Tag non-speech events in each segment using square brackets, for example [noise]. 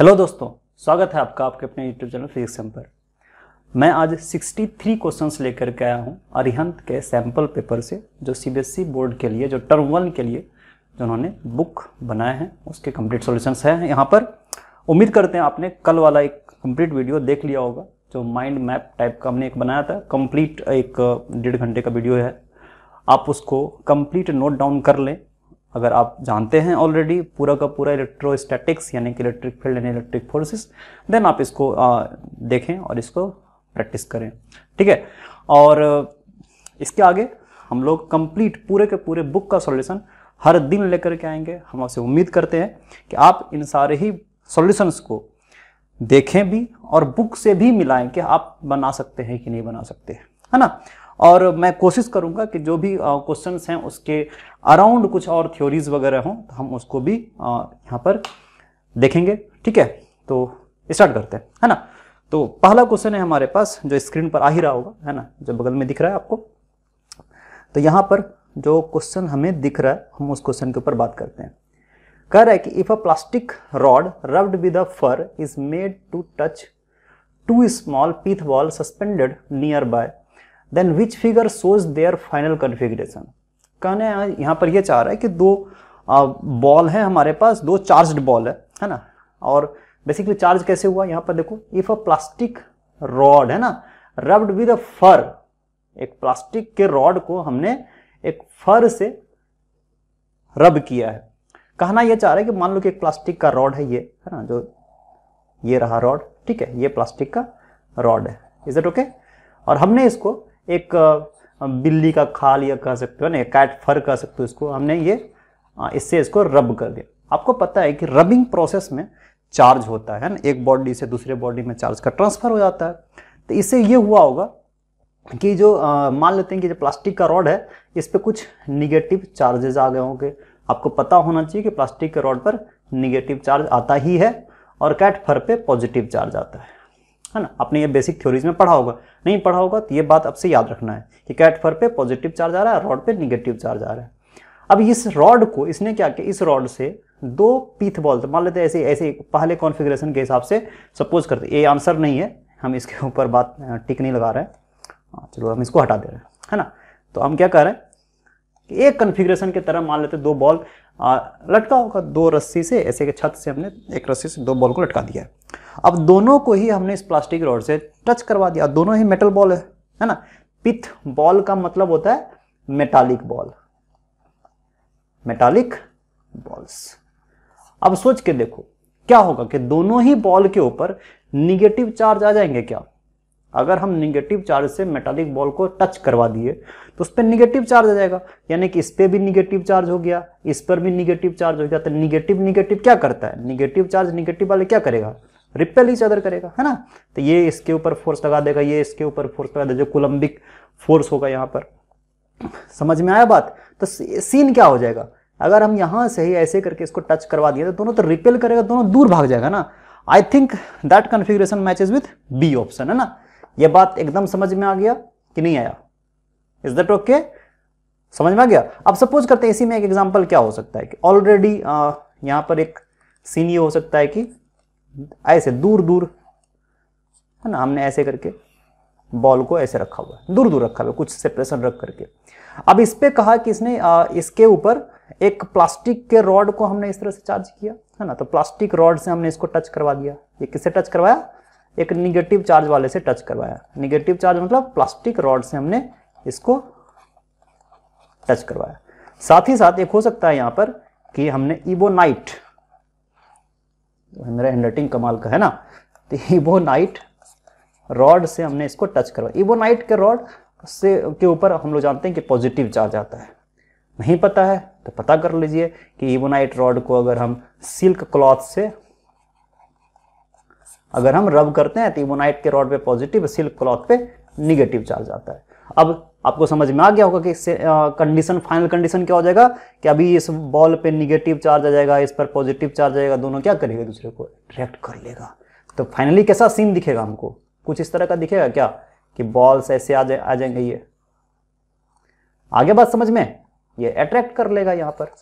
Hello दोस्तों स्वागत है आपका आपके अपने यूट्यूब चैनल फिजिक्स एम पर मैं आज 63 क्वेश्चन लेकर के आया हूँ अरिहंत के सैम्पल पेपर से जो सीबीएसई बोर्ड e के लिए जो टर्म वन के लिए जो उन्होंने बुक बनाए हैं उसके कंप्लीट सॉल्यूशंस हैं यहाँ पर उम्मीद करते हैं आपने कल वाला एक कम्प्लीट वीडियो देख लिया होगा जो माइंड मैप टाइप का हमने एक बनाया था कम्प्लीट एक डेढ़ घंटे का वीडियो है आप उसको कम्प्लीट नोट डाउन कर लें अगर आप जानते हैं ऑलरेडी पूरा का पूरा इलेक्ट्रोस्टैटिक्स यानी कि इलेक्ट्रिक फील्ड यानी इलेक्ट्रिक फोर्सेस देन आप इसको आ, देखें और इसको प्रैक्टिस करें ठीक है और इसके आगे हम लोग कंप्लीट पूरे के पूरे बुक का सॉल्यूशन हर दिन लेकर के आएंगे हम आपसे उम्मीद करते हैं कि आप इन सारे ही सॉल्यूशंस को देखें भी और बुक से भी मिलाएं कि आप बना सकते हैं कि नहीं बना सकते है ना और मैं कोशिश करूंगा कि जो भी क्वेश्चन हैं उसके अराउंड कुछ और थ्योरीज वगैरह हों तो हम उसको भी यहाँ पर देखेंगे ठीक है तो स्टार्ट करते हैं है ना तो पहला क्वेश्चन है हमारे पास जो स्क्रीन पर आ ही रहा होगा है ना जो बगल में दिख रहा है आपको तो यहाँ पर जो क्वेश्चन हमें दिख रहा है हम उस क्वेश्चन के ऊपर बात करते हैं कह रहा है कि if a plastic rod rubbed with a fur is made to touch two small pith ball suspended nearby then which figure shows their final configuration कहने यहाँ पर यह चाह रहा है कि दो बॉल है हमारे पास दो चार्ज्ड बॉल है है ना और बेसिकली चार्ज कैसे हुआ यहाँ पर देखो इफ अ प्लास्टिक रॉड है ना रब्ड विद अ फर एक प्लास्टिक के रॉड को हमने एक फर से रब किया है कहना यह चाह रहा है कि मान लो कि एक प्लास्टिक का रॉड है ये है ना जो ये रहा रॉड ठीक है ये प्लास्टिक का रॉड है इज इट ओके और हमने इसको एक बिल्ली का खाल या कह सकते हो ना कैट फर कह सकते हो इसको हमने ये इससे इसको रब कर दिया आपको पता है कि रबिंग प्रोसेस में चार्ज होता है ना एक बॉडी से दूसरे बॉडी में चार्ज का ट्रांसफर हो जाता है तो इससे ये हुआ होगा कि जो मान लेते हैं कि जो प्लास्टिक का रॉड है इस पर कुछ निगेटिव चार्जेस आ गए होंगे आपको पता होना चाहिए कि प्लास्टिक के रॉड पर निगेटिव चार्ज आता ही है और कैट फर पे पॉजिटिव चार्ज आता है है ना आपने ये बेसिक थ्योरीज में पढ़ा होगा नहीं पढ़ा होगा तो ये बात आपसे याद रखना है कि कैट फर पे पॉजिटिव चार्ज आ रहा है रॉड पे निगेटिव चार्ज आ रहा है अब इस रॉड को इसने क्या किया इस रॉड से दो पीथ बॉल तो मान लेते ऐसे ऐसे पहले कॉन्फिग्रेशन के हिसाब से सपोज करते ये आंसर नहीं है हम इसके ऊपर बात टिक नहीं लगा रहे हैं हाँ, चलो हम इसको हटा दे रहे हैं है ना तो हम क्या कर रहे हैं एक कन्फिग्रेशन के तरह मान लेते दो बॉल आ, लटका होगा दो रस्सी से ऐसे के छत से हमने एक रस्सी से दो बॉल को लटका दिया अब दोनों को ही हमने इस प्लास्टिक रॉड से टच करवा दिया दोनों ही मेटल बॉल है है ना पिथ बॉल का मतलब होता है मेटालिक बॉल मेटालिक बॉल्स अब सोच के देखो क्या होगा कि दोनों ही बॉल के ऊपर निगेटिव चार्ज आ जाएंगे क्या अगर हम निगेटिव चार्ज से मेटालिक बॉल को टच करवा दिए तो उस पर निगेटिव चार्ज आ जाएगा यानी कि इस पर भी निगेटिव चार्ज हो गया इस पर भी निगेटिव चार्ज हो गया तो निगेटिव निगेटिव क्या करता है निगेटिव चार्ज निगेटिव वाले क्या करेगा रिपेल ही चादर करेगा है ना तो ये इसके ऊपर फोर्स लगा देगा ये इसके ऊपर फोर्स लगा देगा जो कोलम्बिक फोर्स होगा यहाँ पर समझ में आया बात तो सीन क्या हो जाएगा अगर हम यहाँ से ही ऐसे करके इसको टच करवा दिए तो दोनों तो रिपेल करेगा दोनों दूर भाग जाएगा ना I think that configuration matches with B option है ना ये बात एकदम समझ में आ गया कि नहीं आया इज दट ओके समझ में आ गया अब सपोज करते हैं इसी में एक एग्जाम्पल क्या हो सकता है कि ऑलरेडी यहाँ पर एक सीन ये हो सकता है कि ऐसे दूर दूर है ना हमने ऐसे करके बॉल को ऐसे रखा हुआ है दूर दूर रखा हुआ कुछ सेपरेशन रख करके अब इस पर कहा कि इसने आ, इसके ऊपर एक प्लास्टिक के रॉड को हमने इस तरह से चार्ज किया है ना तो प्लास्टिक रॉड से हमने इसको टच करवा दिया ये किससे टच करवाया एक निगेटिव चार्ज वाले से टच करवाया निगेटिव चार्ज मतलब प्लास्टिक रॉड से हमने इसको टच करवाया साथ ही साथ एक हो सकता है यहां पर कि हमने इबोनाइट मेरा हैंडराइटिंग कमाल का है ना तो इबोनाइट रॉड से हमने इसको टच करवाया इबोनाइट के रॉड से के ऊपर हम लोग जानते हैं कि पॉजिटिव चार्ज आता है नहीं पता है तो पता कर लीजिए कि इबोनाइट रॉड को अगर हम सिल्क क्लॉथ से अगर हम रब करते हैं तो इबोनाइट के रॉड पे पॉजिटिव सिल्क क्लॉथ पे निगेटिव चार्ज आता है अब आपको समझ में आ गया होगा कि कंडीशन फाइनल कंडीशन क्या हो जाएगा कि अभी इस बॉल पे निगेटिव चार्ज आ जाएगा इस पर पॉजिटिव चार्ज आएगा दोनों क्या करेगा दूसरे को अट्रैक्ट कर लेगा तो फाइनली कैसा सीन दिखेगा हमको कुछ इस तरह का दिखेगा क्या कि बॉल्स ऐसे आ जाए आ जाएंगे ये आगे बात समझ में ये अट्रैक्ट कर लेगा यहाँ पर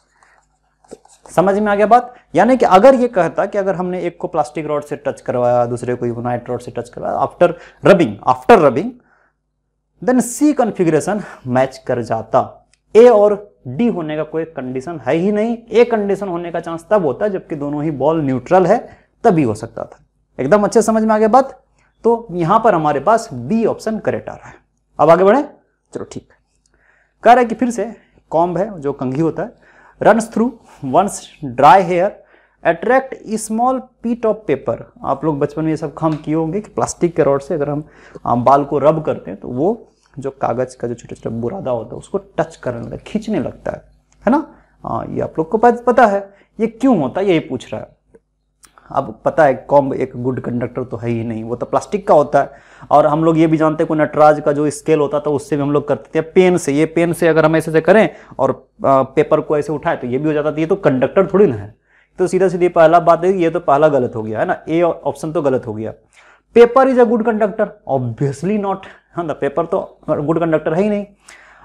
समझ में आ गया बात यानी कि अगर ये कहता कि अगर हमने एक को प्लास्टिक रॉड से टच करवाया दूसरे को यूनाइट रॉड से टच करवाया after rubbing after rubbing then C configuration match कर जाता ए और डी होने का कोई कंडीशन है ही नहीं ए कंडीशन होने का चांस तब होता जबकि दोनों ही बॉल न्यूट्रल है तभी हो सकता था एकदम अच्छे समझ में आ गया बात तो यहां पर हमारे पास बी ऑप्शन करेक्ट आ रहा है अब आगे बढ़े चलो ठीक कह रहा है कि फिर से कॉम्ब है जो कंघी होता है run through one's dry hair attract small bits of paper आप लोग बचपन में ये सब हम किए होंगे कि प्लास्टिक के रॉड से अगर हम, बाल को रब करते हैं तो वो जो कागज़ का जो छोटा छोटा बुरादा होता है उसको टच करने लगता है खींचने लगता है है ना आ, हाँ, ये आप लोग को पता है ये क्यों होता है यही पूछ रहा है अब पता है कॉम्ब एक गुड कंडक्टर तो है ही नहीं वो तो प्लास्टिक का होता है और हम लोग ये भी जानते हैं कोई नटराज का जो स्केल होता था उससे भी हम लोग करते थे पेन से ये पेन से अगर हम ऐसे से करें और पेपर को ऐसे उठाए तो ये भी हो जाता था ये तो कंडक्टर थोड़ी ना है तो सीधा सीधी पहला बात है ये तो पहला गलत हो गया है ना ए ऑप्शन तो गलत हो गया paper is a good conductor obviously not है ना पेपर तो गुड कंडक्टर तो है ही नहीं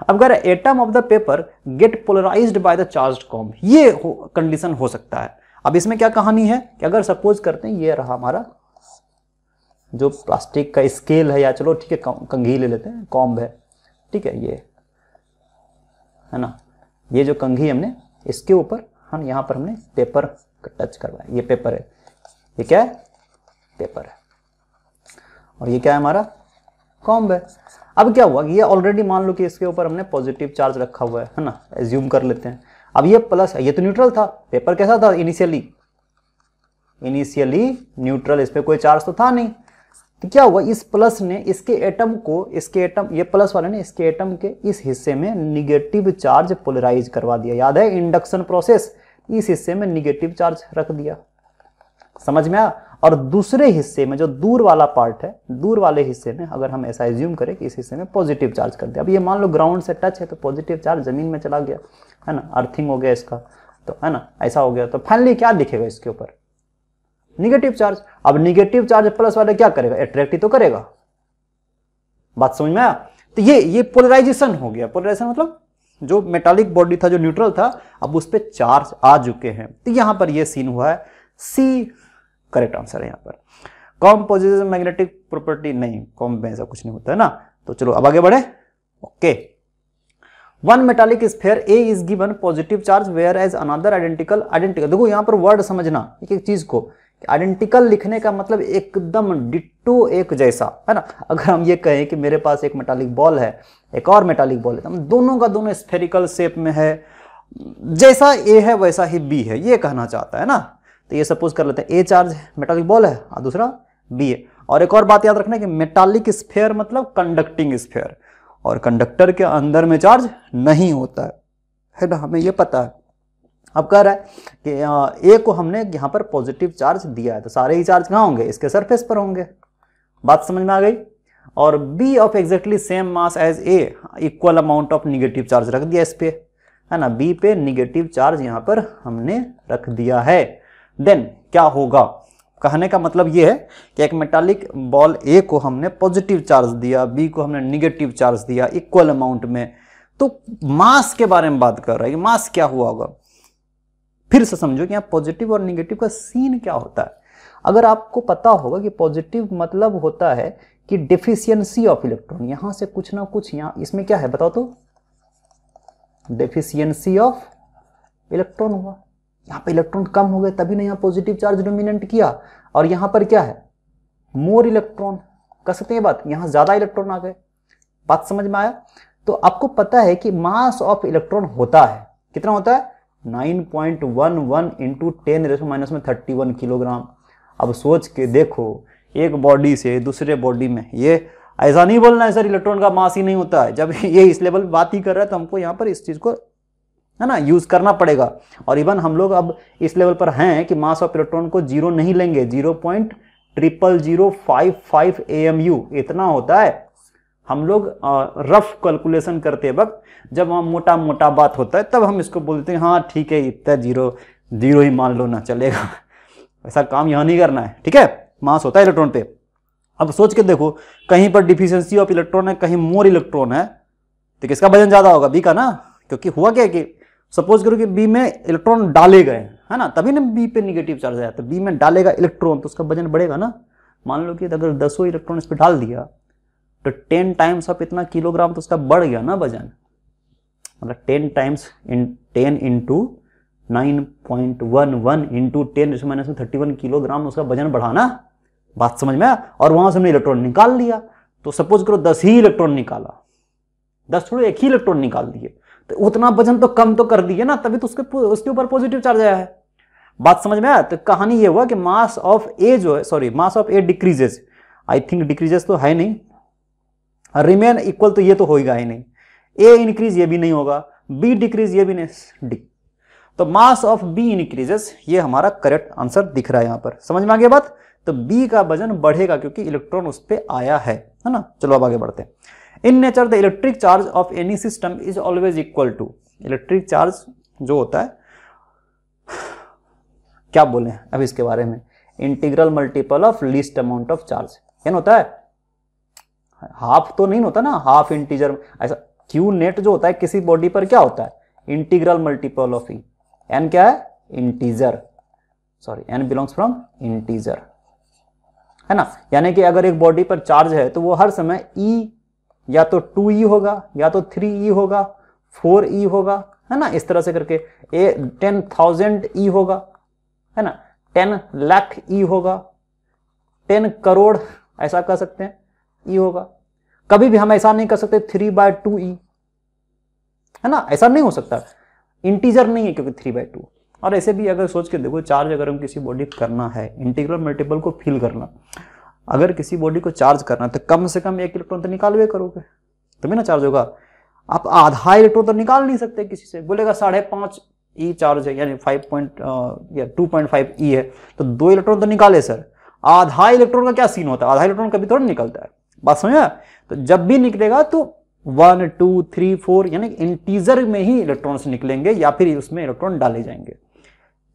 अब अगर atom of the paper get polarize by the charge comb ये कंडीशन हो सकता है अब इसमें क्या कहानी है कि अगर सपोज करते हैं ये रहा हमारा जो प्लास्टिक का स्केल है या चलो ठीक है कंघी ले लेते हैं कॉम्ब है ठीक है ये है ना ये जो कंघी हमने इसके ऊपर हम यहां पर हमने पेपर टच करवाया ये पेपर है ये क्या है पेपर है और ये क्या है हमारा कॉम्ब है अब क्या हुआ ये ऑलरेडी मान लो कि इसके ऊपर हमने पॉजिटिव चार्ज रखा हुआ है है ना एज्यूम कर लेते हैं अब ये प्लस है ये तो न्यूट्रल था पेपर कैसा था इनिशियली इनिशियली न्यूट्रल इस पर कोई चार्ज तो था नहीं तो क्या हुआ इस प्लस ने इसके एटम को इसके एटम ये प्लस वाले ने इसके एटम के इस हिस्से में निगेटिव चार्ज पोलराइज करवा दिया याद है इंडक्शन प्रोसेस इस हिस्से में निगेटिव चार्ज रख दिया समझ में आया और दूसरे हिस्से में जो दूर वाला पार्ट है दूर वाले हिस्से में अगर हम ऐसा एज्यूम करें कि इस हिस्से में पॉजिटिव चार्ज कर दिया अब ये मान लो ग्राउंड से टच है तो पॉजिटिव चार्ज जमीन में चला गया है ना अर्थिंग हो गया इसका तो है ना ऐसा हो गया तो फाइनली क्या दिखेगा इसके ऊपर निगेटिव चार्ज अब निगेटिव चार्ज प्लस वाले क्या करेगा एट्रैक्टिव तो करेगा बात समझ में आया तो ये ये पोलराइजेशन हो गया पोलराइजेशन मतलब जो मेटालिक बॉडी था जो न्यूट्रल था अब उस पर चार्ज आ चुके हैं तो यहां पर यह सीन हुआ है सी करेक्ट आंसर है यहां पर कॉम्पोजिट मैग्नेटिक प्रॉपर्टी नहीं कॉम ऐसा कुछ नहीं होता है ना तो चलो अब आगे बढ़े okay one metallic sphere A is given positive charge whereas another identical identical देखो यहां पर वर्ड समझना एक एक चीज को आइडेंटिकल लिखने का मतलब एकदम डिट्टो एक जैसा है ना अगर हम ये कहें कि मेरे पास एक मेटालिक बॉल है एक और मेटालिक बॉल लेता हूँ दोनों का दोनों स्फेरिकल शेप में है जैसा ए है वैसा ही बी है ये कहना चाहता है ना तो ये सपोज कर लेते हैं ए चार्ज मेटालिक बॉल है और दूसरा बी है और एक और बात याद रखना है कि मेटालिक स्फेयर मतलब कंडक्टिंग स्फेयर और कंडक्टर के अंदर में चार्ज नहीं होता है है ना हमें ये पता है अब कह रहा है कि ए को हमने यहाँ पर पॉजिटिव चार्ज दिया है तो सारे ही चार्ज कहाँ होंगे इसके सरफेस पर होंगे बात समझ में आ गई और B of exactly same mass as A equal amount of negative charge रख दिया इस पे है ना बी पे निगेटिव चार्ज यहाँ पर हमने रख दिया है देन क्या होगा कहने का मतलब ये है कि एक मेटालिक बॉल ए को हमने पॉजिटिव चार्ज दिया बी को हमने निगेटिव चार्ज दिया इक्वल अमाउंट में तो मास के बारे में बात कर रहा है कि मास क्या हुआ होगा फिर से समझो कि यहाँ पॉजिटिव और निगेटिव का सीन क्या होता है अगर आपको पता होगा कि पॉजिटिव मतलब होता है कि डिफिशियंसी ऑफ इलेक्ट्रॉन यहां से कुछ ना कुछ यहां इसमें क्या है बताओ तो डिफिशियंसी ऑफ इलेक्ट्रॉन हुआ यहां पे इलेक्ट्रॉन कम हो गए तभी ना यहां पॉजिटिव चार्ज डोमिनेंट किया और यहां पर क्या है मोर इलेक्ट्रॉन कह सकते हैं बात यहां ज्यादा इलेक्ट्रॉन आ गए बात समझ में आया तो आपको पता है कि मास ऑफ इलेक्ट्रॉन होता है कितना होता है 9.11 point one one into ten minus में 31 किलोग्राम अब सोच के देखो एक बॉडी से दूसरे बॉडी में ये ऐसा नहीं बोलना है सर इलेक्ट्रॉन का मास ही नहीं होता है जब ये इस लेवल बात ही कर रहा है तो हमको यहाँ पर इस चीज़ को है ना यूज़ करना पड़ेगा और इवन हम लोग अब इस लेवल पर हैं कि मास ऑफ इलेक्ट्रॉन को जीरो नहीं लेंगे zero point triple zero five five A M U इतना होता है हम लोग रफ कैलकुलेशन करते वक्त जब हम मोटा मोटा बात होता है तब हम इसको बोलते हैं हाँ ठीक है इतना जीरो जीरो ही मान लो ना चलेगा [laughs] ऐसा काम यहाँ नहीं करना है ठीक है मास होता है इलेक्ट्रॉन पे अब सोच के देखो कहीं पर डिफिशियंसी ऑफ इलेक्ट्रॉन है कहीं मोर इलेक्ट्रॉन है तो किसका वजन ज़्यादा होगा बी का ना क्योंकि हुआ क्या कि सपोज करो कि बी में इलेक्ट्रॉन डाले गए है ना तभी ना बी पे निगेटिव चार्ज आया तो बी में डालेगा इलेक्ट्रॉन तो उसका वजन बढ़ेगा ना मान लो कि अगर दसों इलेक्ट्रॉन इस पर डाल दिया तो टेन टाइम्स ऑफ इतना किलोग्राम तो उसका बढ़ गया ना वजन मतलब ten times in ten into nine point one one into ten minus में थर्टी वन किलोग्राम उसका वजन बढ़ाना बात समझ में आया और वहां से हमने इलेक्ट्रॉन निकाल लिया तो सपोज करो दस ही इलेक्ट्रॉन निकाला दस छोड़ो एक ही इलेक्ट्रॉन निकाल दिए तो उतना वजन तो कम तो कर दिए ना तभी तो उसके उसके ऊपर पॉजिटिव चार्ज आया है बात समझ में आया तो कहानी ये हुआ कि मास ऑफ ए जो है sorry mass of A decreases I think decreases तो है नहीं रिमेन इक्वल तो ये तो होगा ही नहीं ए इंक्रीज ये भी नहीं होगा बी डिक्रीज ये भी नहीं डी तो मास ऑफ बी इंक्रीजेस ये हमारा करेक्ट आंसर दिख रहा है यहां पर समझ में आ गया बात तो बी का वजन बढ़ेगा क्योंकि इलेक्ट्रॉन उस पर आया है है ना चलो अब आगे बढ़ते हैं in nature the electric charge of any system is always equal to electric charge जो होता है क्या बोले अब इसके बारे में integral multiple of least amount of charge N होता है हाफ तो नहीं होता ना हाफ इंटीजर ऐसा क्यू नेट जो होता है किसी बॉडी पर क्या होता है integral multiple of E N क्या है integer sorry N belongs from integer है ना यानी कि अगर एक बॉडी पर चार्ज है तो वो हर समय ई e, या तो टू ई e होगा या तो थ्री ई e होगा फोर ई e होगा है ना इस तरह से करके ए टेन थाउजेंड ई होगा है ना टेन लाख ई होगा टेन करोड़ ऐसा कह सकते हैं ई e होगा कभी भी हम ऐसा नहीं कर सकते थ्री बाय टू ई है ना ऐसा नहीं हो सकता इंटीजर नहीं है क्योंकि थ्री बाय टू और ऐसे भी अगर सोच के देखो चार्ज अगर हम किसी बॉडी करना है इंटीग्रल मल्टीपल को फिल करना अगर किसी बॉडी को चार्ज करना तो कम से कम एक इलेक्ट्रॉन तो निकालवे करोगे तभी ना चार्ज होगा आप आधा इलेक्ट्रॉन तो निकाल नहीं सकते किसी से बोलेगा साढ़े पाँच ई e चार्ज है यानी फाइव पॉइंट या टू पॉइंट फाइव ई है तो दो इलेक्ट्रॉन तो निकाले सर आधा इलेक्ट्रॉन का क्या सीन होता है आधा इलेक्ट्रॉन कभी थोड़ा निकलता है बात समझा तो जब भी निकलेगा तो वन टू थ्री फोर यानी इंटीजर में ही इलेक्ट्रॉन्स निकलेंगे या फिर उसमें इलेक्ट्रॉन डाले जाएंगे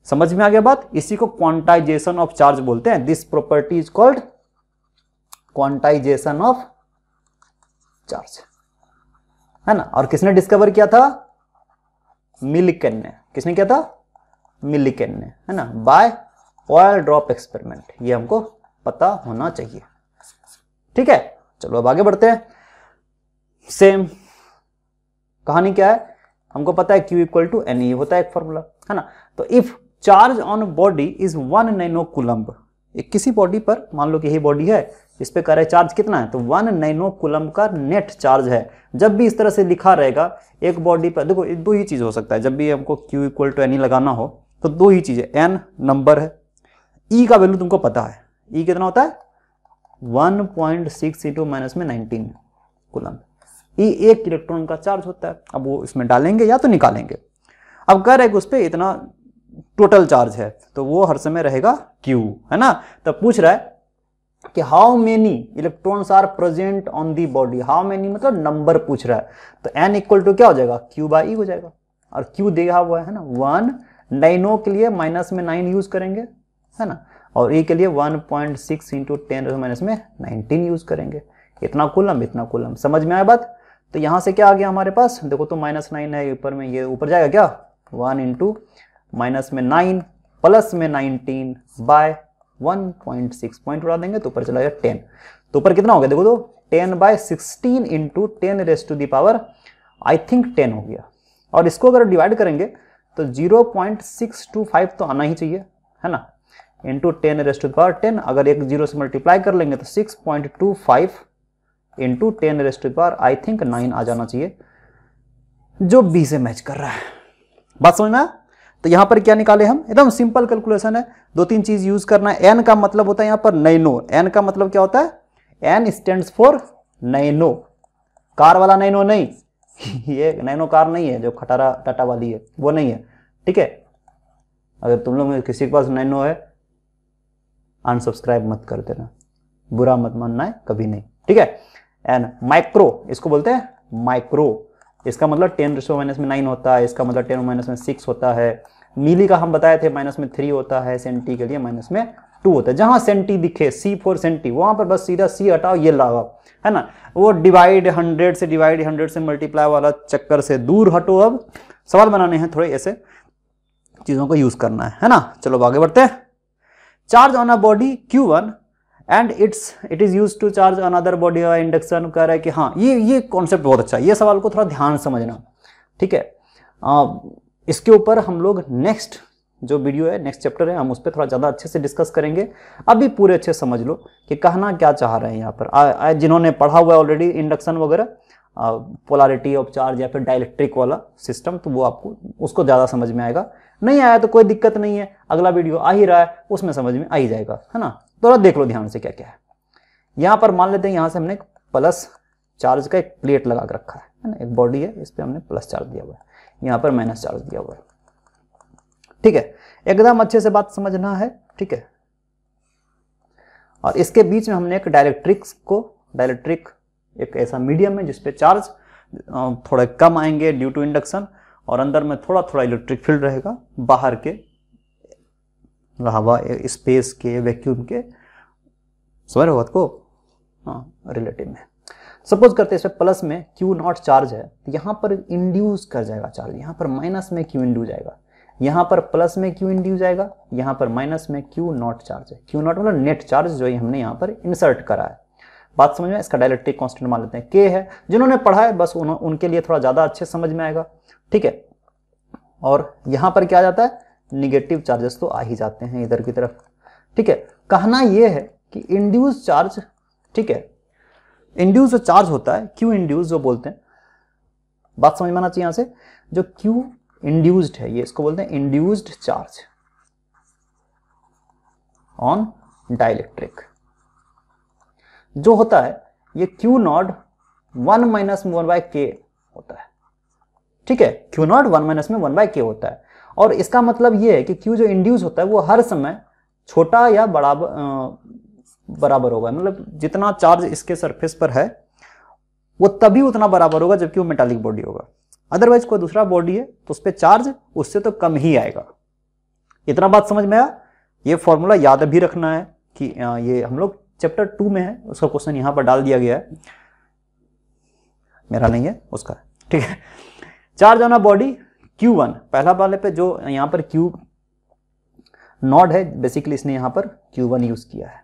समझ में आ गया बात इसी को क्वांटाइजेशन ऑफ चार्ज बोलते हैं this property is called quantization of charge है ना और किसने डिस्कवर किया था मिलिकन ने किसने किया था मिलिकन ने है ना बाय ऑयल ड्रॉप एक्सपेरिमेंट ये हमको पता होना चाहिए ठीक है चलो अब आगे बढ़ते हैं सेम कहानी क्या है हमको पता है Q equal to N E होता है एक फॉर्मूला है ना तो if charge on body is one nano coulomb एक किसी बॉडी पर मान लो कि यही बॉडी है इस पे कह चार्ज कितना है तो वन नैनो कुलम का नेट चार्ज है जब भी इस तरह से लिखा रहेगा एक बॉडी पर देखो दो ही चीज़ हो सकता है जब भी हमको Q equal to N E लगाना हो तो दो ही चीज़ें एन नंबर है ई e का वैल्यू तुमको पता है ई e कितना होता है one point six into minus में नाइनटीन कुलम ई e एक इलेक्ट्रॉन का चार्ज होता है अब वो इसमें डालेंगे या तो निकालेंगे अब कह रहे हैं कि उस पर इतना टोटल चार्ज है तो वो हर समय रहेगा क्यू है ना तो पूछ रहा है कि how many electrons are present on the body how many मतलब नंबर पूछ रहा है तो एन इक्वल टू क्या हो जाएगा क्यू बाई e हो जाएगा और क्यू देगा हुआ है ना वन नाइनो के लिए माइनस में नाइन यूज करेंगे है ना और ए e के लिए one point six into ten minus में नाइनटीन यूज करेंगे इतना कुलम इतना कुलम समझ में आया बात तो यहां से क्या आ गया हमारे पास देखो तो माइनस नाइन है ऊपर में ये ऊपर जाएगा क्या वन इंटू माइनस में नाइन प्लस में nineteen by one point six point उड़ा देंगे तो ऊपर चला जाएगा टेन तो ऊपर कितना हो गया देखो तो ten by sixteen into ten race to the power I think ten हो गया और इसको अगर डिवाइड करेंगे तो zero point six two five तो आना ही चाहिए है ना into ten race to the power ten अगर एक जीरो से मल्टीप्लाई कर लेंगे तो six point two five into ten race to the power I think nine आ जाना चाहिए जो बी से मैच कर रहा है बात समझना तो यहां पर क्या निकाले हम एकदम सिंपल कैलकुलेशन है दो तीन चीज यूज करना है एन का मतलब होता है यहां पर नैनो एन का मतलब क्या होता है N stand for nano car वाला नैनो नहीं [laughs] ये नैनो कार नहीं है जो खटारा टाटा वाली है वो नहीं है ठीक है अगर तुम लोग किसी के पास नैनो है अनसब्सक्राइब मत कर देना बुरा मत मानना है कभी नहीं ठीक है एन माइक्रो इसको बोलते हैं माइक्रो इसका मतलब टेन रेशो माइनस में नाइन होता है इसका मतलब टेन माइनस में सिक्स होता है मिली का हम बताए थे माइनस में थ्री होता है सेंटी के लिए माइनस में टू होता है जहां सेंटी दिखे सी फोर सेंटी वहां पर बस सीधा सी हटाओ ये लगाओ है ना वो डिवाइड हंड्रेड से डिवाइड हंड्रेड से मल्टीप्लाई वाला चक्कर से दूर हटो अब सवाल बनाने हैं थोड़े ऐसे चीज़ों को यूज करना है है ना चलो आगे बढ़ते हैं charge on a body Q one and it's it is use to charge another body या इंडक्शन कह रहा है कि हाँ ये ये कॉन्सेप्ट बहुत अच्छा है ये सवाल को थोड़ा ध्यान समझना ठीक है आ, इसके ऊपर हम लोग नेक्स्ट जो वीडियो है नेक्स्ट चैप्टर है हम उस पर थोड़ा ज़्यादा अच्छे से डिस्कस करेंगे अभी पूरे अच्छे समझ लो कि कहना क्या चाह रहे हैं यहाँ पर जिन्होंने पढ़ा हुआ है ऑलरेडी इंडक्शन वगैरह पोलारिटी ऑफ चार्ज या फिर डायलेक्ट्रिक वाला सिस्टम तो वो आपको उसको ज़्यादा समझ में आएगा नहीं आया तो कोई दिक्कत नहीं है अगला वीडियो आ ही रहा है उसमें समझ में आ ही जाएगा है ना थोड़ा देख लो ध्यान से क्या क्या है यहां पर मान लेते हैं यहां से हमने प्लस चार्ज का एक प्लेट लगा कर रखा है ना एक बॉडी है इस पर हमने प्लस चार्ज दिया हुआ है यहां पर माइनस चार्ज दिया हुआ है ठीक है एकदम अच्छे से बात समझना है ठीक है और इसके बीच में हमने एक डायलेक्ट्रिक्स को डायलेक्ट्रिक एक ऐसा मीडियम है जिसपे चार्ज थोड़े कम आएंगे ड्यू टू इंडक्शन और अंदर में थोड़ा थोड़ा इलेक्ट्रिक फील्ड रहेगा बाहर के मतलब हवा स्पेस के वैक्यूम के समझ रहे हो बात को हाँ रिलेटिव में सपोज करते हैं इसमें प्लस में क्यू नॉट चार्ज है तो यहाँ पर इंड्यूस कर जाएगा चार्ज यहाँ पर माइनस में क्यू इंड्यूस जाएगा यहाँ पर प्लस में क्यू इंड्यूस जाएगा यहाँ पर माइनस में क्यू नॉट चार्ज है क्यू नॉट मतलब नेट चार्ज जो हमने यहाँ पर इंसर्ट करा है बात समझ में इसका डायलेक्ट्रिक कॉन्स्टेंट मान लेते हैं के है जिन्होंने पढ़ा है बस उन, उनके लिए थोड़ा ज़्यादा अच्छे समझ में आएगा ठीक है और यहाँ पर क्या आ जाता है निगेटिव चार्जेस तो आ ही जाते हैं इधर की तरफ ठीक है कहना यह है कि इंड्यूस चार्ज ठीक है इंड्यूस जो चार्ज होता है क्यू इंड्यूस जो बोलते हैं बात समझ में आना चाहिए यहां से जो क्यू इंड्यूस्ड है ये इसको बोलते हैं इंड्यूस्ड चार्ज ऑन डाइलेक्ट्रिक जो होता है ये Q not one minus one by K होता है ठीक है क्यू नॉट वन माइनस में वन बाय के होता है और इसका मतलब ये है कि क्यू जो इंड्यूस होता है वो हर समय छोटा या बराबर बराबर होगा मतलब जितना चार्ज इसके सरफेस पर है वो तभी उतना बराबर होगा जबकि वो मेटालिक बॉडी होगा अदरवाइज कोई दूसरा बॉडी है तो उस पर चार्ज उससे तो कम ही आएगा इतना बात समझ में आया ये फॉर्मूला याद भी रखना है कि ये हम लोग चैप्टर टू में है उसका क्वेश्चन यहाँ पर डाल दिया गया है मेरा नहीं है उसका ठीक है charge on a body Q1 पहला वाले पे जो यहाँ पर Q नॉड है बेसिकली इसने यहाँ पर Q1 यूज किया है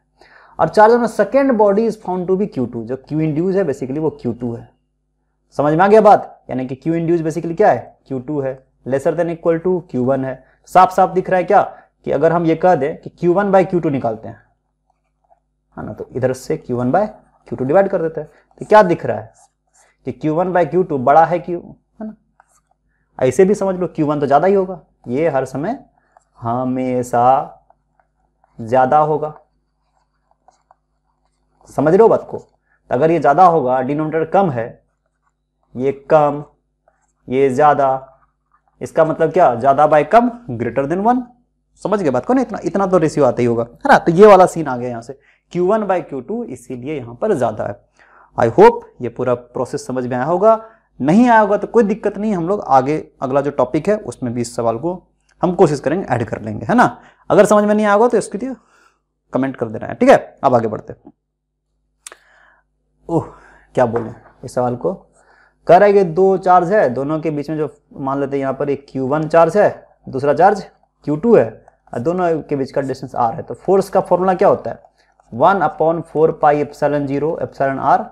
और charge on second body is found to be Q2 जो Q इंड्यूज है बेसिकली वो Q2 है समझ में आ गया बात यानी कि Q इंड्यूज बेसिकली क्या है Q2 है lesser than equal to Q1 है साफ साफ दिख रहा है क्या कि अगर हम ये कह दें कि Q1 वन बाई क्यू निकालते हैं है हाँ ना तो इधर से Q1 one by Q divide कर देते हैं तो क्या दिख रहा है कि Q1 वन बाई क्यू बड़ा है क्यू ऐसे भी समझ लो क्यू वन तो ज़्यादा ही होगा ये हर समय हमेशा ज़्यादा होगा समझ लो बात को तो अगर ये ज़्यादा होगा डिनोमीटर कम है ये कम ये ज़्यादा इसका मतलब क्या ज़्यादा बाय कम ग्रेटर देन वन समझ गए बात को ना इतना इतना तो रेशियो आता ही होगा है ना तो ये वाला सीन आ गया यहाँ से Q1 वन बाय क्यू इसीलिए यहाँ पर ज़्यादा है आई होप ये पूरा प्रोसेस समझ में आया होगा नहीं आया होगा तो कोई दिक्कत नहीं हम लोग आगे अगला जो टॉपिक है उसमें भी इस सवाल को हम कोशिश करेंगे ऐड कर लेंगे है ना अगर समझ में नहीं आया होगा तो इसके लिए कमेंट कर देना है ठीक है अब आगे बढ़ते ओह क्या बोले इस सवाल को कह रहे कि दो चार्ज है दोनों के बीच में जो मान लेते हैं यहाँ पर एक Q1 चार्ज है दूसरा चार्ज Q2 है और दोनों के बीच का डिस्टेंस आर है तो फोर्स का फॉर्मूला क्या होता है one upon four pi epsilon zero epsilon R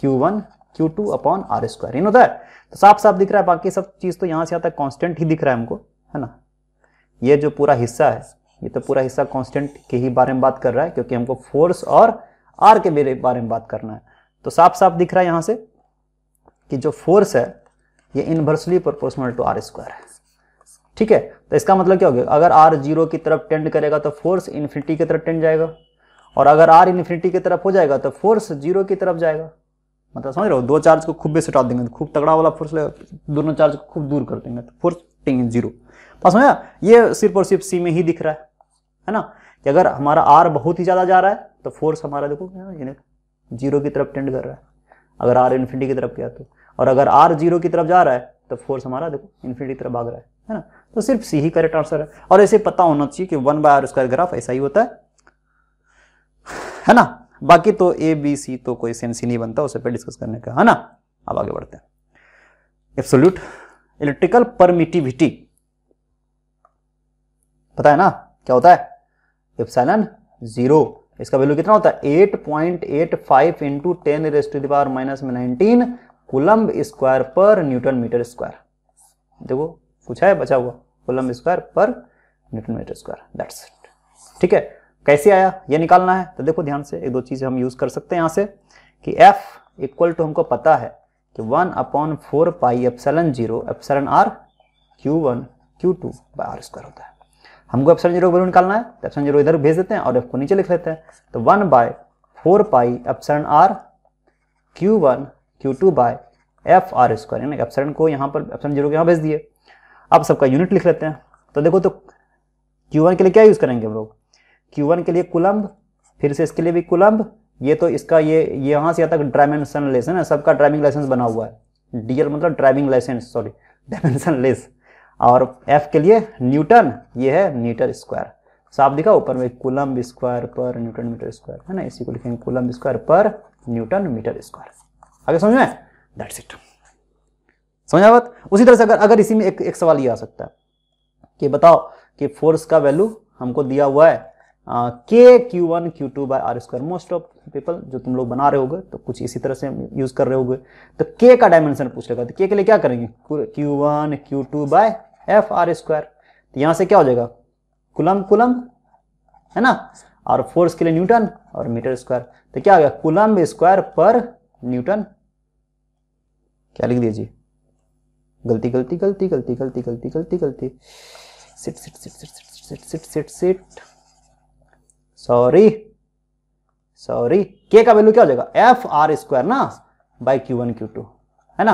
Q one Q2 two upon R square इन उधर तो साफ साफ दिख रहा है बाकी सब चीज़ तो यहाँ से आता है कॉन्स्टेंट ही दिख रहा है हमको है ना ये जो पूरा हिस्सा है ये तो पूरा हिस्सा कॉन्स्टेंट के ही बारे में बात कर रहा है क्योंकि हमको फोर्स और आर के बारे में बात करना है तो साफ साफ दिख रहा है यहां से कि जो फोर्स है ये inversely proportional to are square है ठीक है तो इसका मतलब क्या हो गया अगर आर जीरो की तरफ टेंड करेगा तो फोर्स इन्फिनिटी की तरफ टेंड जाएगा और अगर आर इन्फिनिटी की तरफ हो जाएगा तो फोर्स जीरो की तरफ जाएगा मतलब समझ रहे हो दो चार्ज को खूब से देंगे तो खूब तगड़ा वाला फोर्स दोनों चार्ज को खूब दूर कर देंगे तो फोर्स टेंगे जीरो तो समझा ये सिर्फ और सिर्फ सी में ही दिख रहा है है ना कि अगर हमारा आर बहुत ही ज़्यादा जा रहा है तो फोर्स हमारा देखो जीरो की तरफ टेंड कर रहा है अगर आर इन्फिनिटी की तरफ गया तो और अगर आर जीरो की तरफ जा रहा है तो फोर्स हमारा देखो इन्फिनिटी की तरफ भाग रहा है है ना तो सिर्फ सी ही करेक्ट आंसर है और ऐसे पता होना चाहिए कि one by R square graph ऐसा ही होता है है ना बाकी तो ए बी सी तो कोई सेंस ही नहीं बनता उसे पर डिस्कस करने का है ना अब आगे बढ़ते हैं एब्सोल्यूट इलेक्ट्रिकल परमिटिविटी पता है ना क्या होता है एप्साइलन जीरो इसका वैल्यू कितना होता है eight point eight five into ten raised power minus में नाइनटीन कुलम्ब स्क्वायर पर न्यूटन मीटर स्क्वायर देखो पूछा है बचा हुआ कुलम्ब स्क्वायर पर newton metre square that's it ठीक है कैसे आया ये निकालना है तो देखो ध्यान से एक दो चीजें हम यूज़ कर सकते हैं यहां से कि एफ इक्वल टू हमको पता है कि one upon four pi epsilon zero epsilon R Q one Q two by R square होता है हमको एफसेलन जीरो वैल्यू निकालना है तो एफसेलन जीरो इधर भेज देते हैं और एफ को नीचे लिख लेते हैं तो one by four pi epsilon R Q one Q two by F R square यानी एफसेलन को यहाँ पर एफसेलन जीरो को यहाँ भेज दिए अब सबका यूनिट लिख लेते हैं तो देखो तो क्यू वन के लिए क्या यूज़ करेंगे हम लोग Q1 के लिए कुलम्ब फिर से इसके लिए भी कुलम्ब ये तो इसका ये यहाँ से तक डायमेंशन लेस है ना सबका ड्राइविंग लाइसेंस बना हुआ है डीएल मतलब driving licence sorry dimensionless और एफ के लिए न्यूटन ये है न्यूटर स्क्वायर सो आप ऊपर में कुलम्ब स्क्वायर पर न्यूटन मीटर स्क्वायर है ना इसी को लिखेंगे कुलम स्क्वायर पर न्यूटन मीटर स्क्वायर आगे समझ में दैट्स इट समझा बात उसी तरह से अगर अगर इसी में एक एक सवाल ये आ सकता है कि बताओ कि फोर्स का वैल्यू हमको दिया हुआ है के Q one Q two by R square most of people जो तुम लोग बना रहे हो तो कुछ इसी तरह से यूज कर रहे हो तो के का डायमेंशन पूछ लेगा तो के के लिए क्या करेंगे Q one Q two by F R square तो यहाँ से क्या हो जाएगा कुलम कुलम है ना और फोर्स के लिए न्यूटन और मीटर स्क्वायर तो क्या हो गया कुलम स्क्वायर पर न्यूटन क्या लिख दीजिए गलती गलती गलती गलती गलती गलती गलती गलती sit sit sit sit sit sit sit sit sit sorry sorry K का वैल्यू क्या हो जाएगा एफ आर स्क्वायर ना by Q one Q two है ना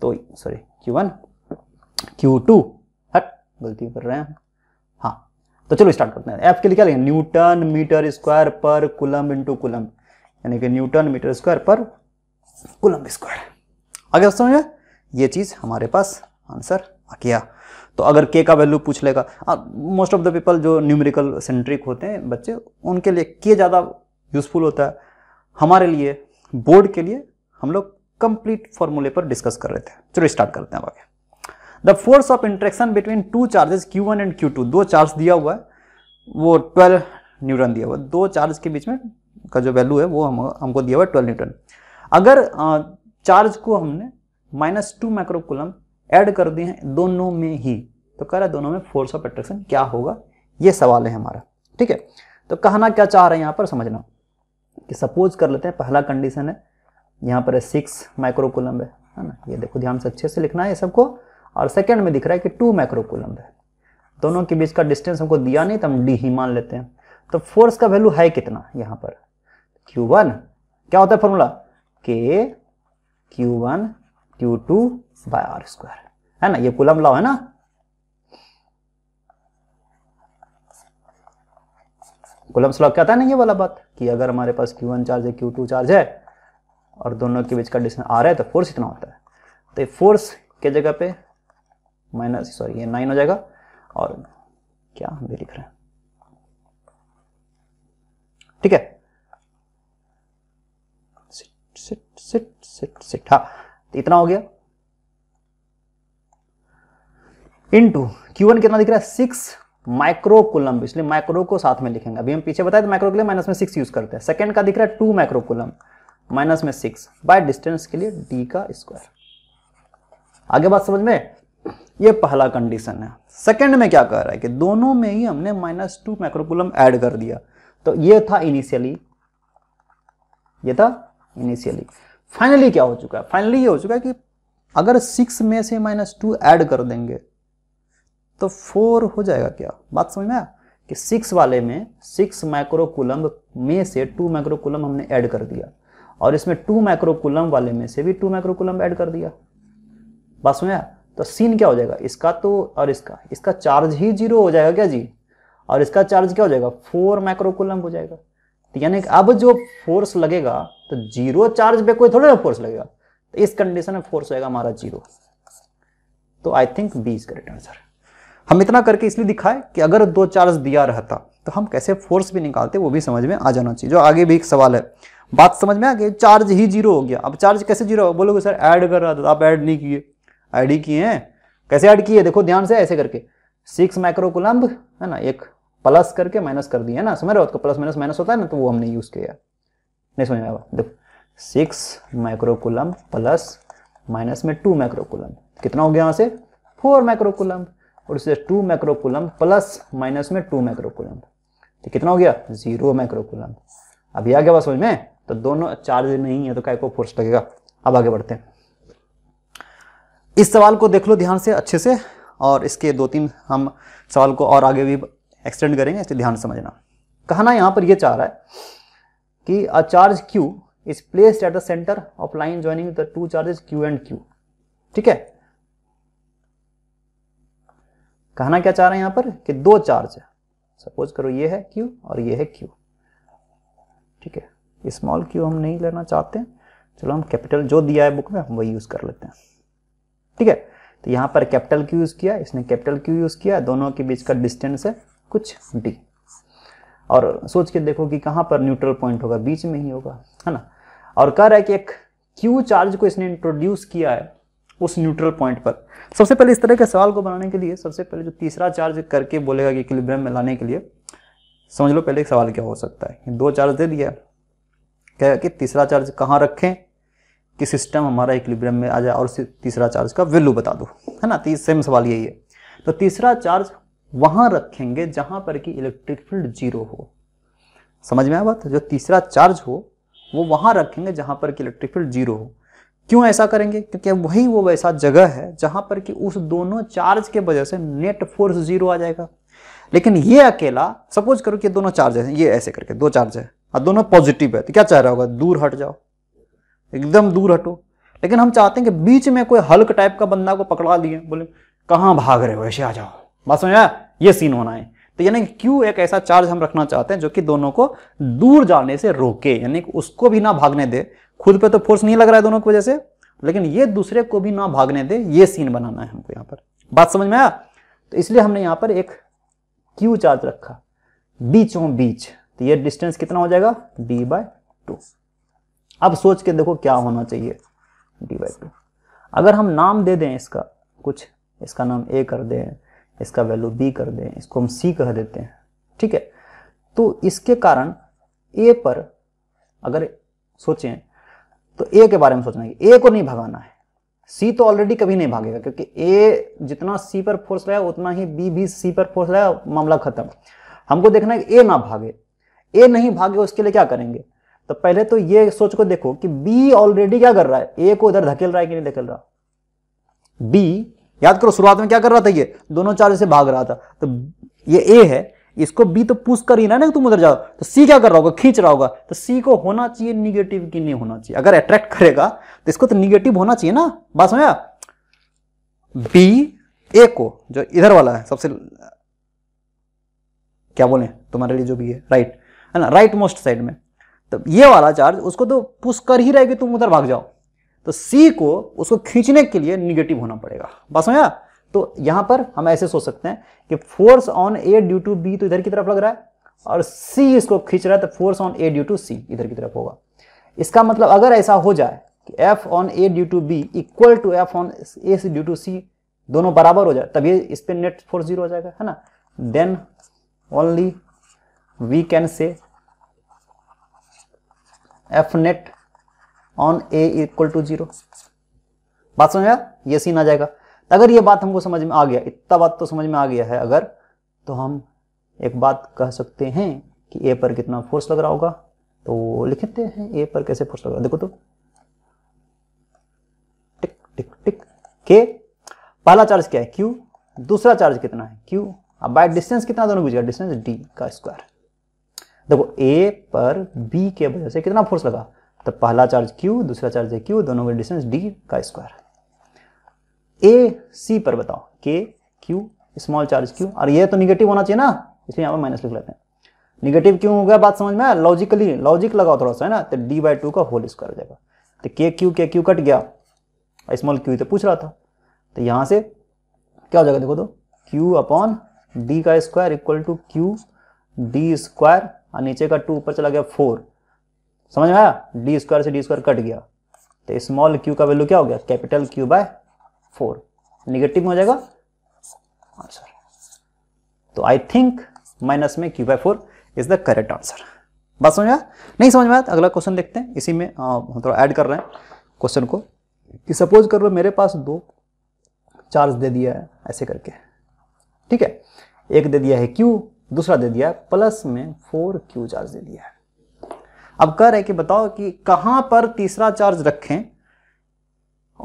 तो sorry Q one Q two हट गलती कर रहे हैं हाँ तो चलो स्टार्ट करते हैं एफ के लिए क्या लेंगे न्यूटन मीटर स्क्वायर पर कुलम इंटू कुलम यानी कि न्यूटन मीटर स्क्वायर पर कुलम स्क्वायर आगे समझ में ये चीज़ हमारे पास आंसर आ गया तो अगर के का वैल्यू पूछ लेगा मोस्ट ऑफ द पीपल जो न्यूमेरिकल सेंट्रिक होते हैं बच्चे उनके लिए के ज़्यादा यूज़फुल होता है हमारे लिए बोर्ड के लिए हम लोग कंप्लीट फॉर्मूले पर डिस्कस कर रहे थे चलो स्टार्ट करते हैं आगे the force of interaction between two charges Q one and Q two दो चार्ज दिया हुआ है वो ट्वेल्व न्यूटन दिया हुआ है दो चार्ज के बीच में का जो वैल्यू है वो हम हमको दिया हुआ है ट्वेल्व न्यूटन अगर चार्ज को हमने माइनस टू माइक्रोकुलम ऐड कर दिए हैं दोनों में ही तो कह रहा है दोनों में फोर्स ऑफ अट्रैक्शन क्या होगा ये सवाल है हमारा ठीक है तो कहना क्या चाह रहे हैं यहाँ पर समझना कि सपोज कर लेते हैं पहला कंडीशन है यहाँ पर है सिक्स माइक्रोकुलम्ब है है ना ये देखो ध्यान से अच्छे से लिखना है ये सबको और सेकेंड में दिख रहा है कि टू माइक्रोकुलम्ब है दोनों के बीच का डिस्टेंस हमको दिया नहीं तो हम डी ही मान लेते हैं तो फोर्स का वैल्यू है कितना यहाँ पर क्यू वन क्या होता है formula K Q one Q two by R square है ना ये कुलम लॉ है ना कुलम लॉ क्या था ना ये वाला बात कि अगर हमारे पास क्यू वन चार्ज है क्यू टू चार्ज है और दोनों के बीच का डिस्टेंस आ रहा है तो फोर्स इतना होता है तो फोर्स के जगह पे माइनस सॉरी ये नाइन हो जाएगा और क्या हम भी लिख रहे हैं ठीक है sit sit sit sit sit हाँ इतना हो गया इनटू वन कितना दिख रहा है सिक्स माइक्रो कुलम इसलिए माइक्रो को साथ में लिखेंगे अभी हम पीछे बताए तो माइक्रो के लिए माइनस में सिक्स यूज करते हैं सेकंड का दिख रहा है टू माइक्रो कुलम माइनस में सिक्स बाय डिस्टेंस के लिए डी का स्क्वायर आगे बात समझ में ये पहला कंडीशन है सेकंड में क्या कह रहा है कि दोनों में ही हमने माइनस टू माइक्रोकुलम एड कर दिया तो ये था इनिशियली ये था इनिशियली फाइनली क्या हो चुका है फाइनली ये हो चुका है कि अगर सिक्स में से माइनस टू एड कर देंगे तो फोर हो जाएगा क्या बात समझ में आया कि सिक्स वाले में सिक्स माइक्रोकुलम में से टू माइक्रोकुलम हमने ऐड कर दिया और इसमें टू माइक्रोकुलम वाले में से भी टू माइक्रोकुलम ऐड कर दिया बात समझ आया तो सीन क्या हो जाएगा इसका तो और इसका इसका चार्ज ही जीरो हो जाएगा क्या जी और इसका चार्ज क्या हो जाएगा फोर माइक्रोकुलम हो जाएगा तो यानी अब जो फोर्स लगेगा तो जीरो चार्ज पे कोई थोड़ा फोर्स लगेगा तो इस कंडीशन में फोर्स होगा हमारा जीरो तो I think B is correct answer हम इतना करके इसलिए दिखाए कि अगर दो चार्ज दिया रहता तो हम कैसे फोर्स भी निकालते वो भी समझ में आ जाना चाहिए जो आगे भी एक सवाल है बात समझ में आ गई चार्ज ही जीरो हो गया अब चार्ज कैसे जीरो हो बोलोगे सर ऐड कर रहा था तो आप ऐड नहीं किए ऐड ही किए हैं कैसे ऐड किए देखो ध्यान से ऐसे करके सिक्स माइक्रोकुलम्ब है ना एक प्लस करके माइनस कर दिया ना समझ रहे हो तो प्लस माइनस माइनस होता है ना तो वो हमने यूज़ किया नहीं समझ में आएगा देखो सिक्स माइक्रोकुलम प्लस माइनस में टू माइक्रोकुलम कितना हो गया यहाँ से फोर माइक्रोकुलम और इससे टू माइक्रोकुलम प्लस माइनस में टू माइक्रोकुलम तो कितना हो गया जीरो माइक्रोकुलम अभी आ गया बस समझ में तो दोनों चार्ज नहीं है तो क्या को फोर्स लगेगा अब आगे बढ़ते हैं इस सवाल को देख लो ध्यान से अच्छे से और इसके दो तीन हम सवाल को और आगे भी एक्सटेंड करेंगे इसे ध्यान समझना कहना यहाँ पर यह चाह रहा है कि a charge q is placed at the centre of line joining the two charges q and q ठीक है कहना क्या चाह रहे हैं यहां पर कि दो चार्ज है सपोज करो ये है q और ये है q ठीक है स्मॉल q हम नहीं लेना चाहते चलो हम कैपिटल जो दिया है बुक में हम वही यूज कर लेते हैं ठीक है तो यहां पर कैपिटल q यूज किया इसने कैपिटल q यूज किया दोनों के बीच का डिस्टेंस है कुछ डी और सोच के देखो कि कहाँ पर न्यूट्रल पॉइंट होगा बीच में ही होगा है ना और कह रहा है कि एक क्यू चार्ज को इसने इंट्रोड्यूस किया है उस न्यूट्रल पॉइंट पर सबसे पहले इस तरह के सवाल को बनाने के लिए सबसे पहले जो तीसरा चार्ज करके बोलेगा कि इक्विलिब्रियम में लाने के लिए समझ लो पहले एक सवाल क्या हो सकता है दो चार्ज दे दिया कह कि तीसरा चार्ज कहाँ रखें कि सिस्टम हमारा इक्विलिब्रियम में आ जाए और तीसरा चार्ज का वैल्यू बता दो है ना सेम सवाल यही है तो तीसरा चार्ज वहां रखेंगे जहां पर कि इलेक्ट्रिक फील्ड जीरो हो समझ में आया बात जो तीसरा चार्ज हो वो वहां रखेंगे जहां पर कि इलेक्ट्रिक फील्ड जीरो हो क्यों ऐसा करेंगे क्योंकि वही वो वैसा जगह है जहां पर कि उस दोनों चार्ज के वजह से नेट फोर्स जीरो आ जाएगा लेकिन ये अकेला सपोज करो कि दोनों चार्ज है ये ऐसे करके दो चार्ज है और दोनों पॉजिटिव है तो क्या चाह रहा होगा दूर हट जाओ एकदम दूर हटो लेकिन हम चाहते हैं कि बीच में कोई हल्क टाइप का बंदा को पकड़ा दिए बोले कहाँ भाग रहे हो ऐसे आ जाओ बात समझ आया ये सीन होना है तो यानी क्यू एक ऐसा चार्ज हम रखना चाहते हैं जो कि दोनों को दूर जाने से रोके यानी उसको भी ना भागने दे खुद पे तो फोर्स नहीं लग रहा है दोनों की वजह से लेकिन ये दूसरे को भी ना भागने दे ये सीन बनाना है हमको यहाँ पर बात समझ में आया तो इसलिए हमने यहाँ पर एक क्यू चार्ज रखा बीचों बीच तो ये डिस्टेंस कितना हो जाएगा डी बाय टू अब सोच के देखो क्या होना चाहिए डी बाई टू अगर हम नाम दे दें इसका कुछ इसका नाम ए कर दें इसका वैल्यू बी कर दें इसको हम सी कह देते हैं ठीक है तो इसके कारण ए पर अगर सोचें तो ए के बारे में सोचना है ए को नहीं भगाना है सी तो ऑलरेडी कभी नहीं भागेगा क्योंकि ए जितना सी पर फोर्स रहा उतना ही बी भी सी पर फोर्स रहा मामला खत्म हमको देखना है कि ए ना भागे ए नहीं भागे उसके लिए क्या करेंगे तो पहले तो ये सोच को देखो कि बी ऑलरेडी क्या कर रहा है ए को इधर धकेल रहा है कि नहीं धकेल रहा बी याद करो शुरुआत में क्या कर रहा था ये दोनों चार्ज से भाग रहा था तो ये ए है इसको बी तो पुश कर ही ना ना तुम उधर जाओ तो सी क्या कर रहा होगा खींच रहा होगा तो सी को होना चाहिए निगेटिव की नहीं होना चाहिए अगर अट्रैक्ट करेगा तो इसको तो निगेटिव होना चाहिए ना बात समझा बी ए को जो इधर वाला है सबसे क्या बोले तुम्हारे लिए जो भी है राइट है ना राइट मोस्ट साइड में तो ये वाला चार्ज उसको तो पुश कर ही रहेगी तुम उधर भाग जाओ तो सी को उसको खींचने के लिए निगेटिव होना पड़ेगा हो या? तो यहां पर हम ऐसे सोच सकते हैं कि force on A due to B तो इधर की तरफ लग रहा है और सी इसको खींच रहा है तो force on A due to C इधर की तरफ होगा इसका मतलब अगर ऐसा हो जाए कि F on A due to B equal to F on A due to C दोनों बराबर हो जाए तभी इस पर नेट फोर्स जीरो हो जाएगा है ना then only we can say F net on A equal to zero बात समझ आया ये सीन आ जाएगा अगर ये बात हमको समझ में आ गया इतना बात तो समझ में आ गया है अगर तो हम एक बात कह सकते हैं कि ए पर कितना फोर्स लग रहा होगा तो लिखते हैं ए पर कैसे फोर्स लग रहा देखो तो टिक टिक टिक के पहला चार्ज क्या है क्यू दूसरा चार्ज कितना है क्यू अब बाय डिस्टेंस कितना दोनों बुझेगा डिस्टेंस डी का स्क्वायर देखो ए पर बी के वजह से कितना फोर्स लगा तो पहला चार्ज Q दूसरा चार्ज है Q दोनों का डिस्टेंस d का स्क्वायर ए सी पर बताओ k Q small charge Q और ये तो निगेटिव होना चाहिए ना इसलिए यहाँ पर माइनस लिख लेते हैं निगेटिव क्यों हो गया बात समझ में लॉजिकली लॉजिक लगाओ थोड़ा सा है ना तो डी बाई टू का होल स्क्वायर हो जाएगा तो के क्यू के क्यू कट गया स्मॉल क्यू तो पूछ रहा था तो यहाँ से क्या हो जाएगा देखो तो q अपॉन डी का square equal to Q D square और नीचे का टू ऊपर चला गया फोर समझ में आया डी स्क्वायर से डी स्क्वायर कट गया तो स्मॉल क्यू का वैल्यू क्या हो गया capital Q by four negative में हो जाएगा आंसर तो आई थिंक माइनस में Q by four is the correct answer बात समझ आया नहीं समझ में आया तो अगला क्वेश्चन देखते हैं इसी में हम थोड़ा ऐड कर रहे हैं क्वेश्चन को कि सपोज कर लो मेरे पास दो चार्ज दे दिया है ऐसे करके ठीक है एक दे दिया है क्यू दूसरा दे दिया है प्लस में फोर क्यू चार्ज दे दिया है अब कह रहे कि बताओ कि कहां पर तीसरा चार्ज रखें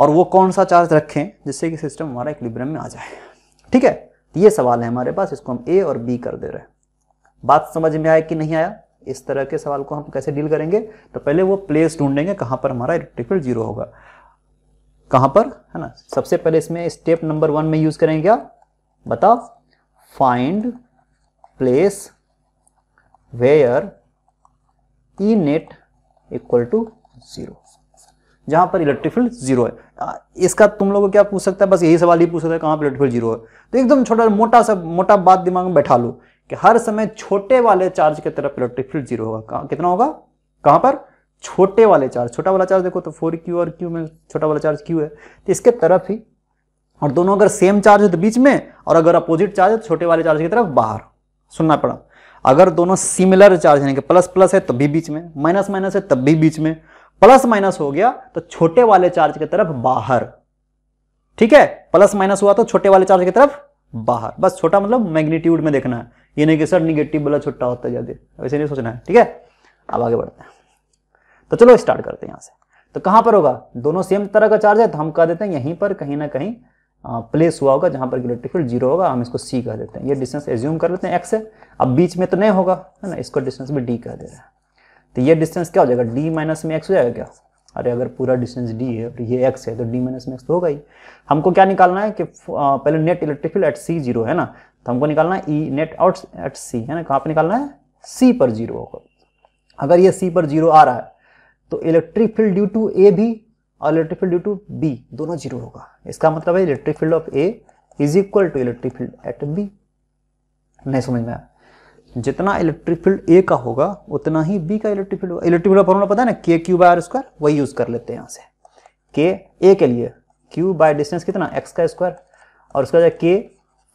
और वो कौन सा चार्ज रखें जिससे कि सिस्टम हमारा इक्विलिब्रियम में आ जाए ठीक है ये सवाल है हमारे पास इसको हम ए और बी कर दे रहे हैं बात समझ में आया कि नहीं आया इस तरह के सवाल को हम कैसे डील करेंगे तो पहले वो प्लेस ढूंढेंगे कहां पर हमारा फील्ड जीरो होगा कहां पर है ना सबसे पहले इसमें स्टेप नंबर वन में यूज करेंगे क्या बताओ find place where E net equal to zero जहां पर इलेक्ट्रिक फील्ड जीरो है इसका तुम लोगों क्या पूछ सकता है बस यही सवाल ही पूछ सकता है कहां पर इलेक्ट्रिक फील्ड जीरो है तो एकदम छोटा मोटा सा मोटा बात दिमाग में बैठा लो कि हर समय छोटे वाले चार्ज की तरफ इलेक्ट्रिक फील्ड जीरो होगा कितना होगा कहां पर छोटे वाले चार्ज छोटा वाला चार्ज देखो तो फोर क्यू और क्यू में छोटा वाला चार्ज क्यू है तो इसके तरफ ही और दोनों अगर सेम चार्ज है तो बीच में और अगर अपोजिट चार्ज है तो छोटे वाले चार्ज की तरफ बाहर सुनना पड़ा अगर दोनों सिमिलर चार्ज यानी कि प्लस प्लस है तब भी बीच में माइनस माइनस है तब भी बीच में प्लस माइनस हो गया तो छोटे वाले चार्ज की तरफ बाहर ठीक है प्लस माइनस हुआ तो छोटे वाले चार्ज की तरफ बाहर बस छोटा मतलब मैग्नीट्यूड में देखना है ये नहीं कि सर निगेटिव वाला छोटा होता है ज्यादा वैसे नहीं सोचना है ठीक है अब आगे बढ़ते हैं तो चलो स्टार्ट करते हैं यहां से तो कहां पर होगा दोनों सेम तरह का चार्ज है तो हम कह देते हैं यहीं पर कहीं ना कहीं प्लेस हुआ होगा जहाँ पर इलेक्ट्रिक फील्ड जीरो होगा हम इसको सी कह देते हैं ये डिस्टेंस एज्यूम कर लेते हैं एक्स है अब बीच में तो नहीं होगा है ना इसको डिस्टेंस भी डी कह दे रहे हैं तो ये डिस्टेंस क्या हो जाएगा डी माइनस में एक्स हो जाएगा क्या अरे अगर पूरा डिस्टेंस डी है और ये एक्स है तो डी माइनस तो में एक्स तो होगा ही हमको क्या निकालना है कि पहले net electric field at C zero है ना तो हमको निकालना है E net out at C है ना कहाँ पर निकालना है सी पर जीरो होगा अगर ये सी पर जीरो आ रहा है तो electric field due to A भी और electric field due to B दोनों जीरो होगा इसका मतलब है electric field of A is equal to electric field at B नहीं समझ में आया जितना इलेक्ट्रिक फील्ड ए का होगा उतना ही बी का इलेक्ट्रिक फील्ड होगा इलेक्ट्रिक फील्ड फॉर्मूला पता है ना के क्यू बाय आर स्क्वायर वही यूज कर लेते हैं यहाँ से के ए के लिए क्यू बाय डिस्टेंस कितना एक्स का स्क्वायर और उसका K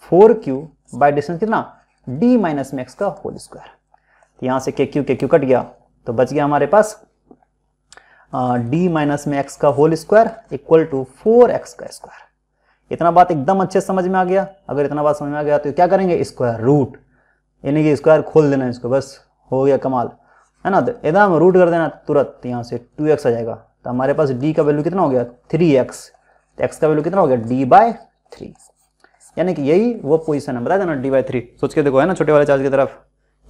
four Q by distance कितना डी माइनस में एक्स का होल तो स्क्वायर यहाँ से के क्यू के क्यू कट गया तो बच गया हमारे पास डी माइनस में एक्स का whole square equal to four X का स्क्वायर इतना बात एकदम अच्छे समझ में आ गया अगर इतना बात समझ में आ गया तो क्या करेंगे स्क्वायर रूट यानी कि स्क्वायर खोल देना इसको बस हो गया कमाल है ना तो एकदम रूट कर देना तो तुरंत यहाँ से टू एक्स आ जाएगा तो हमारे पास डी का वैल्यू कितना हो गया थ्री एक्स एक्स का वैल्यू कितना हो गया डी बाय थ्री यानी कि यही वो पोजिशन है बता देना डी बाई थ्री सोच के देखो है ना छोटे वाले चार्ज की तरफ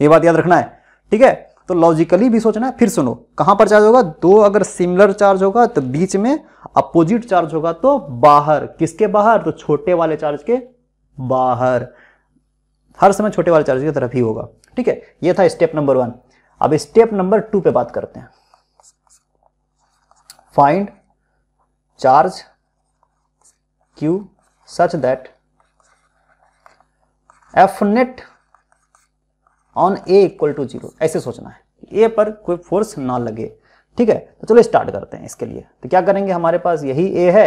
ये बात याद रखना है ठीक है तो लॉजिकली भी सोचना है फिर सुनो कहाँ पर चार्ज होगा दो अगर सिमिलर चार्ज होगा तो बीच में अपोजिट चार्ज होगा तो बाहर किसके बाहर तो छोटे वाले चार्ज के बाहर हर समय छोटे वाले चार्ज की तरफ ही होगा ठीक है ये था स्टेप नंबर वन अब स्टेप नंबर टू पे बात करते हैं find charge Q such that F net on A equal to zero ऐसे सोचना है ए पर कोई फोर्स ना लगे ठीक है तो चलो स्टार्ट करते हैं इसके लिए तो क्या करेंगे हमारे पास यही ए है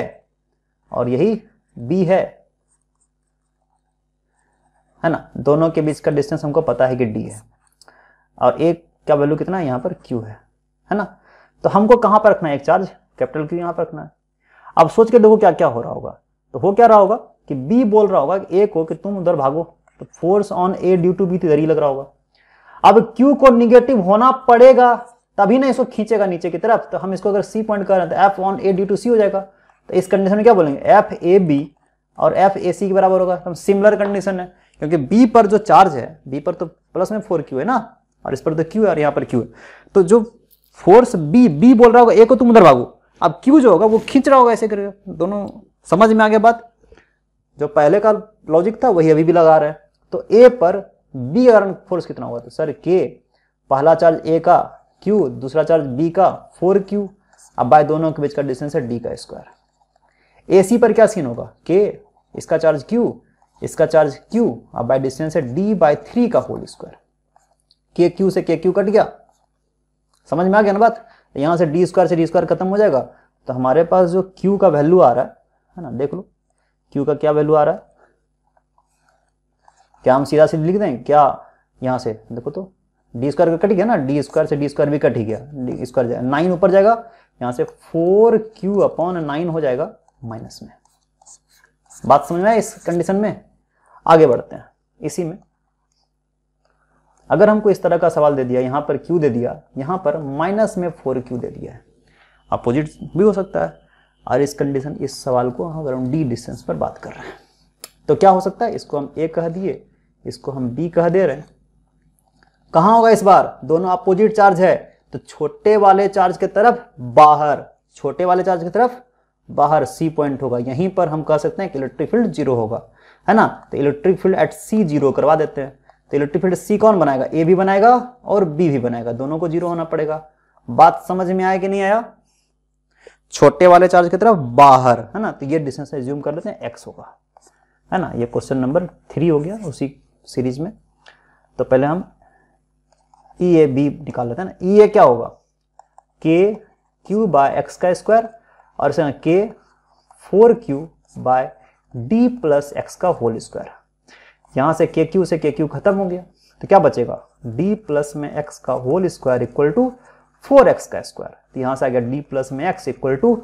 और यही बी है है ना दोनों के बीच का डिस्टेंस हमको पता है कि डी है और ए का वैल्यू कितना है यहां पर क्यू है है ना तो हमको कहां पर रखना है एक चार्ज कैपिटल क्यू यहां पर रखना है अब सोच के देखो क्या क्या हो रहा होगा तो हो क्या रहा होगा कि बी बोल रहा होगा ए को कि तुम उधर भागो तो force on A due to B तो इधर ही लग रहा होगा अब क्यू को निगेटिव होना पड़ेगा तभी ना इसको खींचेगा नीचे की तरफ तो हम इसको अगर सी पॉइंट कर रहे हैं तो F on A due to C हो जाएगा तो इस कंडीशन में क्या बोलेंगे एफ ए बी और एफ ए सी के बराबर होगा तो हम सिमिलर कंडीशन है क्योंकि B पर जो चार्ज है B पर तो प्लस में फोर क्यू है ना और इस पर तो क्यू है और यहाँ पर क्यू है तो जो फोर्स बी बी बोल रहा होगा ए को तुम उधर भागो अब क्यू जो होगा वो खींच रहा होगा ऐसे करके दोनों समझ में आ गया बात जो पहले का लॉजिक था वही अभी भी लगा रहा है तो ए पर बी अगर फोर्स कितना होगा तो सर के पहला चार्ज ए का क्यू दूसरा चार्ज बी का फोर क्यू अब बाय दोनों के बीच का डिस्टेंस है डी का स्क्वायर ए सी पर क्या सीन होगा के इसका चार्ज क्यू इसका चार्ज क्यू अब बाय डिस्टेंस है डी बाय थ्री का होल स्क्वायर के क्यू से के क्यू कट गया समझ में आ गया ना बात तो यहाँ से डी स्क्वायर से डी स्क्वायर खत्म हो जाएगा तो हमारे पास जो क्यू का वैल्यू आ रहा है ना देख लो क्यू का क्या वैल्यू आ रहा है क्या हम सीधा सीधे लिख दें क्या यहाँ से देखो तो डी स्क्वायर कट गया ना डी स्क्वायर से डी स्क्वायर भी कट ही गया डी स्क्वायर नाइन ऊपर जाएगा यहाँ से फोर क्यू अपॉन नाइन हो जाएगा माइनस में बात समझ में आए इस कंडीशन में आगे बढ़ते हैं इसी में अगर हमको इस तरह का सवाल दे दिया यहाँ पर क्यू दे दिया यहाँ पर माइनस में फोर क्यू दे दिया है अपोजिट भी हो सकता है और इस कंडीशन इस सवाल को हम अराउंड डी डिस्टेंस पर बात कर रहे हैं तो क्या हो सकता है इसको हम ए कह दिए इसको हम बी कह दे रहे हैं कहा होगा इस बार दोनों अपोजिट चार्ज है तो छोटे वाले चार्ज के तरफ बाहर छोटे वाले चार्ज की तरफ बाहर सी पॉइंट होगा यहीं पर हम कह सकते हैं कि इलेक्ट्रिक फील्ड जीरो होगा है ना तो electric field at C zero करवा देते हैं तो इलेक्ट्रिक फील्ड सी कौन बनाएगा ए भी बनाएगा और बी भी बनाएगा दोनों को जीरो होना पड़ेगा बात समझ में आया कि नहीं आया छोटे वाले चार्ज की तरफ बाहर है ना तो ये डिस्टेंस एज्यूम कर लेते हैं एक्स होगा है ना ये क्वेश्चन नंबर थ्री हो गया उसी सीरीज में तो पहले हम ई ए बी निकाल लेते हैं ना ई e ए क्या होगा के क्यू बाय एक्स का स्क्वायर और इसे K four Q by D plus x का होल स्क्वायर यहां से के क्यू से के क्यू खत्म हो गया तो क्या बचेगा डी प्लस में एक्स का whole square equal to four X का स्क्वायर तो यहां से आ गया डी प्लस में X equal to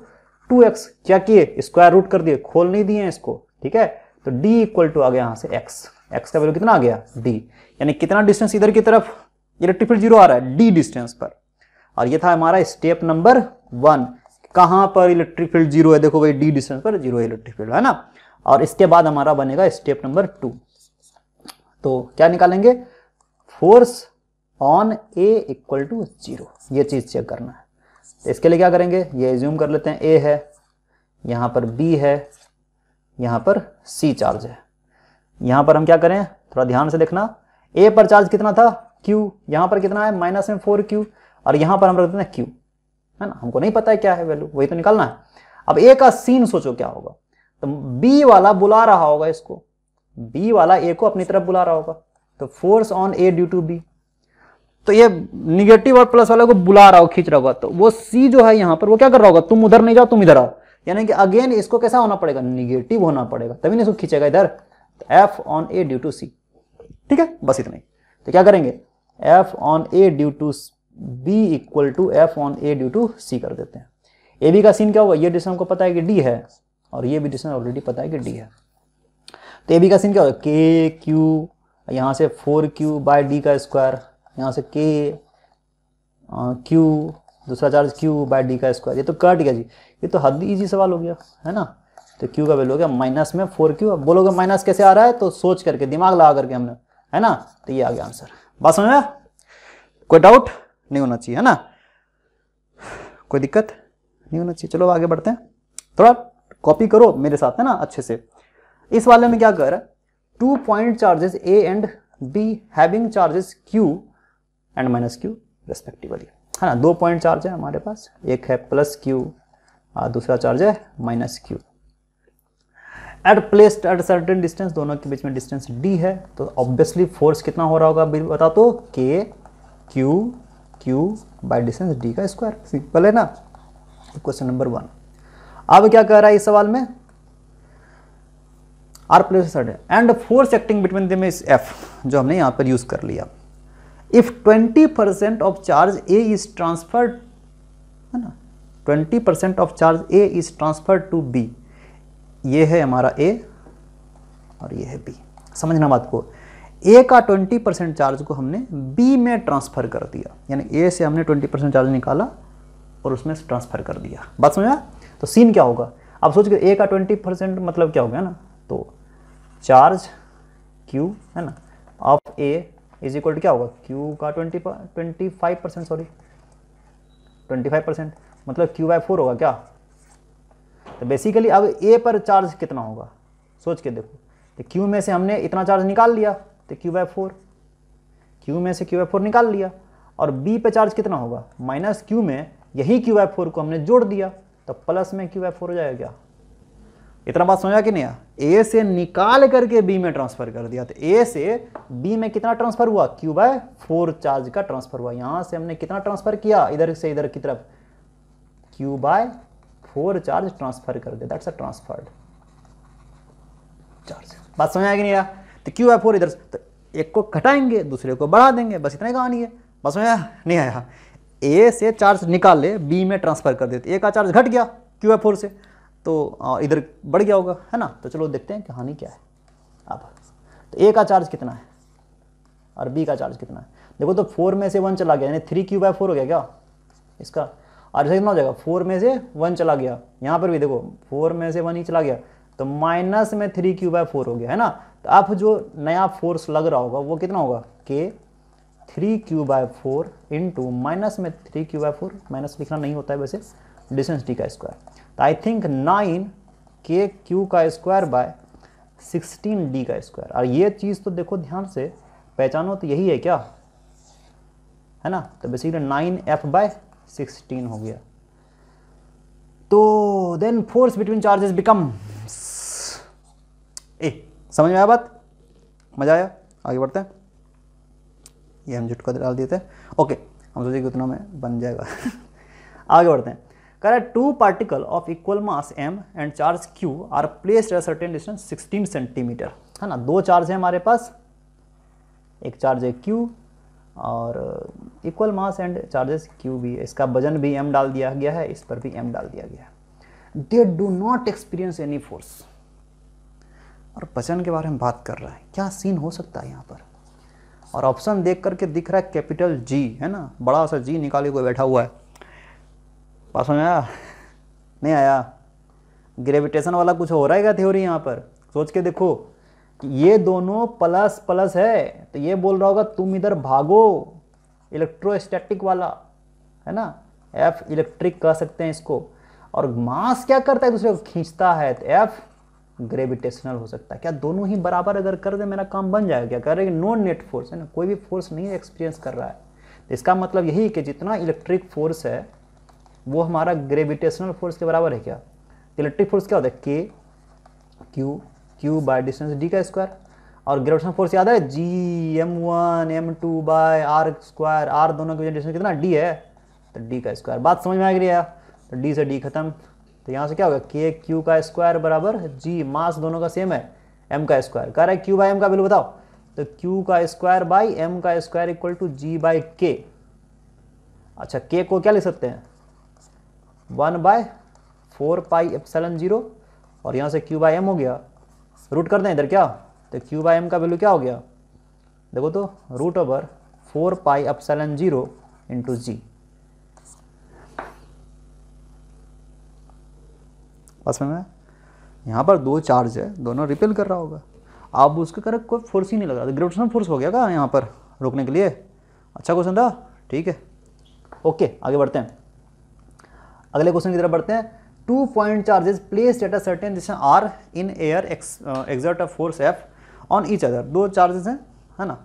two X क्या किए स्क्वायर रूट कर दिए खोल नहीं दिए इसको ठीक है तो डी इक्वल टू आ गया यहां से एक्स एक्स का वैल्यू कितना आ गया डी यानी कितना डिस्टेंस इधर की तरफ इलेक्ट्रिक फील्ड जीरो आ रहा है डी डिस्टेंस पर और ये था हमारा स्टेप नंबर वन कहाँ पर इलेक्ट्रिक फील्ड जीरो है देखो भाई डी डिस्टेंस पर जीरो है इलेक्ट्रिक फील्ड है ना और इसके बाद हमारा बनेगा स्टेप नंबर टू तो क्या निकालेंगे force on A equal to zero ये चीज़ चेक करना है तो इसके लिए क्या करेंगे ये एज्यूम कर लेते हैं ए है यहाँ पर बी है यहाँ पर सी चार्ज है यहां पर हम क्या करें थोड़ा ध्यान से देखना ए पर चार्ज कितना था क्यू यहां पर कितना है माइनस में फोर क्यू और यहाँ पर हम रख देते हैं क्यू है ना हमको नहीं पता है क्या है वैल्यू वही तो निकालना है अब ए का सीन सोचो क्या होगा तो बी वाला बुला रहा होगा इसको बी वाला ए को अपनी तरफ बुला रहा होगा तो force on A due to B तो ये निगेटिव और प्लस वाले को बुला रहा हो खींच रहा होगा तो वो सी जो है यहाँ पर वो क्या कर रहा होगा तुम उधर नहीं जाओ तुम इधर आओ यानी कि अगेन इसको कैसा होना पड़ेगा निगेटिव होना पड़ेगा तभी नहीं इसको खींचेगा इधर F on A due to C ठीक है बस इतना ही तो क्या करेंगे F on A due to B equal to F on A due to C कर देते हैं ए बी का सीन क्या होगा ये डिस्टेंस हमको पता है कि डी है और ये भी डिस्टेंस ऑलरेडी पता है कि डी है तो ए बी का सीन क्या होगा के क्यू यहाँ से फोर क्यू बाय डी का स्क्वायर यहाँ से के क्यू दूसरा चार्ज क्यू बाय डी का स्क्वायर ये तो कट गया जी ये तो हद इजी सवाल हो गया है ना तो क्यू का वैल्यू हो गया माइनस में फोर क्यू अब बोलोगे माइनस कैसे आ रहा है तो सोच करके दिमाग लगा करके हमने है ना तो ये आ गया आंसर बात समझ में कोई डाउट नहीं होना चाहिए है ना कोई दिक्कत नहीं होना चाहिए चलो आगे बढ़ते हैं थोड़ा कॉपी करो मेरे साथ है ना अच्छे से इस वाले में क्या कर रहा है two point charges A and B having charges Q and minus Q respectively है ना दो पॉइंट चार्ज है हमारे पास एक है प्लस क्यू और दूसरा चार्ज है minus Q at placed at certain distance दोनों के बीच में डिस्टेंस डी है तो ऑब्वियसली फोर्स कितना हो रहा होगा बता दो K Q Q by distance D का स्क्वायर सिंपल है ना क्वेश्चन नंबर वन अब क्या कह रहा है इस सवाल में are place and force acting between them is F जो हमने यहां पर यूज कर लिया if 20 percent of charge A is transferred है ना 20 percent of charge A is transferred to B ये है हमारा ए और ये है बी समझना बात को ए का 20 परसेंट चार्ज को हमने बी में ट्रांसफ़र कर दिया यानी ए से हमने 20 परसेंट चार्ज निकाला और उसमें ट्रांसफ़र कर दिया बात समझ तो सीन क्या होगा आप सोच के ए का 20 परसेंट मतलब क्या हो गया ना तो चार्ज क्यू है ना of A is equal to क्या होगा क्यू का twenty twenty five percent sorry twenty five percent मतलब क्यू बाई फोर होगा क्या तो बेसिकली अब ए पर चार्ज कितना होगा सोच के देखो तो क्यू में से हमने इतना चार्ज निकाल लिया तो क्यू बाई फोर क्यू में से क्यू बाई फोर निकाल लिया और बी पर चार्ज कितना होगा माइनस क्यू में यही क्यू बाय फोर को हमने जोड़ दिया तो प्लस में क्यू बाय फोर हो जाएगा क्या इतना बात समझा कि नहीं ए से निकाल करके बी में ट्रांसफर कर दिया तो ए से बी में कितना ट्रांसफर हुआ क्यू बाय फोर चार्ज का ट्रांसफर हुआ यहां से हमने कितना ट्रांसफर किया इधर से इधर की तरफ Q by four charge transfer कर दे दैट्स अ ट्रांसफर्ड चार्ज बात समझ आएगी नहीं रहा तो क्यू है फोर इधर तो एक को घटाएंगे दूसरे को बढ़ा देंगे बस इतना ही कहानी है बस समझ आया नहीं आया ए से चार्ज निकाल ले बी में ट्रांसफर कर देते तो ए का चार्ज घट गया क्यू है फोर से तो इधर बढ़ गया होगा है ना तो चलो देखते हैं कहानी क्या है अब तो ए का चार्ज कितना है और बी का चार्ज कितना है देखो तो फोर में से वन चला गया यानी थ्री क्यू बाय फोर हो गया क्या इसका और से कितना हो जाएगा फोर में से वन चला गया यहाँ पर भी देखो फोर में से वन ही चला गया तो माइनस में थ्री क्यू बाय फोर हो गया है ना तो अब जो नया फोर्स लग रहा होगा वो कितना होगा K three Q by four into minus में three Q by four minus लिखना नहीं होता है वैसे डिस्टेंस डी का स्क्वायर तो I think nine K Q का स्क्वायर बाय सिक्सटीन डी का स्क्वायर और ये चीज़ तो देखो ध्यान से पहचानो तो यही है क्या है ना तो basically nine F by sixteen हो गया तो then force between charges become ए समझ में आया बात मज़ा आया आगे बढ़ते हैं ये हम झुटका डाल दिए थे ओके हम सोचे कि उतना में बन जाएगा [laughs] आगे बढ़ते हैं कह रहा है two particle of equal mass M and charge Q are placed at certain distance 16 centimetre है ना दो चार्ज है हमारे पास एक चार्ज है क्यू और equal mass and charges Q भी इसका वजन भी एम डाल दिया गया है इस पर भी एम डाल दिया गया है they do not experience any force और वजन के बारे में बात कर रहा है क्या सीन हो सकता है यहाँ पर और ऑप्शन देख करके दिख रहा है कैपिटल जी है ना बड़ा सा जी निकाले हुए बैठा हुआ है पास में आया नहीं आया ग्रेविटेशन वाला कुछ हो रहा है क्या थ्योरी यहाँ पर सोच के देखो कि ये दोनों प्लस प्लस है तो ये बोल रहा होगा तुम इधर भागो इलेक्ट्रोस्टैटिक वाला है ना एफ इलेक्ट्रिक कह सकते हैं इसको और मास क्या करता है दूसरे को खींचता है तो एफ ग्रेविटेशनल हो सकता है क्या दोनों ही बराबर अगर कर दे मेरा काम बन जाएगा क्या कह रहे हैं नो नेट फोर्स है ना कोई भी फोर्स नहीं एक्सपीरियंस कर रहा है तो इसका मतलब यही कि जितना इलेक्ट्रिक फोर्स है वो हमारा ग्रेविटेशनल फोर्स के बराबर है क्या इलेक्ट्रिक फोर्स क्या होता है के Q Q by distance D का स्क्वायर और ग्रेविटेशन फोर्स याद है G M one M two by R square R दोनों के डिस्टेंस कितना डी है तो डी का स्क्वायर बात समझ में आ गई है तो डी से डी खत्म तो यहाँ से क्या होगा के क्यू का स्क्वायर बराबर जी मास दोनों का सेम है एम का स्क्वायर कह रहे है क्यू बाय एम का बिल्कुल बताओ तो क्यू का स्क्वायर बाई एम का square equal to G by K अच्छा के को क्या ले सकते हैं one by four pi epsilon zero और यहाँ से क्यू बाई एम हो गया रूट कर दें इधर क्या तो क्यू बाई एम का वैल्यू क्या हो गया देखो तो root over four pi epsilon zero into G बस में यहाँ पर दो चार्ज है दोनों रिपेल कर रहा होगा आप उसके कर कोई फोर्स ही नहीं लग रहा था ग्रेविटेशनल फोर्स हो गया क्या यहाँ पर रोकने के लिए अच्छा क्वेश्चन था ठीक है ओके आगे बढ़ते हैं अगले क्वेश्चन की तरफ बढ़ते हैं two point charges placed at a certain distance R in air exert a force F on each other दो चार्जेस हैं है ना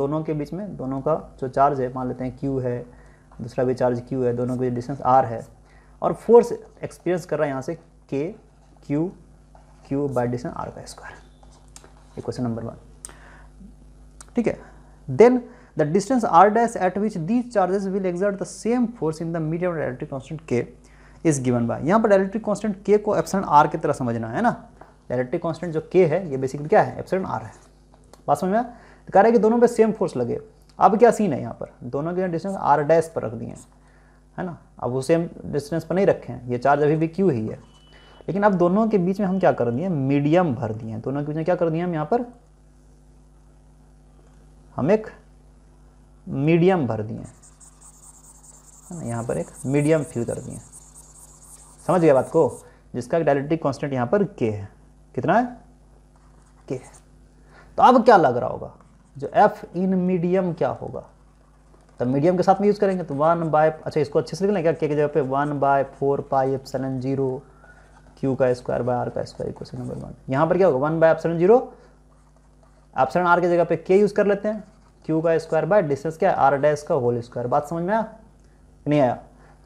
दोनों के बीच में दोनों का जो चार्ज है मान लेते हैं क्यू है दूसरा भी चार्ज क्यू है दोनों के बीच डिस्टेंस आर है और फोर्स एक्सपीरियंस कर रहा है यहाँ से के Q Q by distance R का स्क्वायर ये क्वेश्चन नंबर वन ठीक है then the distance R dash at which these charges will exert the same force in the medium electric constant K is given by यहाँ पर डायरेक्ट्रिक constant के को Epson are की तरह समझना है ना डायरेक्ट्रिक कॉन्स्टेंट जो के है ये बेसिकली क्या है एप्सन आर है बात समझ में तो कह रहा है कि दोनों पे सेम फोर्स लगे अब क्या सीन है यहाँ पर दोनों के डिस्टेंस आर डैश पर रख दिए हैं है ना अब वो सेम डिस्टेंस पर नहीं रखे हैं ये चार्ज अभी भी क्यों ही है लेकिन अब दोनों के बीच में हम क्या कर दिए मीडियम भर दिए हैं दोनों के बीच में क्या कर दिए हम यहाँ पर हम एक मीडियम भर दिए हैं है ना यहाँ पर एक मीडियम फिल कर दिए हैं समझ गया बात को जिसका डायलेक्ट्रिक कॉन्स्टेंट यहाँ पर के है कितना है के है तो अब क्या लग रहा होगा जो एफ इन मीडियम क्या होगा तो मीडियम के साथ में यूज़ करेंगे तो वन बाय अच्छा इसको अच्छे से लिख लें क्या के जगह पे one by four pi epsilon zero Q का स्क्वायर बाय आर का स्क्वायर इक्वेशन नंबर वन यहाँ पर क्या होगा one by epsilon zero epsilon R की जगह पे के यूज़ कर लेते हैं क्यू का स्क्वायर बाय डिस्टेंस क्या है आर डैश का होल स्क्वायर बात समझ में आया नहीं आया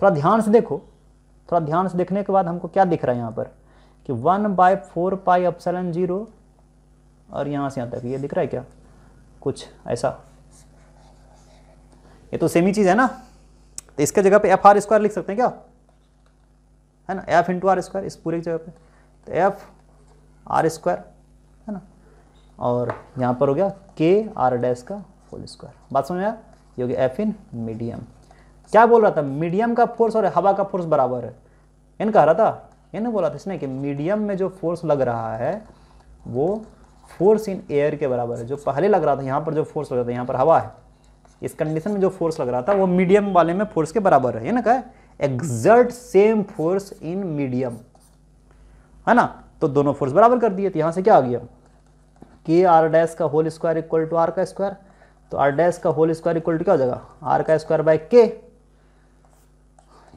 थोड़ा ध्यान से देखो थोड़ा ध्यान से देखने के बाद हमको क्या दिख रहा है यहाँ पर कि one by four pi epsilon zero और यहाँ से यहाँ तक ये दिख रहा है क्या कुछ ऐसा ये तो सेम ही चीज़ है ना तो इसके जगह पे एफ आर स्क्वायर लिख सकते हैं क्या है ना एफ इंटू आर स्क्वायर इस पूरे जगह पे तो एफ आर स्क्वायर है ना और यहाँ पर हो गया के आर डैश का होल स्क्वायर बात समझ में आया ये हो गया एफ इन मीडियम क्या बोल रहा था मीडियम का फोर्स और हवा का फोर्स बराबर है इन कह रहा था इन बोला था इसने कि मीडियम में जो फोर्स लग रहा है वो फोर्स इन एयर के बराबर है जो पहले लग रहा था यहाँ पर जो फोर्स लग रहा था यहाँ पर हवा है इस कंडीशन में जो फोर्स लग रहा था वो मीडियम वाले में फोर्स के बराबर है ये ना कहे exert same force in medium है ना तो दोनों फोर्स बराबर कर दिए तो यहाँ से क्या आ गया के आर डैश का whole square equal to R का स्क्वायर तो आर डैश का होल स्क्वायर इक्वल टू क्या हो जाएगा आर का स्क्वायर बाय के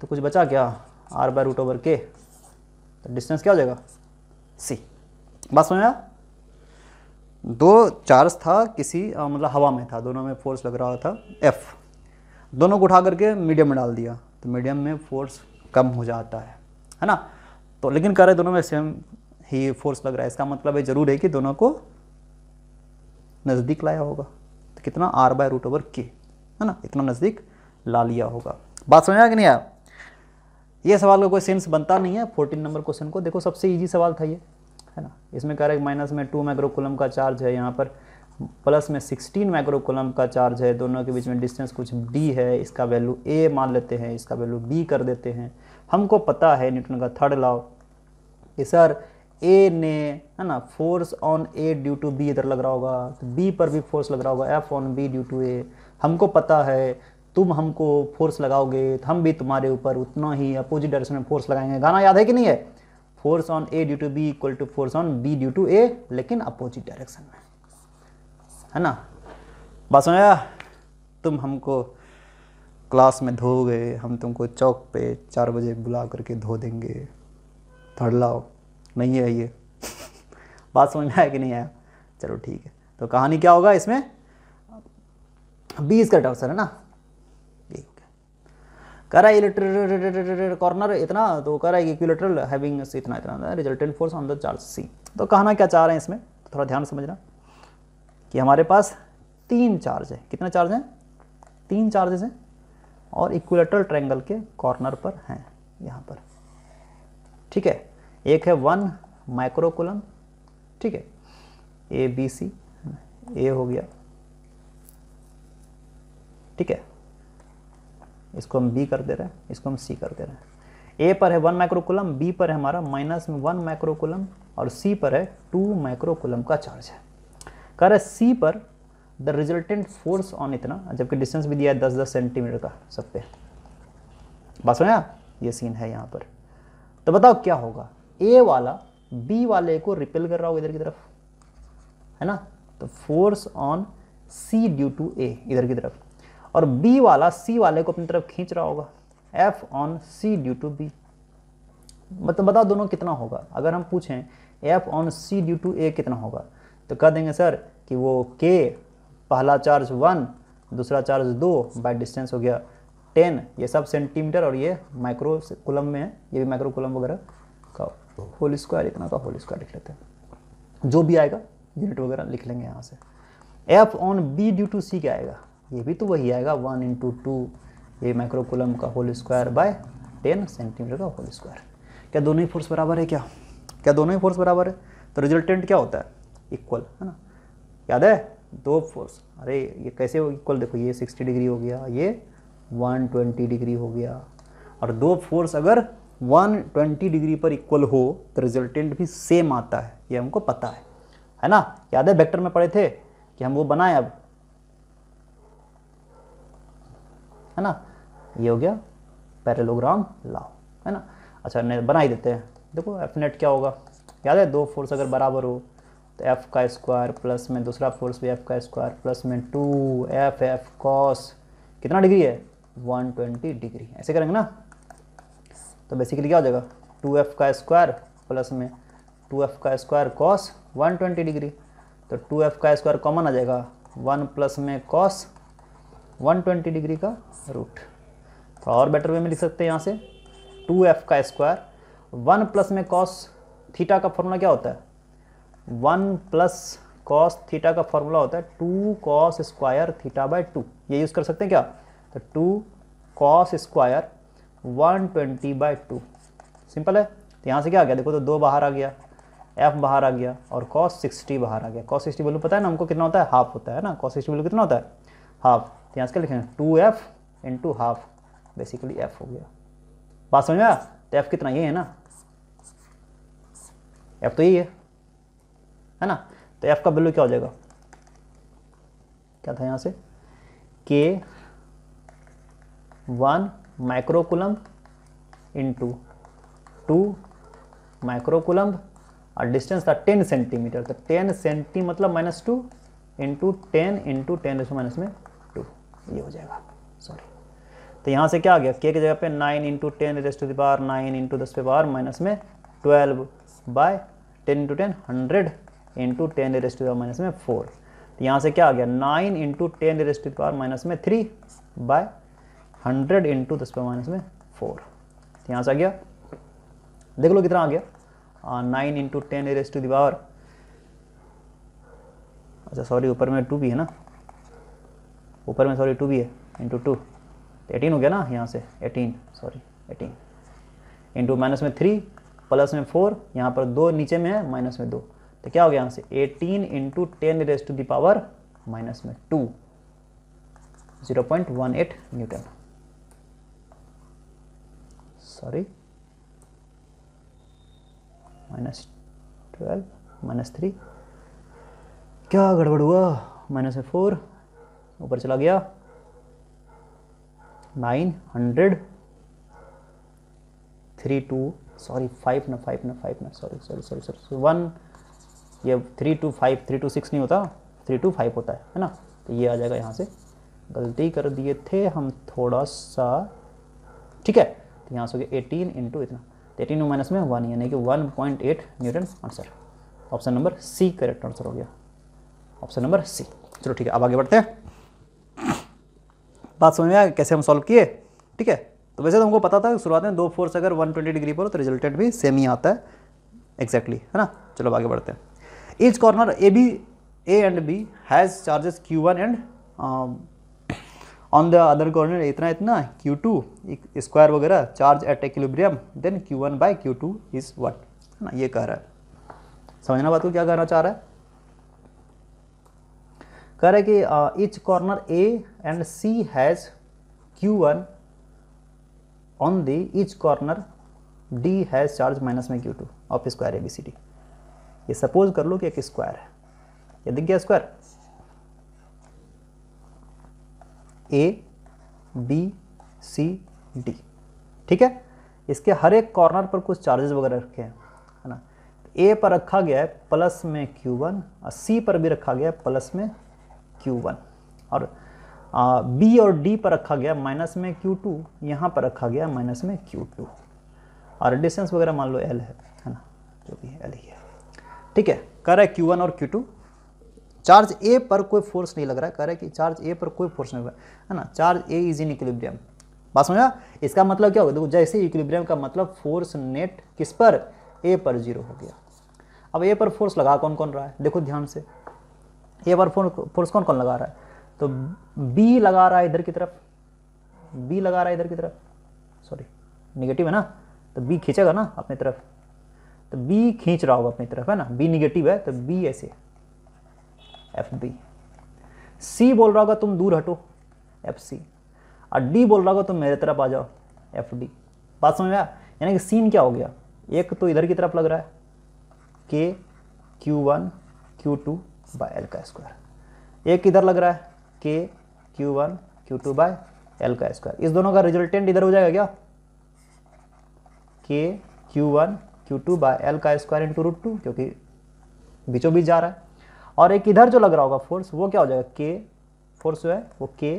तो कुछ बचा क्या आर बाय रूट ओवर के तो डिस्टेंस क्या हो जाएगा सी बात समझ आया दो चार्ज था किसी मतलब हवा में था दोनों में फोर्स लग रहा था एफ दोनों को उठा करके मीडियम में डाल दिया तो मीडियम में फोर्स कम हो जाता है है ना तो लेकिन कह रहे दोनों में सेम ही फोर्स लग रहा है इसका मतलब है ज़रूर है कि दोनों को नज़दीक लाया होगा तो कितना आर बाय रूट ओवर के है ना इतना नज़दीक ला लिया होगा बात समझ आया कि नहीं आया ये सवाल का कोई सेंस बनता नहीं है फोर्टीन नंबर क्वेश्चन को देखो सबसे ईजी सवाल था ये है ना इसमें कह रहा है माइनस में टू माइक्रोकुलम का चार्ज है यहाँ पर प्लस में सिक्सटीन माइक्रोकुलम का चार्ज है दोनों के बीच में डिस्टेंस कुछ डी है इसका वैल्यू ए मान लेते हैं इसका वैल्यू बी कर देते हैं हमको पता है न्यूटन का थर्ड लॉ कि सर ए ने है ना force on A due to B इधर लग रहा होगा तो बी पर भी फोर्स लग रहा होगा F on B due to A हमको पता है तुम हमको फोर्स लगाओगे तो हम भी तुम्हारे ऊपर उतना ही अपोजिट डायरेक्शन में फोर्स लगाएंगे गाना याद है कि नहीं है force on A due to B equal to force on B due to A लेकिन अपोजिट डायरेक्शन में है ना बात समझा तुम हमको क्लास में धोगे हम तुमको चौक पे चार बजे बुला करके धो देंगे धड़ लाओ नहीं है ये [laughs] बात समझ में आया कि नहीं आया चलो ठीक है तो कहानी क्या होगा इसमें बीस का डॉक्टर है ना कह रहा है इलेक्ट्रल कॉर्नर इतना तो कह रहा है इक्विलेटरल हैविंग इतना इतना resultant force on the charge C तो कहना क्या चाह रहे हैं इसमें थोड़ा ध्यान समझना कि हमारे पास तीन चार्ज है कितने चार्ज हैं तीन चार्जेस हैं और इक्विलेटरल ट्रैंगल के कॉर्नर पर हैं यहाँ पर ठीक है एक है वन माइक्रोकुलम ठीक है ए बी सी ए हो गया ठीक है इसको हम बी कर दे रहे हैं इसको हम सी कर दे रहे हैं ए पर है वन माइक्रोकुलम बी पर है हमारा माइनस वन माइक्रोकुलम और सी पर है टू माइक्रोकुलम का चार्ज है कह रहा है सी पर द रिजल्टेंट फोर्स ऑन इतना जबकि डिस्टेंस भी दिया है दस दस सेंटीमीटर का सब पे बात हो ये सीन है यहाँ पर तो बताओ क्या होगा ए वाला बी वाले को रिपेल कर रहा होगा इधर की तरफ है ना तो force on C due to A इधर की तरफ और बी वाला सी वाले को अपनी तरफ खींच रहा होगा F on C due to B मतलब बताओ दोनों कितना होगा अगर हम पूछें F on C due to A कितना होगा तो कह देंगे सर कि वो के पहला चार्ज वन दूसरा चार्ज दो बाय डिस्टेंस हो गया टेन ये सब सेंटीमीटर और ये माइक्रो कुलम में है ये भी माइक्रो कुलम वगैरह का होल स्क्वायर इतना का होल स्क्वायर लिख लेते हैं जो भी आएगा यूनिट वगैरह लिख लेंगे यहाँ से F on B due to C क्या आएगा ये भी तो वही आएगा वन इंटू टू ये माइक्रोकुलम का whole square by ten centimetre का होल स्क्वायर क्या दोनों ही फोर्स बराबर है क्या क्या दोनों ही फोर्स बराबर है तो रिजल्टेंट क्या होता है इक्वल है ना याद है दो फोर्स अरे ये कैसे हो इक्वल देखो ये सिक्सटी डिग्री हो गया ये वन ट्वेंटी डिग्री हो गया और दो फोर्स अगर वन ट्वेंटी डिग्री पर इक्वल हो तो रिजल्टेंट भी सेम आता है ये हमको पता है है ना याद है वेक्टर में पढ़े थे कि हम वो बनाए अब है ना ये हो गया पैरेलोग्राम लाओ है ना अच्छा बना ही देते हैं देखो एफ नेट क्या होगा याद है दो फोर्स अगर बराबर हो तो एफ़ का स्क्वायर प्लस में दूसरा फोर्स भी एफ़ का स्क्वायर प्लस में टू एफ एफ कॉस कितना डिग्री है 120 डिग्री ऐसे करेंगे ना तो बेसिकली क्या हो जाएगा टू एफ का स्क्वायर प्लस में टू एफ का स्क्वायर कॉस 120 डिग्री तो टू एफ का स्क्वायर कॉमन आ जाएगा वन प्लस में कॉस 120 डिग्री का रूट थोड़ा तो और बेटर वे में लिख सकते हैं यहाँ से टू एफ का स्क्वायर वन प्लस में कॉस थीटा का फॉर्मूला क्या होता है वन प्लस कॉस थीटा का फॉर्मूला होता है two cos square theta by two ये यूज़ कर सकते हैं क्या तो two cos square one twenty by two simple है तो यहाँ से क्या आ गया देखो तो दो बाहर आ गया एफ बाहर आ गया और कॉस सिक्सटी बाहर आ गया कॉस सिक्सटी वैल्यू पता है ना हमको कितना होता है हाफ होता है ना कॉस सिक्सटी वैल्यू कितना होता है हाफ तो यहाँ क्या लिखेंगे two F into half basically F हो गया बात समझ में आया तो एफ कितना ये है ना एफ तो यही है है ना तो एफ का वैल्यू क्या हो जाएगा क्या था यहाँ से K one microcoulomb into two microcoulomb और डिस्टेंस था टेन सेंटीमीटर तो टेन सेंटी मतलब minus two into ten into ten minus में ये हो जाएगा सॉरी तो यहाँ से क्या आ गया के की जगह पे nine into ten raised to the power nine into दस पे पावर माइनस में twelve by ten into ten hundred into ten raised to minus में फोर तो यहाँ से क्या आ गया nine into ten raised to the power minus में थ्री बाय हंड्रेड इंटू दस पे माइनस में फोर तो यहाँ से आ गया देख लो कितना आ गया nine into ten raised to the power अच्छा सॉरी ऊपर में टू भी है ना ऊपर में सॉरी टू भी है इंटू टू एटीन हो गया ना यहाँ से eighteen sorry eighteen into minus में थ्री प्लस में फोर यहाँ पर दो नीचे में है माइनस में दो तो क्या हो गया यहाँ से eighteen into ten race to the power minus में two zero point one eight newton sorry minus twelve minus three क्या गड़बड़ हुआ माइनस में फोर ऊपर चला गया nine hundred three two sorry five ना फाइव ना फाइव ना sorry sorry sorry sorry one ये three two five three two six नहीं होता थ्री टू फाइव होता है है ना तो ये आ जाएगा यहाँ से गलती कर दिए थे हम थोड़ा सा ठीक है तो यहाँ से हो गया एटीन इंटू इतना तो एटीन एटीन माइनस में वन यानी कि one point eight newton answer option number C correct answer हो गया ऑप्शन नंबर सी चलो ठीक है अब आगे बढ़ते हैं बात समझ में आया कैसे हम सॉल्व किए ठीक है तो वैसे तो हमको पता था शुरुआत में दो फोर्स अगर 120 डिग्री पर हो तो रिजल्टेंट भी सेम ही आता है एक्जैक्टली exactly, है ना चलो आगे बढ़ते हैं each corner A B A and B has charges Q one and on the other corner इतना इतना क्यू टू स्क्वायर वगैरह charge at equilibrium then q one by q two is what है ना ये कह रहा है समझना बात को क्या कहना चाह रहा है कह रहे कि each corner A and C has q one on the each corner D has charge minus में q two of square A B C D ये सपोज कर लो कि एक स्क्वायर है ये दिख गया square A B C D ठीक है इसके हर एक कॉर्नर पर कुछ चार्जेस वगैरह रखे हैं है ना ए पर रखा गया है प्लस में क्यू वन और सी पर भी रखा गया है प्लस में क्यू वन और आ, बी और डी पर रखा गया माइनस में क्यू टू यहाँ पर रखा गया माइनस में क्यू टू और डिस्टेंस वगैरह मान लो एल है है ना जो भी एल ही है ठीक है कह रहा है क्यू वन और क्यू टू चार्ज ए पर कोई फोर्स नहीं लग रहा है कह रहा है कि चार्ज ए पर कोई फोर्स नहीं लग रहा है ना charge A is in equilibrium बात समझा इसका मतलब क्या होगा देखो जैसे इक्विलिब्रियम का मतलब फोर्स नेट किस पर ए पर जीरो हो गया अब ए पर फोर्स लगा कौन कौन रहा है देखो ध्यान से ये बार फोन फोर्स कौन कौन लगा रहा है तो बी लगा रहा है इधर की तरफ बी लगा रहा है इधर की तरफ सॉरी निगेटिव है ना तो बी खींचेगा ना अपनी तरफ तो बी खींच रहा होगा अपनी तरफ है ना बी निगेटिव है तो बी ऐसे एफ बी सी बोल रहा होगा तुम दूर हटो एफ सी और डी बोल रहा होगा तुम मेरे तरफ आ जाओ एफ डी बात समझ में आया यानी कि सीन क्या हो गया एक तो इधर की तरफ लग रहा है के Q one Q two by l का स्क्वायर एक किधर लग रहा है के Q one Q two by l का स्क्वायर इस दोनों का रिजल्टेंट इधर हो जाएगा क्या k Q one Q two by l का स्क्वायर इंटू रूट टू क्योंकि बीचों बीच जा रहा है और एक इधर जो लग रहा होगा फोर्स वो क्या हो जाएगा के फोर्स जो है वो के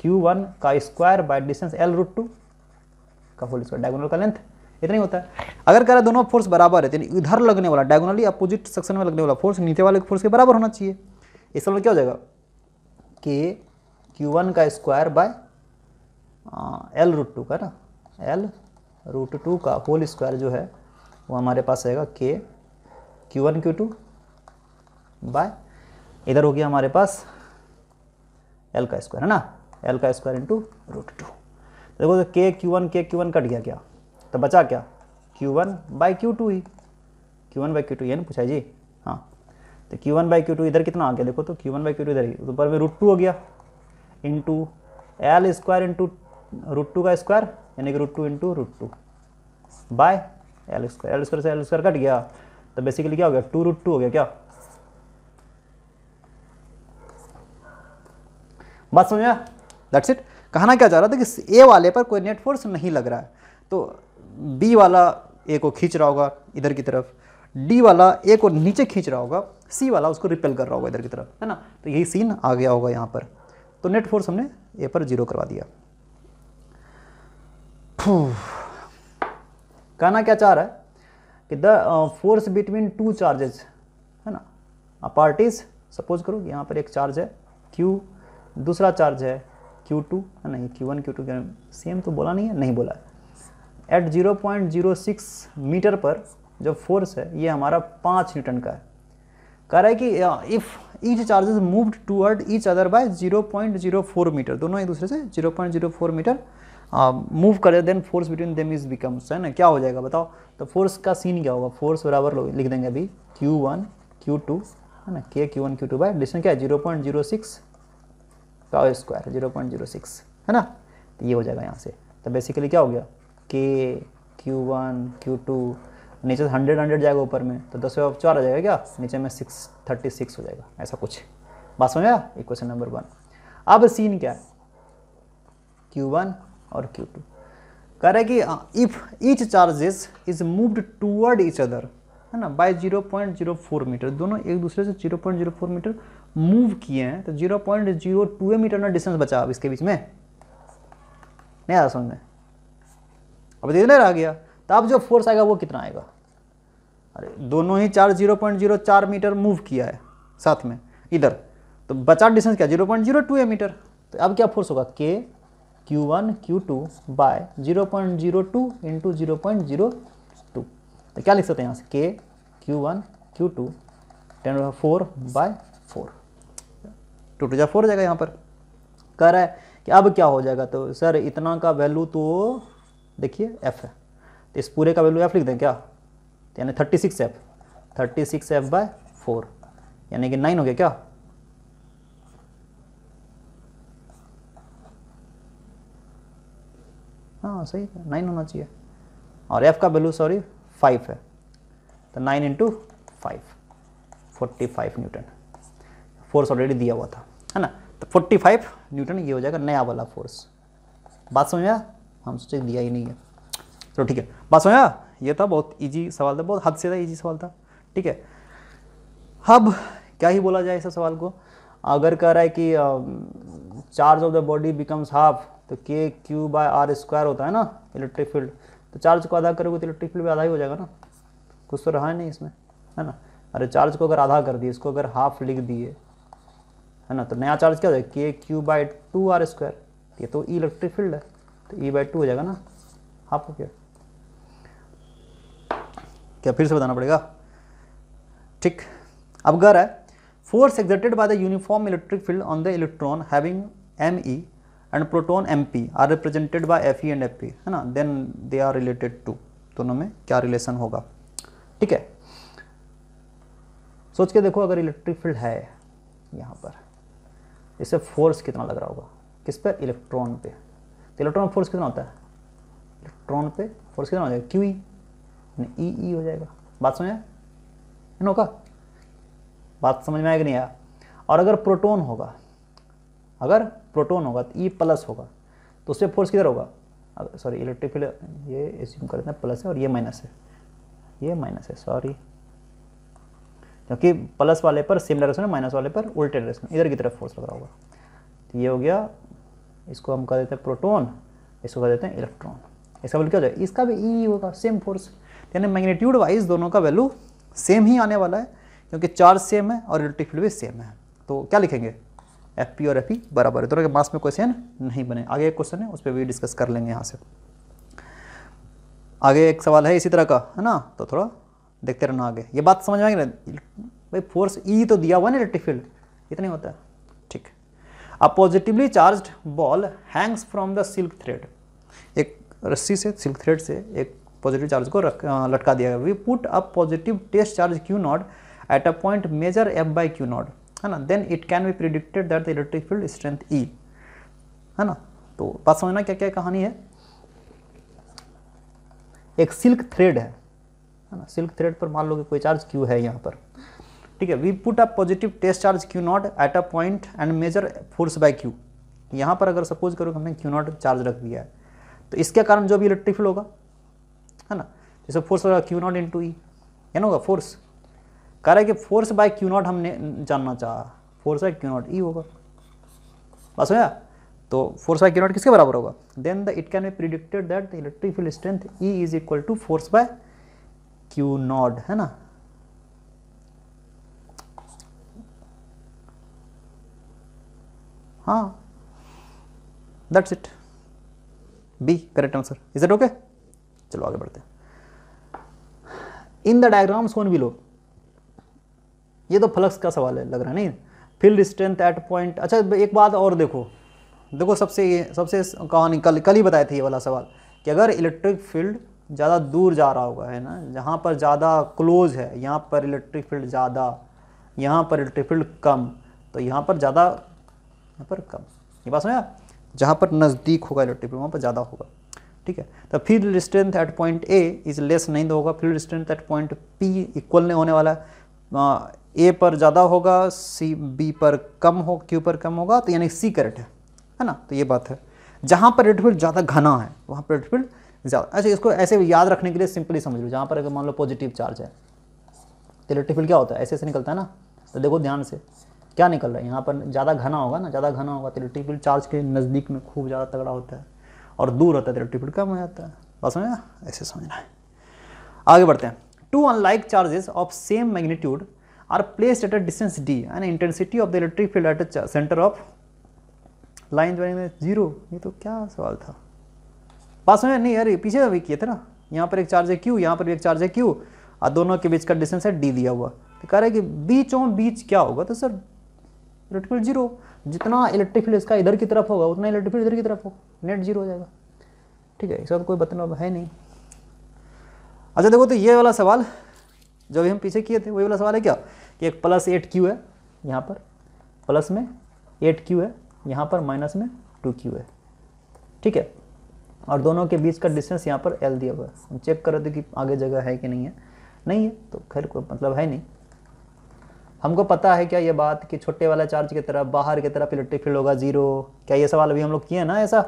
क्यू वन का square by distance l root two का होल स्क्वायर डायगोनल का लेंथ इतना ही होता है अगर कह रहा है दोनों फोर्स बराबर है तो यानी इधर लगने वाला डायगोनली अपोजिट सेक्शन में लगने वाला फोर्स नीचे वाले फोर्स के बराबर होना चाहिए इस समय क्या हो जाएगा कि क्यू वन का square by l root two का ना एल रूट टू का होल स्क्वायर जो है वो हमारे पास आएगा k Q one Q two by इधर हो गया हमारे पास एल का स्क्वायर है ना एल का स्क्वायर इंटू रूट टू देखो k Q one k Q one cut गया क्या तो बचा क्या Q1 one by q two ही Q1 one by q two ये ना पूछा जी हाँ तो Q1 one by q to इधर कितना आ गया देखो तो Q1 one by q to इधर ही तो ऊपर में रूट टू हो गया इन to l square into root two का स्क्वायर यानी कि root two into root two by l square l square से एल स्क्वायर कट गया तो बेसिकली क्या हो गया टू रूट टू हो गया क्या बात समझ में दैट्स इट कहना क्या चाह रहा था कि ए वाले पर कोई नेट फोर्स नहीं लग रहा है तो बी वाला ए को खींच रहा होगा इधर की तरफ डी वाला ए को नीचे खींच रहा होगा सी वाला उसको रिपेल कर रहा होगा इधर की तरफ है ना तो यही सीन आ गया होगा यहाँ पर तो नेट फोर्स हमने ए पर जीरो करवा दिया कहना क्या चाह रहा है कि the force between two charges है ना अपार्ट इज सपोज करो कि यहाँ पर एक चार्ज है क्यू दूसरा चार्ज है क्यू टू है ना q one Q two same तो बोला नहीं है नहीं बोला है एट 0.06 मीटर पर जो फोर्स है ये हमारा पाँच न्यूटन का है कह रहा है कि if each charges moved toward each other by 0.04 metre दोनों एक दूसरे से 0.04 मीटर मूव करे then force between them is becomes है ना क्या हो जाएगा बताओ तो फोर्स का सीन क्या होगा फोर्स बराबर लिख देंगे अभी क्यू वन क्यू टू है ना के Q one Q two by distance क्या है zero point zero six power square zero point zero six है ना तो ये हो जाएगा यहाँ से तो बेसिकली क्या हो गया के क्यू वन क्यू टू नीचे से हंड्रेड हंड्रेड जाएगा ऊपर में तो दस पे चार आ जाएगा क्या नीचे में सिक्स थर्टी सिक्स हो जाएगा ऐसा कुछ बात समझ आया इक्वेशन नंबर वन अब सीन क्या है क्यू वन और क्यू टू कह रहे कि if each charges is moved toward each other है ना बाय 0.04 मीटर दोनों एक दूसरे से 0.04 मीटर मूव किए हैं तो 0.02 मीटर ना डिस्टेंस बचा अब इसके बीच में नहीं रहा समझ में अब तो इधर आ गया तो अब जो फोर्स आएगा वो कितना आएगा अरे दोनों ही चार जीरो पॉइंट जीरो चार मीटर मूव किया है साथ में इधर तो बचा डिस्टेंस क्या जीरो पॉइंट जीरो टू है मीटर तो अब क्या फोर्स होगा के Q one Q two by zero point zero two into zero point zero two तो क्या लिख सकते हैं यहाँ से के Q one Q two ten four by four two two जा फोर हो जाएगा यहाँ पर कह रहा है कि अब क्या हो जाएगा तो सर इतना का वैल्यू तो देखिए एफ है तो इस पूरे का वैल्यू एफ लिख दें क्या यानी thirty six F thirty six F by four यानी कि नाइन हो गया क्या हाँ सही है नाइन होना चाहिए और एफ का वैल्यू सॉरी फाइव है तो nine into five forty five newton force already दिया हुआ था है ना तो फोर्टी फाइव न्यूटन ये हो जाएगा नया वाला फोर्स बात समझ में आया हम सोचे दिया ही नहीं है चलो ठीक है बात समझा ये था बहुत ईजी सवाल था बहुत हद से था ईजी सवाल था ठीक है अब क्या ही बोला जाए इस सवाल को अगर कह रहा है कि charge of the body becomes half तो के क्यू बाय आर स्क्वायर होता है ना इलेक्ट्रिक फील्ड तो चार्ज को आधा करोगे तो इलेक्ट्रिक फील्ड भी आधा ही हो जाएगा ना कुछ तो रहा है नहीं इसमें है ना अरे चार्ज को अगर आधा कर दिए इसको अगर हाफ लिख दिए है ना तो नया चार्ज क्या हो जाएगा k Q by two are square ये तो इलेक्ट्रिक फील्ड है तो ई बाई टू हो जाएगा ना आपको क्या क्या फिर से बताना पड़ेगा ठीक अब कह है force exerted by the uniform electric field on the electron having m e and proton m p are represented by F e and F p है ना then they are related to दोनों में क्या रिलेशन होगा ठीक है सोच के देखो अगर इलेक्ट्रिक फील्ड है यहाँ पर इसे फोर्स कितना लग रहा होगा किस पर इलेक्ट्रॉन पे तो इलेक्ट्रॉन फोर्स कितना होता है इलेक्ट्रॉन पे फोर्स कितना हो जाएगा क्यू ई ई हो जाएगा बात समझ आया नो का बात समझ में आएगा नहीं आया और अगर प्रोटोन होगा अगर प्रोटोन होगा तो ई e प्लस होगा तो उससे फोर्स किधर होगा सॉरी इलेक्ट्रिक फील्ड ये एज्यूम कर देते हैं प्लस है और ये माइनस है ये माइनस है सॉरी क्योंकि प्लस वाले पर सेम डायरेक्शन है माइनस वाले पर उल्टे डायरेक्शन इधर की तरफ फोर्स लग रहा होगा तो ये हो गया इसको हम कह देते हैं प्रोटोन इसको कह देते हैं इलेक्ट्रॉन इसका वैल्यू क्या हो जाएगा इसका भी ई e होगा सेम फोर्स यानी मैग्नीट्यूड वाइज दोनों का वैल्यू सेम ही आने वाला है क्योंकि चार्ज सेम है और इलेक्ट्रिक फील्ड भी सेम है तो क्या लिखेंगे एफ पी और एफ ई e बराबर है दोनों के मास में क्वेश्चन नहीं बने आगे एक क्वेश्चन है उस पर भी डिस्कस कर लेंगे यहाँ से आगे एक सवाल है इसी तरह का है ना तो थोड़ा देखते रहना आगे ये बात समझ में आएंगे ना भाई फोर्स ई e तो दिया हुआ ना इलेक्ट्रिक फील्ड इतना ही होता है a positively charged ball hangs from the silk thread एक रस्सी से सिल्क थ्रेड से एक पॉजिटिव चार्ज को रख, लटका दिया गया we put up positive test charge q naught at a point measure F by q naught है ना then it can be predicted that the electric field strength E है ना तो बात समझना क्या क्या कहानी है एक सिल्क थ्रेड है है ना सिल्क थ्रेड पर मान लो कि कोई चार्ज क्यू है यहाँ पर ठीक है we put a positive test charge q naught at a point and measure force by q यहाँ पर अगर सपोज करो हमने क्यू नॉट चार्ज रख दिया है तो इसके कारण जो भी इलेक्ट्रिक फील्ड होगा है ना जैसे फोर्स होगा q naught into E है ना होगा फोर्स कह रहा है कि फोर्स बाय क्यू नॉट हमने जानना चाहा force by q naught E होगा बस भैया तो फोर्स बाय क्यू नॉट किसके बराबर होगा then the it can be predicted that the electric field strength E is equal to force by q naught है ना हाँ that's it B correct answer is it okay चलो आगे बढ़ते हैं in the diagram shown below ये तो flux का सवाल है लग रहा है नहीं फील्ड स्ट्रेंथ एट पॉइंट अच्छा एक बात और देखो देखो सबसे ये सबसे कहानी कल कल ही बताए थे ये वाला सवाल कि अगर इलेक्ट्रिक फील्ड ज़्यादा दूर जा रहा होगा है ना जहाँ पर ज़्यादा क्लोज है यहाँ पर इलेक्ट्रिक फील्ड ज़्यादा यहाँ पर इलेक्ट्रिक फील्ड कम तो यहाँ पर ज़्यादा यहाँ पर कम ये बात समझा जहाँ पर नज़दीक होगा इलेक्ट्रिक फील्ड वहाँ पर ज़्यादा होगा ठीक है तो field strength at point A is less नहीं तो होगा field strength at point P equal नहीं होने वाला है ए पर ज़्यादा होगा सी बी पर कम हो क्यू पर कम होगा तो यानी सी करेक्ट है है ना तो ये बात है जहाँ पर फील्ड ज़्यादा घना है वहाँ पर फील्ड ज़्यादा अच्छा इसको ऐसे याद रखने के लिए सिंपली समझ लो जहाँ पर अगर मान लो पॉजिटिव चार्ज है तो इलेक्ट्रिक फील्ड क्या होता है ऐसे ऐसे निकलता है ना तो देखो ध्यान से क्या निकल रहा है यहाँ पर ज़्यादा घना होगा ना ज़्यादा घना होगा तो इलेक्ट्रिक फील्ड चार्ज के नज़दीक में खूब ज़्यादा तगड़ा होता है और दूर होता है तो इलेक्ट्रिक फील्ड कम हो जाता है बस समझ ऐसे समझना है आगे बढ़ते हैं two unlike charges of same magnitude are placed at a distance d and intensity of the electric field at centre of line joining में जीरो ये तो क्या सवाल था पास में नहीं अरे पीछे अभी किए थे ना यहाँ पर एक चार्ज है क्यू यहाँ पर एक चार्ज है क्यू और दोनों के बीच का डिस्टेंस है डी दिया हुआ तो कह रहा है कि बीचों बीच क्या होगा तो सर इलेक्ट्रिक फील्ड जीरो जितना इलेक्ट्रिक फील्ड इसका इधर की तरफ होगा उतना इलेक्ट्रिक फील्ड इधर की तरफ होगा नेट जीरो हो जाएगा ठीक है इसका तो कोई मतलब है नहीं अच्छा देखो तो ये वाला सवाल जो भी हम पीछे किए थे वही वाला सवाल है क्या कि एक प्लस एट क्यू है यहाँ पर प्लस में एट क्यू है यहाँ पर माइनस में टू क्यू है ठीक है और दोनों के बीच का डिस्टेंस यहाँ पर एल दिया हुआ है हम चेक कर रहे थे कि आगे जगह है कि नहीं है नहीं है तो खैर कोई मतलब है नहीं हमको पता है क्या ये बात कि छोटे वाला चार्ज की तरफ बाहर की तरफ इलेक्ट्रिक फील्ड होगा जीरो क्या ये सवाल अभी हम लोग किए हैं ना ऐसा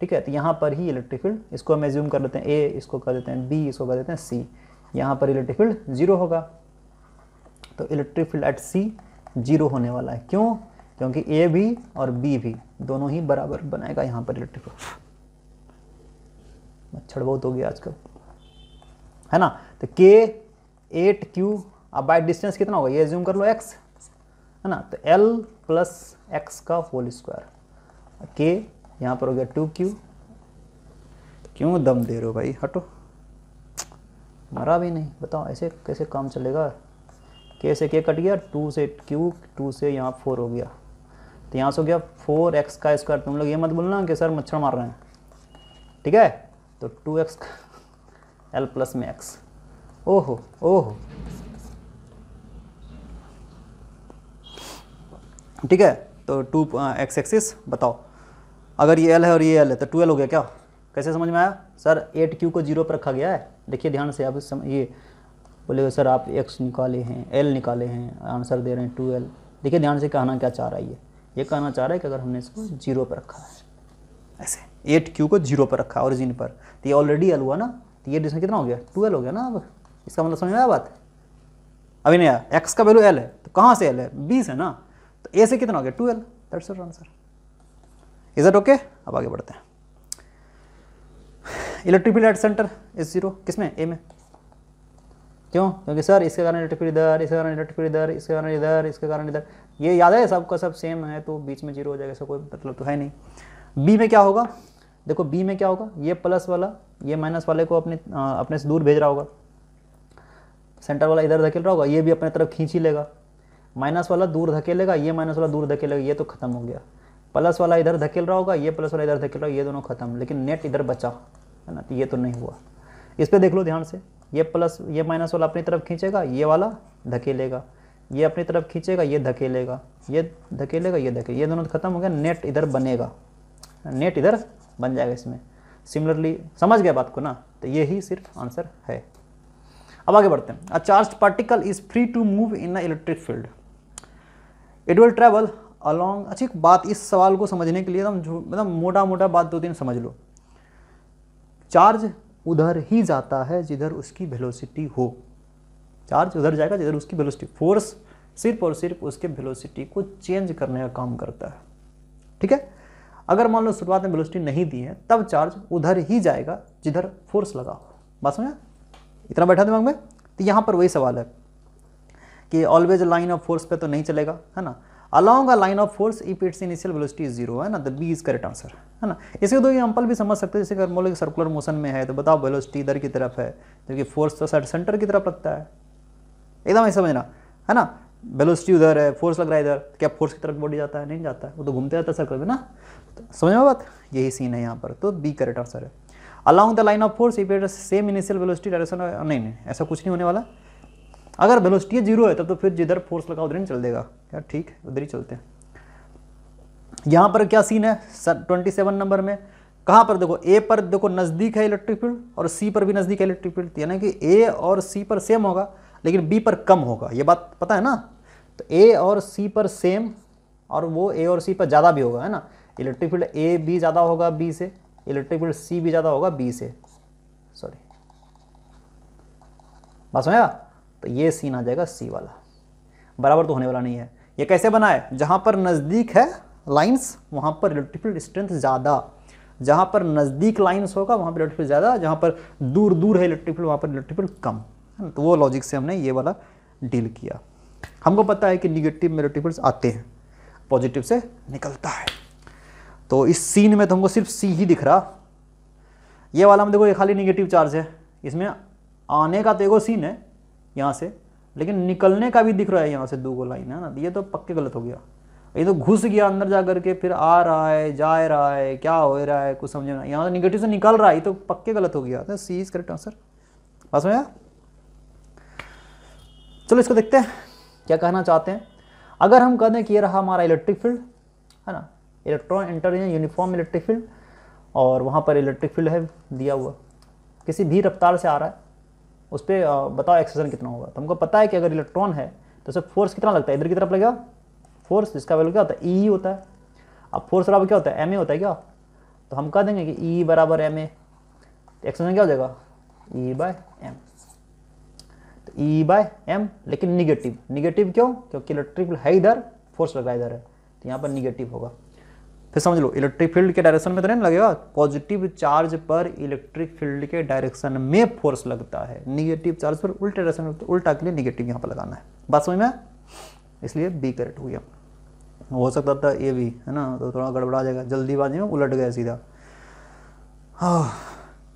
ठीक है तो यहाँ पर ही इलेक्ट्रिक फील्ड इसको हम एज्यूम कर लेते हैं ए इसको कर देते हैं बी इसको कर देते हैं सी यहाँ पर इलेक्ट्रिक फील्ड जीरो होगा तो electric field at C zero होने वाला है क्यों क्योंकि ए भी और बी भी दोनों ही बराबर बनाएगा यहाँ पर इलेक्ट्रिक फील्ड मच्छर बहुत हो गया आजकल है ना तो के एट क्यू अब बाई डिस्टेंस कितना होगा ये ज्यूम कर लो एक्स है ना तो एल प्लस एक्स का होल स्क्वायर के यहाँ पर हो गया टू क्यू क्यों दम दे रहे हो भाई हटो मरा भी नहीं बताओ ऐसे कैसे काम चलेगा के से के कट गया टू से क्यू टू से यहाँ फोर हो गया तो यहाँ से हो गया फोर एक्स का स्क्वायर तुम लोग ये मत बोलना कि सर मच्छर मार रहे हैं ठीक है तो टू एक्स एल प्लस में एक्स ओहो ओहो ठीक है तो टू एक्स एक्सिस बताओ अगर ये एल है और ये एल है तो एल हो गया क्या कैसे समझ में आया सर एट क्यू को जीरो पर रखा गया है देखिए ध्यान से आप समय ये बोले सर आप एक्स निकाले हैं एल निकाले हैं आंसर दे रहे हैं टू एल देखिए ध्यान से कहना क्या चाह रहा है ये ये कहना चाह रहा है कि अगर हमने इसको जीरो पर रखा है ऐसे एट क्यू को जीरो पर रखा ओरिजिन पर तो ये ऑलरेडी एल हुआ ना तो ये डिस्टेंस कितना हो गया ट्वेल्व हो गया ना अब इसका मतलब समझ में आया बात अभी नहीं आया एक्स का वैल्यू एल है तो कहाँ से एल है बीस है ना तो ए से कितना हो गया twelve that's your answer is it okay अब आगे बढ़ते हैं electric field at centre is zero किसमें ए में क्यों क्योंकि सर इसके कारण इलेक्ट्रिक फील्ड इधर इसके कारण इलेक्ट्रिक फील्ड इधर इसके कारण इधर इसके कारण इधर ये याद है सबका सब सेम है तो बीच में जीरो हो जाएगा ऐसा कोई मतलब तो है नहीं बी में क्या होगा देखो बी में क्या होगा ये प्लस वाला ये माइनस वाले को अपने अपने से दूर भेज रहा होगा सेंटर वाला इधर धकेल रहा होगा ये भी अपने तरफ खींच ही लेगा माइनस वाला दूर धकेलेगा ये माइनस वाला दूर धकेलेगा ये तो खत्म हो गया प्लस वाला इधर धकेल रहा होगा ये प्लस वाला इधर धकेल रहा होगा ये दोनों खत्म लेकिन नेट इधर बचा है ना तो ये तो नहीं हुआ इस पर देख लो ध्यान से ये प्लस ये माइनस वाला अपनी तरफ खींचेगा ये वाला धकेलेगा ये अपनी तरफ खींचेगा ये धकेलेगा ये धकेलेगा ये धकेले ये दोनों तो खत्म हो गया नेट इधर बनेगा नेट इधर बन जाएगा इसमें सिमिलरली समझ गया बात को ना तो ये ही सिर्फ आंसर है अब आगे बढ़ते हैं a charge particle is free to move in a electric field it will travel along अच्छी बात इस सवाल को समझने के लिए तो हम मतलब मोटा मोटा बात दो तीन समझ लो चार्ज उधर ही जाता है जिधर उसकी वेलोसिटी हो चार्ज उधर जाएगा जिधर उसकी वेलोसिटी फोर्स सिर्फ और सिर्फ उसके वेलोसिटी को चेंज करने का काम करता है ठीक है अगर मान लो शुरुआत में वेलोसिटी नहीं दी है तब चार्ज उधर ही जाएगा जिधर फोर्स लगा हो बात समझा इतना बैठा दिमाग में तो यहाँ पर वही सवाल है कि ऑलवेज लाइन ऑफ फोर्स पे तो नहीं चलेगा है ना along a line of force if it's initial velocity zero है ना the B is correct answer है ना इसके दो एग्जाम्पल भी समझ सकते हैं जैसे अगर मोलिक सर्कुलर मोशन में है तो बताओ वेलोसिटी इधर की तरफ है जबकि फोर्स तो सेंटर की तरफ लगता है एकदम ऐसे समझना है ना वेलोसिटी उधर है फोर्स लग रहा है इधर तो क्या फोर्स की तरफ बॉडी जाता है नहीं जाता है वो तो घूमते रहता है सर्कल में ना तो समझ में बात यही सीन है यहाँ पर तो बी करेक्ट आंसर है along the line of force if it same initial velocity direction नहीं नहीं ऐसा कुछ नहीं होने वाला अगर वेलोसिटी जीरो है तब तो फिर जिधर फोर्स लगा उधर ही चल देगा यार ठीक है उधर ही चलते हैं यहाँ पर क्या सीन है सर ट्वेंटी सेवन नंबर में कहाँ पर देखो ए पर देखो नज़दीक है इलेक्ट्रिक फील्ड और सी पर भी नज़दीक है इलेक्ट्रिक फील्ड यानी कि ए और सी पर सेम होगा लेकिन बी पर कम होगा ये बात पता है ना तो ए और सी पर सेम और वो ए और सी पर ज़्यादा भी होगा है ना इलेक्ट्रिक फील्ड ए बी ज़्यादा होगा बी से इलेक्ट्रिक फील्ड सी भी ज़्यादा होगा बी से सॉरी बात समझा तो ये सीन आ जाएगा सी वाला बराबर तो होने वाला नहीं है ये कैसे बना है जहाँ पर नज़दीक है लाइंस वहाँ पर रिलेटिव स्ट्रेंथ ज़्यादा जहाँ पर नज़दीक लाइंस होगा वहाँ पर रिलेटिव ज़्यादा जहाँ पर दूर दूर है रिलेटिव वहाँ पर रिलेटिव कम है तो वो लॉजिक से हमने ये वाला डील किया हमको पता है कि निगेटिव में रिलेटिव आते हैं पॉजिटिव से निकलता है तो इस सीन में तो हमको सिर्फ सी ही दिख रहा ये वाला में देखो ये खाली निगेटिव चार्ज है इसमें आने का तो एगो सीन है यहाँ से लेकिन निकलने का भी दिख रहा है यहाँ से दो गो लाइन है ना ये तो पक्के गलत हो गया ये तो घुस गया अंदर जा करके फिर आ रहा है जा रहा है क्या हो रहा है कुछ समझ में यहाँ तो निगेटिव से निकल रहा है ये तो पक्के गलत हो गया सी इज करेक्ट आंसर बस में चलो इसको देखते हैं क्या कहना चाहते हैं अगर हम कहें कि ये रहा हमारा इलेक्ट्रिक फील्ड है ना electron enter uniform electric field और वहाँ पर इलेक्ट्रिक फील्ड है दिया हुआ किसी भी रफ्तार से आ रहा है उस पर बताओ एक्सेसन कितना होगा तो हमको पता है कि अगर इलेक्ट्रॉन है तो उसे फोर्स कितना लगता है इधर की तरफ लगेगा फोर्स जिसका वैल्यू क्या होता है ई e होता है अब फोर्स बराबर क्या होता है एम ए होता है क्या तो हम कह देंगे कि ई e बराबर एम ए तो एक्सेसन क्या हो जाएगा ई बाय एम तो ई बाय एम लेकिन निगेटिव निगेटिव क्यों क्योंकि इलेक्ट्रिक है इधर फोर्स लगा इधर है तो यहाँ पर निगेटिव होगा फिर समझ लो इलेक्ट्रिक फील्ड के डायरेक्शन में तो नहीं लगेगा पॉजिटिव चार्ज पर इलेक्ट्रिक फील्ड के डायरेक्शन में फोर्स लगता है निगेटिव चार्ज पर उल्टे डायरेक्शन में उल्टा के लिए निगेटिव यहाँ पर लगाना है बात समझ में इसलिए बी करेक्ट हो गया हो सकता था ए भी है ना तो थोड़ा गड़बड़ा जाएगा जल्दीबाजी में उलट गया सीधा हाँ,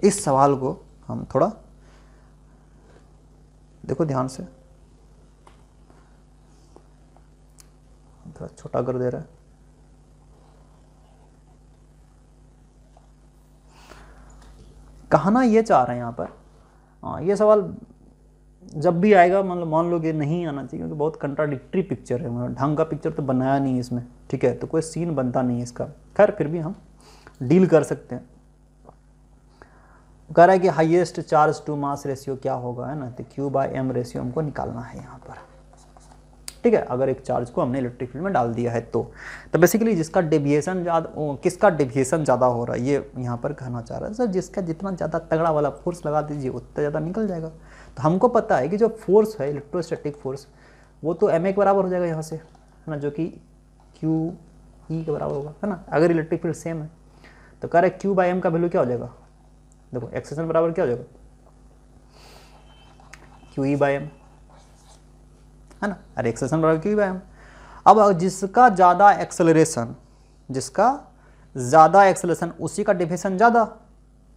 इस सवाल को हम थोड़ा देखो ध्यान से थोड़ा छोटा कर दे रहा है कहना ये चाह रहे हैं यहाँ पर हाँ ये सवाल जब भी आएगा मतलब मान लो ये नहीं आना चाहिए क्योंकि बहुत कंट्राडिक्ट्री पिक्चर है मतलब ढंग का पिक्चर तो बनाया नहीं है इसमें ठीक है तो कोई सीन बनता नहीं इसका खैर फिर भी हम डील कर सकते हैं कह रहा है कि highest charge to mass ratio क्या होगा है ना तो क्यू बाई एम रेशियो हमको निकालना है यहाँ पर ठीक है अगर एक चार्ज को हमने इलेक्ट्रिक फील्ड में डाल दिया है तो तो बेसिकली जिसका डेविएशन ज़्यादा किसका डेविएशन ज़्यादा हो रहा है ये यहाँ पर कहना चाह रहा है सर जिसका जितना ज़्यादा तगड़ा वाला फोर्स लगा दीजिए उतना ज़्यादा निकल जाएगा तो हमको पता है कि जो फोर्स है इलेक्ट्रोस्टेटिक फोर्स वो तो एम ए के बराबर हो जाएगा यहाँ से है ना जो कि क्यू ई e के बराबर होगा है ना अगर इलेक्ट्रिक फील्ड सेम है तो कह रहे क्यू बाई एम का वैल्यू क्या हो जाएगा देखो एक्सेसन बराबर क्या हो जाएगा क्यू ई बाई एम है ना अरे एक्सेलेशन बराबर क्यू बाय एम अब जिसका ज़्यादा एक्सेलरेशन जिसका ज़्यादा एक्सेलेशन उसी का डिफेशन ज़्यादा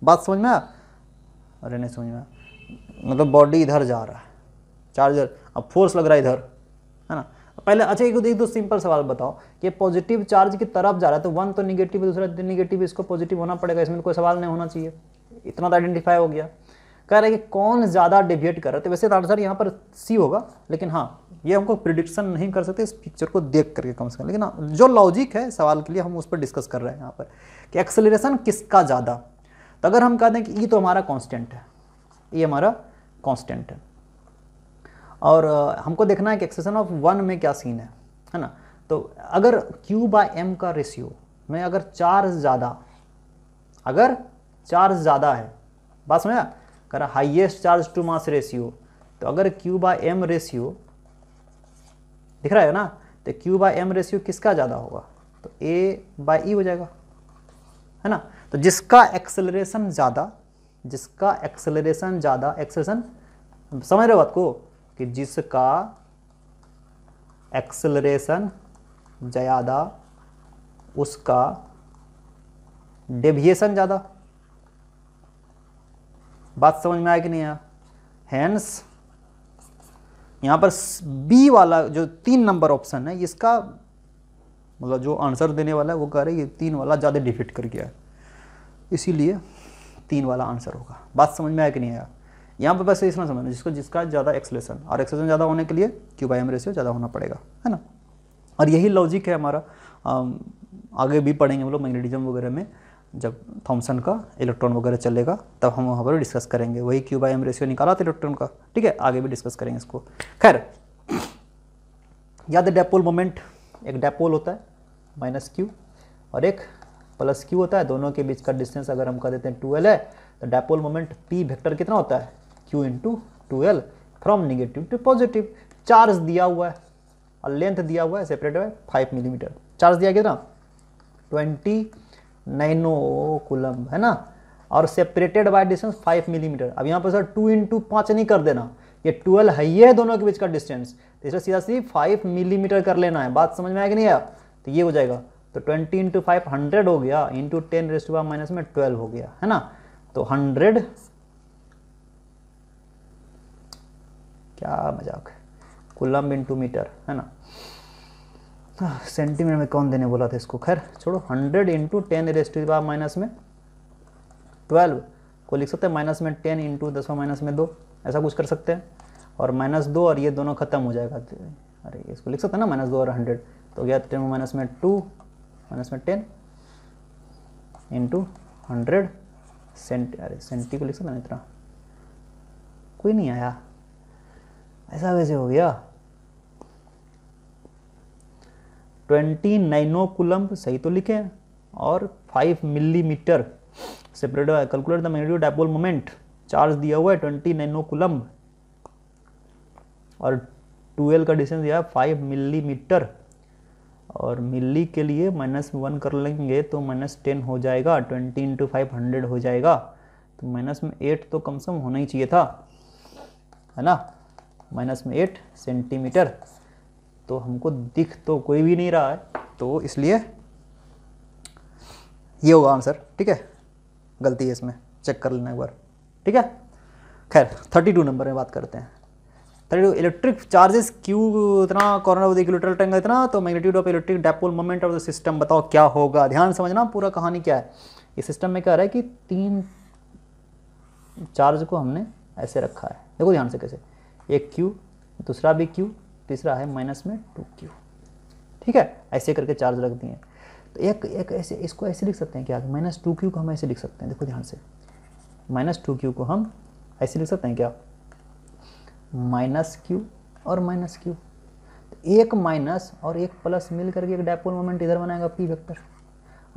बात समझ में अरे नहीं समझ में मतलब बॉडी इधर जा रहा है चार्जर अब फोर्स लग रहा है इधर है ना पहले अच्छा एक दो सिंपल सवाल बताओ कि पॉजिटिव चार्ज की तरफ जा रहा है तो वन तो निगेटिव दूसरा निगेटिव इसको पॉजिटिव होना पड़ेगा इसमें कोई सवाल नहीं होना चाहिए इतना तो आइडेंटिफाई हो गया कह रहा है कि कौन ज़्यादा डिविएट कर रहा है तो वैसे आंसर तो यहाँ पर सी होगा लेकिन हाँ ये हमको प्रिडिक्शन नहीं कर सकते इस पिक्चर को देख करके कम से कम लेकिन हाँ, जो लॉजिक है सवाल के लिए हम उस पर डिस्कस कर रहे हैं यहाँ पर कि एक्सेलरेशन किसका ज़्यादा तो अगर हम कह दें कि ई तो हमारा कॉन्स्टेंट है ये हमारा कॉन्स्टेंट है और हमको देखना है कि एक्सेसन ऑफ वन में क्या सीन है है ना तो अगर क्यू बाय एम का रेशियो में अगर चार्ज ज़्यादा अगर चार्ज ज़्यादा है बात समझा कर highest charge to mass ratio तो अगर क्यू बाय एम रेशियो दिख रहा है ना तो क्यू बाई एम रेशियो किसका ज़्यादा होगा तो ए बाई ई हो जाएगा है ना तो जिसका एक्सेलरेशन ज़्यादा जिसका एक्सेलरेशन ज़्यादा एक्सेलरेशन समझ रहे हो बात को कि जिसका एक्सेलरेशन ज़्यादा उसका डेविएशन ज़्यादा बात समझ में आया कि नहीं आया हैंस यहाँ पर बी वाला जो तीन नंबर ऑप्शन है इसका मतलब जो आंसर देने वाला है वो कह रहे ये तीन वाला ज़्यादा डिफिट कर गया है इसीलिए तीन वाला आंसर होगा बात समझ में आया कि नहीं आया यहाँ पर बस इसमें समझ जिसको जिसका ज़्यादा एक्सलेशन और एक्सलेशन ज़्यादा होने के लिए क्यू बाई एम रेशियो ज़्यादा होना पड़ेगा है ना और यही लॉजिक है हमारा आगे भी पढ़ेंगे हम लोग मैग्नेटिज्म वगैरह में जब थॉमसन का इलेक्ट्रॉन वगैरह चलेगा तब हम वहाँ पर डिस्कस करेंगे वही क्यू बाई एम रेशियो निकाला था इलेक्ट्रॉन का ठीक है आगे भी डिस्कस करेंगे इसको खैर याद डेपोल मोमेंट एक डेपोल होता है माइनस क्यू और एक प्लस क्यू होता है दोनों के बीच का डिस्टेंस अगर हम कर देते हैं टू है तो डेपोल मोमेंट पी वेक्टर कितना होता है q into two l from negative to positive charge दिया हुआ है और लेंथ दिया हुआ है सेपरेट है फाइव मिलीमीटर चार्ज दिया कितना ट्वेंटी नाइनो कुलम है ना और separated by distance five millimetre अब यहाँ पर सर टू इंटू पाँच नहीं कर देना ये ट्वेल्व है ये है दोनों के बीच का डिस्टेंस तो सीधा सी फाइव मिलीमीटर कर लेना है बात समझ में आया कि नहीं आप तो ये हो जाएगा तो ट्वेंटी इंटू फाइव हंड्रेड हो गया इंटू टेन रेस्ट माइनस में ट्वेल्व हो गया है ना तो हंड्रेड क्या मजाक है कुलम इंटू मीटर है ना सेंटीमीटर हाँ, में कौन देने बोला था इसको खैर छोड़ो hundred into ten raised to minus में ट्वेल्व को लिख सकते हैं माइनस में टेन इंटू दसवा माइनस में दो ऐसा कुछ कर सकते हैं और माइनस दो और ये दोनों खत्म हो जाएगा अरे इसको लिख सकते हैं ना माइनस दो और हंड्रेड तो गया टेन माइनस में टू माइनस में टेन इंटू हंड्रेड सेंटी अरे सेंटी को लिख सकते ना इतना कोई नहीं आया ऐसा वैसे हो गया ट्वेंटी नाइनो कुलम्ब सही तो लिखे और five millimetre separate calculate the magnitude dipole moment charge दिया हुआ है ट्वेंटी नाइनो कुलम्ब और ट्वेल्व का डिस्टेंस दिया है फाइव मिलीमीटर और मिली के लिए माइनस वन कर लेंगे तो माइनस टेन हो जाएगा ट्वेंटी इंटू फाइव हंड्रेड हो जाएगा तो माइनस में एट तो कम से कम होना ही चाहिए था है ना माइनस में एट सेंटीमीटर तो हमको दिख तो कोई भी नहीं रहा है तो इसलिए ये होगा आंसर ठीक है गलती है इसमें चेक कर लेना एक बार ठीक है खैर थर्टी टू नंबर में बात करते हैं thirty two electric charges q इतना corner of the equilateral triangle इतना तो magnitude of electric dipole moment of the system बताओ क्या होगा ध्यान समझना पूरा कहानी क्या है इस सिस्टम में क्या रहा है कि तीन चार्ज को हमने ऐसे रखा है देखो ध्यान से कैसे एक क्यू दूसरा भी क्यू तीसरा है माइनस में टू क्यू ठीक है ऐसे करके चार्ज रख दिए तो एक एक ऐसे इसको ऐसे लिख सकते हैं क्या माइनस टू क्यू को हम ऐसे लिख सकते हैं देखो ध्यान से माइनस टू क्यू को हम ऐसे लिख सकते हैं क्या माइनस क्यू और माइनस क्यू तो एक माइनस और एक प्लस मिल करके एक डायपोल मोमेंट इधर बनाएगा पी वेक्टर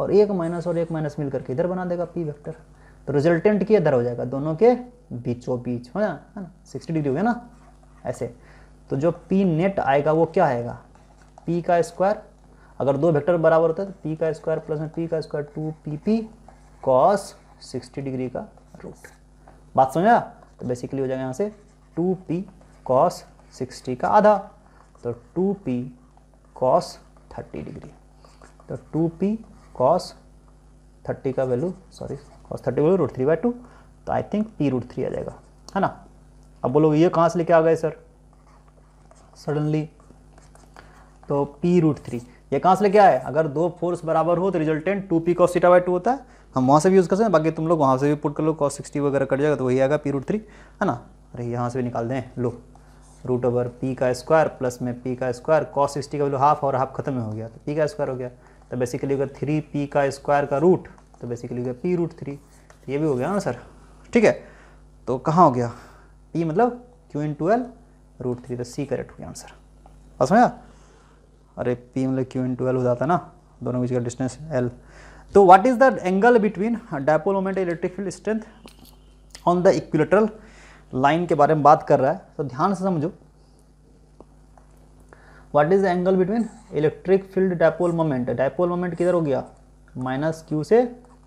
और एक माइनस और एक माइनस मिल करके इधर बना देगा पी वेक्टर तो रिजल्टेंट की इधर हो जाएगा दोनों के बीचों बीच हो ना है ना सिक्सटी डिग्री हो गया ना ऐसे तो जो पी नेट आएगा वो क्या आएगा पी का स्क्वायर अगर दो वेक्टर बराबर होता है तो पी का स्क्वायर प्लस में पी का square two P P cos sixty degree का रूट बात समझा तो बेसिकली हो जाएगा यहाँ से टू पी कॉस सिक्सटी का आधा तो two P cos thirty degree तो टू पी कॉस थर्टी का value sorry cos thirty value root three by two तो I think P root three आ जाएगा है ना अब बोलोगे ये कहाँ से लेके आ गए सर सडनली तो पी रूट थ्री ये कहाँ से लेके आए अगर दो फोर्स बराबर हो तो resultant two P cos theta by two होता है हम वहाँ से भी यूज़ कर सकते हैं बाकी तुम लोग वहाँ से भी पुट कर लो कॉस सिक्सटी वगैरह कट जाएगा तो वही आएगा पी रूट थ्री है ना अरे यहाँ से भी निकाल दें लो रूट ओवर पी का स्क्वायर प्लस में पी का स्क्वायर कॉस सिक्सटी का वैल्यू हाफ और हाफ खत्म हो गया तो पी का स्क्वायर हो गया तो बेसिकली अगर थ्री पी का स्क्वायर का रूट तो बेसिकली हो गया पी रूट थ्री ये भी हो गया ना सर ठीक है तो कहाँ हो गया पी मतलब Q in to L root three तो सी करेक्ट हो गया आंसर बस समझा अरे पी मतलब क्यू इन टू एल हो जाता ना दोनों बीच का डिस्टेंस एल तो what is the angle between dipole moment electric field strength on the equilateral line के बारे में बात कर रहा है तो ध्यान से समझो what is the angle between electric field dipole moment dipole moment किधर हो गया माइनस क्यू से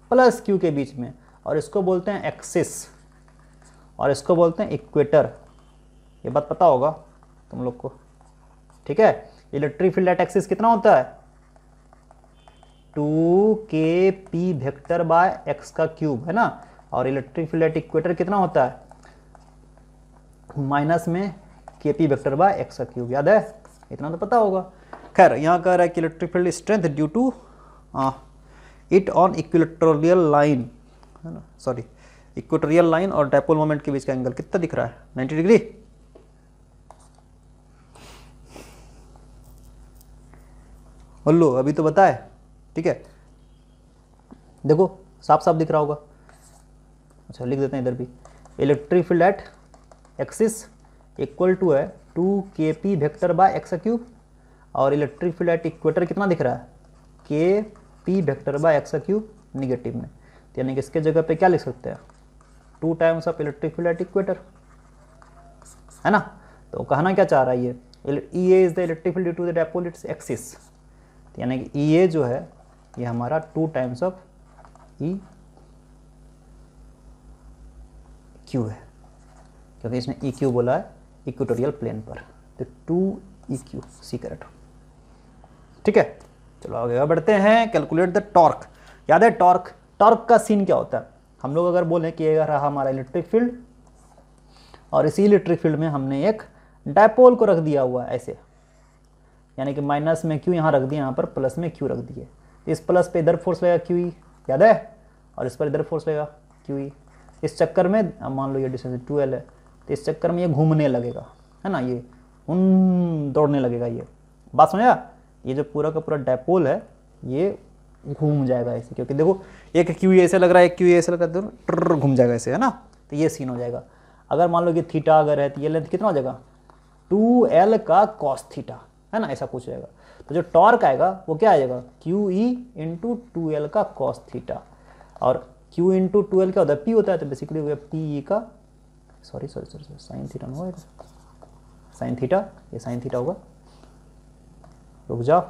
प्लस क्यू के बीच में और इसको बोलते हैं एक्सिस और इसको बोलते हैं इक्वेटर ये बात पता होगा तुम लोग को ठीक है इलेक्ट्रिक फील्ड एट एक्सिस कितना होता है two K P vector by X का क्यूब है ना और इलेक्ट्रिक फील्ड एट इक्वेटर कितना होता है माइनस में K P vector by X का क्यूब याद है इतना तो पता होगा खैर यहाँ कह रहा है कि electric field strength due to it on equatorial line है ना सॉरी इक्वेटोरियल लाइन और डायपोल मोमेंट के बीच का एंगल कितना दिख रहा है 90 डिग्री हल्लो अभी तो बताए ठीक है देखो साफ साफ दिख रहा होगा अच्छा लिख देते हैं इधर भी electric field at axis equal to है two K P vector by X cube और इलेक्ट्रिक फील्ड एट इक्वेटर कितना दिख रहा है K P vector by X cube negative में तो यानी कि इसके जगह पे क्या लिख सकते हैं two times of electric field at equator है ना तो कहना क्या चाह रहा है ये is the electric field to the dipole its axis यानी कि ई e ए जो है ये हमारा two times of E Q है क्योंकि इसने ई e क्यू बोला है इक्वेटोरियल प्लेन पर तो two E Q see correct ठीक है चलो आगे बढ़ते हैं कैलकुलेट द टॉर्क याद है टॉर्क टॉर्क का सीन क्या होता है हम लोग अगर बोलें कि ये रहा हमारा इलेक्ट्रिक फील्ड और इसी इलेक्ट्रिक फील्ड में हमने एक डायपोल को रख दिया हुआ है ऐसे यानी कि माइनस में क्यू यहाँ रख दिया यहाँ पर प्लस में क्यू रख दिए तो इस प्लस पे इधर फोर्स लगेगा क्यू ई याद है और इस पर इधर फोर्स लगेगा क्यू ई इस चक्कर में मान लो ये डिस्टेंस टू एल है तो इस चक्कर में ये घूमने लगेगा है ना ये उन दौड़ने लगेगा ये बात समझा ये जो पूरा का पूरा डायपोल है ये घूम जाएगा ऐसे क्योंकि देखो एक क्यू ऐसे लग रहा है एक क्यू ऐसे लग रहा है तो ट्र घूम जाएगा ऐसे है ना तो ये सीन हो जाएगा अगर मान लो कि थीटा अगर है तो ये लेंथ कितना हो जाएगा टू एल का कॉस थीटा है ना ऐसा कुछ जाएगा तो जो टॉर्क आएगा वो क्या आएगा Q E into two L का कॉस थीटा और क्यू इंटू टू एल क्या होता है पी होता है तो बेसिकली e हो गया पी ई का sorry sorry sorry sorry sine theta ना होगा साइन थीटा ये साइन थीटा होगा रुक जाओ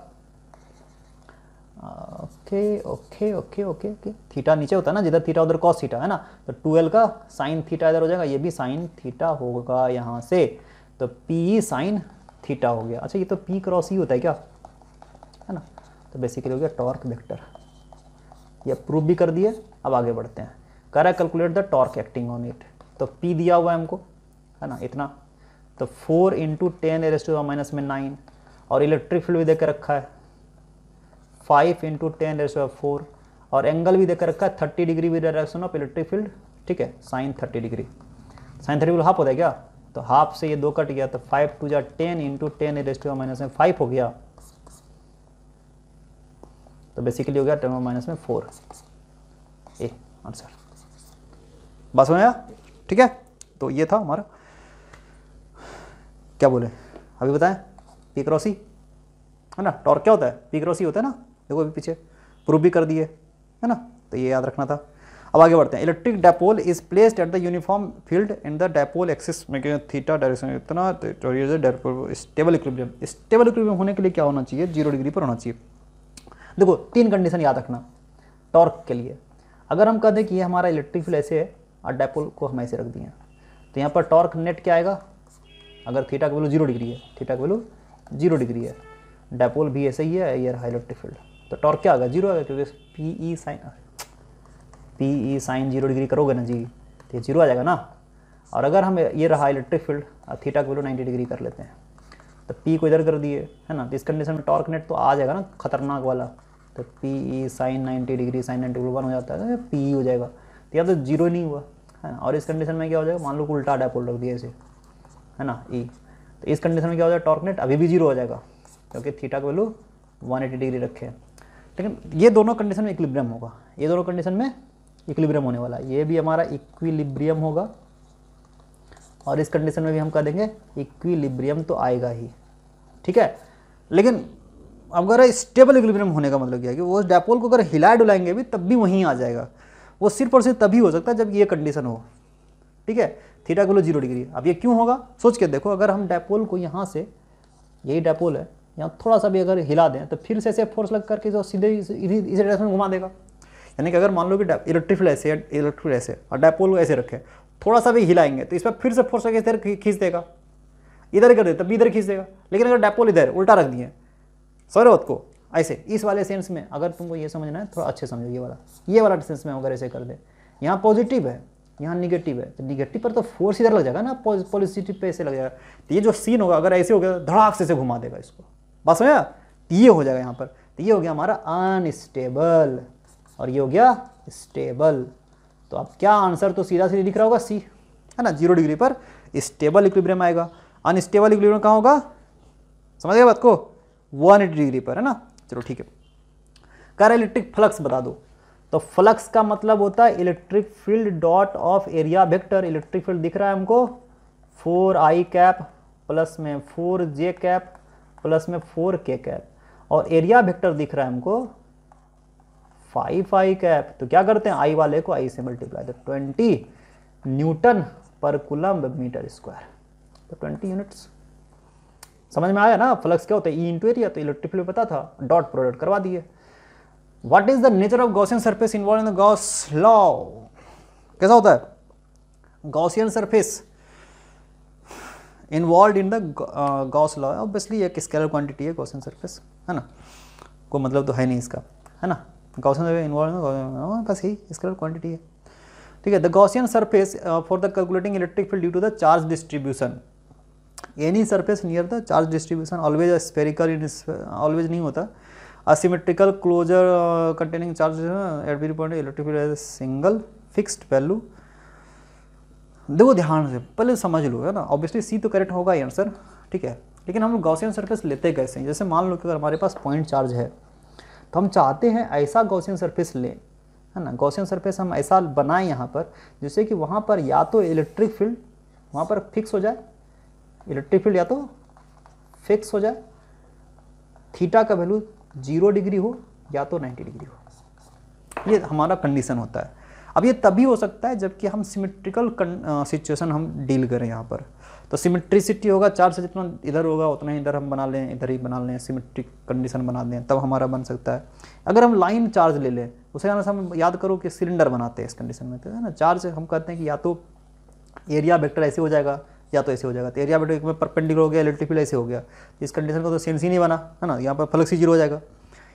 okay okay okay okay okay theta नीचे होता है ना जिधर थीटा उधर कॉस थीटा है ना तो टूएल्व का साइन थीटा इधर हो जाएगा ये भी साइन थीटा होगा यहाँ से तो पी साइन e थीटा हो गया अच्छा ये तो पी क्रॉस ई होता है क्या है ना तो बेसिकली हो गया टॉर्क वेक्टर ये प्रूव भी कर दिए अब आगे बढ़ते हैं कर है calculate the torque acting on it तो पी दिया हुआ है हमको है ना इतना तो four into ten raised two minus में नाइन और इलेक्ट्रिक फील्ड भी देकर रखा है five into ten raised four और एंगल भी देकर रखा है थर्टी डिग्री भी डायरेक्शन ऑफ इलेक्ट्रिक फील्ड ठीक है sine thirty degree sine thirty half होता है क्या तो हाफ से ये दो कट गया तो फाइव टू जा ten into ten raised minus में फाइव हो गया तो बेसिकली हो गया टेन माइनस में फोर ए आंसर बस हो गया ठीक है तो ये था हमारा क्या बोले अभी बताएं पिक्रोसी e? है ना टॉर्क क्या होता है पिक्रोसी e होता है ना देखो अभी पीछे प्रूव भी कर दिए है ना तो ये याद रखना था अब आगे बढ़ते हैं electric dipole is placed at the uniform field in the dipole axis क्या थीटा डायरेक्शन इतना स्टेबल इक्विलिब्रियम स्टेबल इक्विलिब्रियम होने के लिए क्या होना चाहिए जीरो डिग्री पर होना चाहिए देखो तीन कंडीशन याद रखना टॉर्क के लिए अगर हम कह दें कि ये हमारा इलेक्ट्रिक फील्ड ऐसे है और डेपोल को हम ऐसे रख दिए तो यहाँ पर टॉर्क नेट क्या आएगा अगर थीटा का वैल्यू जीरो डिग्री है थीटा का वैल्यू जीरो डिग्री है डायपोल भी ऐसे ही है ये रहा इलेक्ट्रिक फील्ड तो टॉर्क क्या आएगा जीरो आएगा क्योंकि P E sine P E sine zero degree करोगे ना जी तो ये जीरो आ जाएगा ना और अगर हम ये रहा इलेक्ट्रिक फील्ड थीटा को नाइन्टी डिग्री कर लेते हैं तो पी को इधर कर दिए है ना तो इस कंडीशन में टॉर्क नेट तो आ जाएगा ना खतरनाक वाला तो P E sine ninety degree sine ninety one हो जाता है पी ई e हो जाएगा तो या तो जीरो नहीं हुआ है ना और इस कंडीशन में क्या हो जाएगा मान लो उल्टा डायपोल रख दिया इसे है ना ई e। तो इस कंडीशन में क्या हो जाएगा टॉर्क नेट अभी भी जीरो हो जाएगा क्योंकि थीटा का वैल्यू 180 डिग्री रखे लेकिन ये दोनों कंडीशन में इक्लिब्रियम होगा ये दोनों कंडीशन में इक्विलिब्रियम होने वाला है ये भी हमारा इक्विलिब्रियम होगा और इस कंडीशन में भी हम कह देंगे इक्विलिब्रियम तो आएगा ही ठीक है लेकिन अब अगर स्टेबल इक्विलिब्रियम होने का मतलब क्या है कि वो डायपोल को अगर हिलाए डुलाएंगे भी तब भी वहीं आ जाएगा वो सिर्फ और सिर्फ तभी हो सकता है जब ये कंडीशन हो ठीक है थीटा गुलो जीरो डिग्री अब ये क्यों होगा सोच के देखो अगर हम डायपोल को यहाँ से यही डायपोल है यहाँ थोड़ा सा भी अगर हिला दें तो फिर से ऐसे फोर्स लग करके जो सीधे इसी डायरेक्शन में घुमा देगा यानी कि अगर मान लो कि इलेक्ट्रिकल ऐसे इलेक्ट्रिकल ऐसे और डायपोल को ऐसे रखे थोड़ा सा भी हिलाएंगे तो इस पर फिर से फोर्स आगे इधर खींच देगा इधर कर दे तब इधर खींच देगा लेकिन अगर डायपोल इधर उल्टा रख दिए सरोत को ऐसे इस वाले सेंस में अगर तुमको ये समझना है थोड़ा अच्छे समझो ये वाला ये वाला सेंस में अगर ऐसे कर दे यहाँ पॉजिटिव है यहाँ निगेटिव है तो निगेटिव पर तो फोर्स इधर लग जाएगा ना पॉजिटिव पे ऐसे लग जाएगा तो ये जो सीन होगा अगर ऐसे हो गया तो धड़ाक से घुमा देगा इसको बस समझा तो ये हो जाएगा यहाँ पर तो ये हो गया हमारा अनस्टेबल और ये हो गया स्टेबल तो अब क्या आंसर तो सीधा सीधा दिख रहा होगा सी है ना जीरो डिग्री पर स्टेबल इक्विब्रियम आएगा अनस्टेबल इक्विब्रियम कहाँ होगा समझ गए बात को वन एटी डिग्री पर है ना चलो ठीक है कर इलेक्ट्रिक फ्लक्स बता दो तो फ्लक्स का मतलब होता है electric field dot of area vector electric field दिख रहा है हमको फोर आई कैप प्लस में फोर जे कैप प्लस में फोर के कैप और एरिया वेक्टर दिख रहा है हमको फाइव आई कैप तो क्या करते हैं आई वाले को आई से मल्टीप्लाई तो twenty newton per coulomb metre square तो ट्वेंटी यूनिट्स समझ में आया ना फ्लक्स क्या होता है ई इंटू एरिया तो इलेक्ट्रिक फील्ड पता था डॉट प्रोडक्ट करवा दिए what is the nature of Gaussian surface involve in the Gauss law कैसा होता है Gaussian surface involve in the Gauss law obviously एक स्केलर क्वांटिटी है गॉसियन सरफेस है ना कोई मतलब तो है नहीं इसका है ना गॉसियन इन्वॉल्व हमारे पास यही स्केलर क्वांटिटी है ठीक है the Gaussian surface for the calculating electric field due to the charge distribution any surface near the charge distribution always spherical in always नहीं होता asymmetrical closure containing charge at point electric field single fixed value देखो ध्यान से पहले समझ लो है ना obviously सी तो करेक्ट होगा ही आंसर ठीक है लेकिन हम लोग गौसियन सर्फेस लेते कैसे जैसे मान लो कि अगर हमारे पास पॉइंट चार्ज है तो हम चाहते हैं ऐसा गौसियन सरफेस लें है ना गौसियन सरफेस हम ऐसा बनाएं यहाँ पर जिससे कि वहाँ पर या तो इलेक्ट्रिक फील्ड वहाँ पर फिक्स हो जाए इलेक्ट्रिक फील्ड या तो फिक्स हो जाए थीटा का वैल्यू जीरो डिग्री हो या तो नाइन्टी डिग्री हो ये हमारा कंडीशन होता है अब ये तभी हो सकता है जबकि हम सिमेट्रिकल सिचुएशन हम डील करें यहाँ पर तो सिमेट्रिसिटी होगा चार से जितना इधर होगा उतना ही इधर हम बना लें इधर ही बना लें सिमेट्रिक कंडीशन बना दें तब हमारा बन सकता है अगर हम लाइन चार्ज ले लें उसे हम याद करो कि सिलेंडर बनाते हैं इस कंडीशन में तो है ना चार्ज हम कहते हैं कि या तो एरिया वेक्टर ऐसे हो जाएगा या तो ऐसे हो जाएगा तो एरिया वेक्टर में परपेंडिकुलर हो गया इलेक्ट्रिक फील्ड ऐसे हो गया तो इस कंडीशन का तो सेंस ही नहीं बना है ना यहाँ पर फ्लक्स जीरो हो जाएगा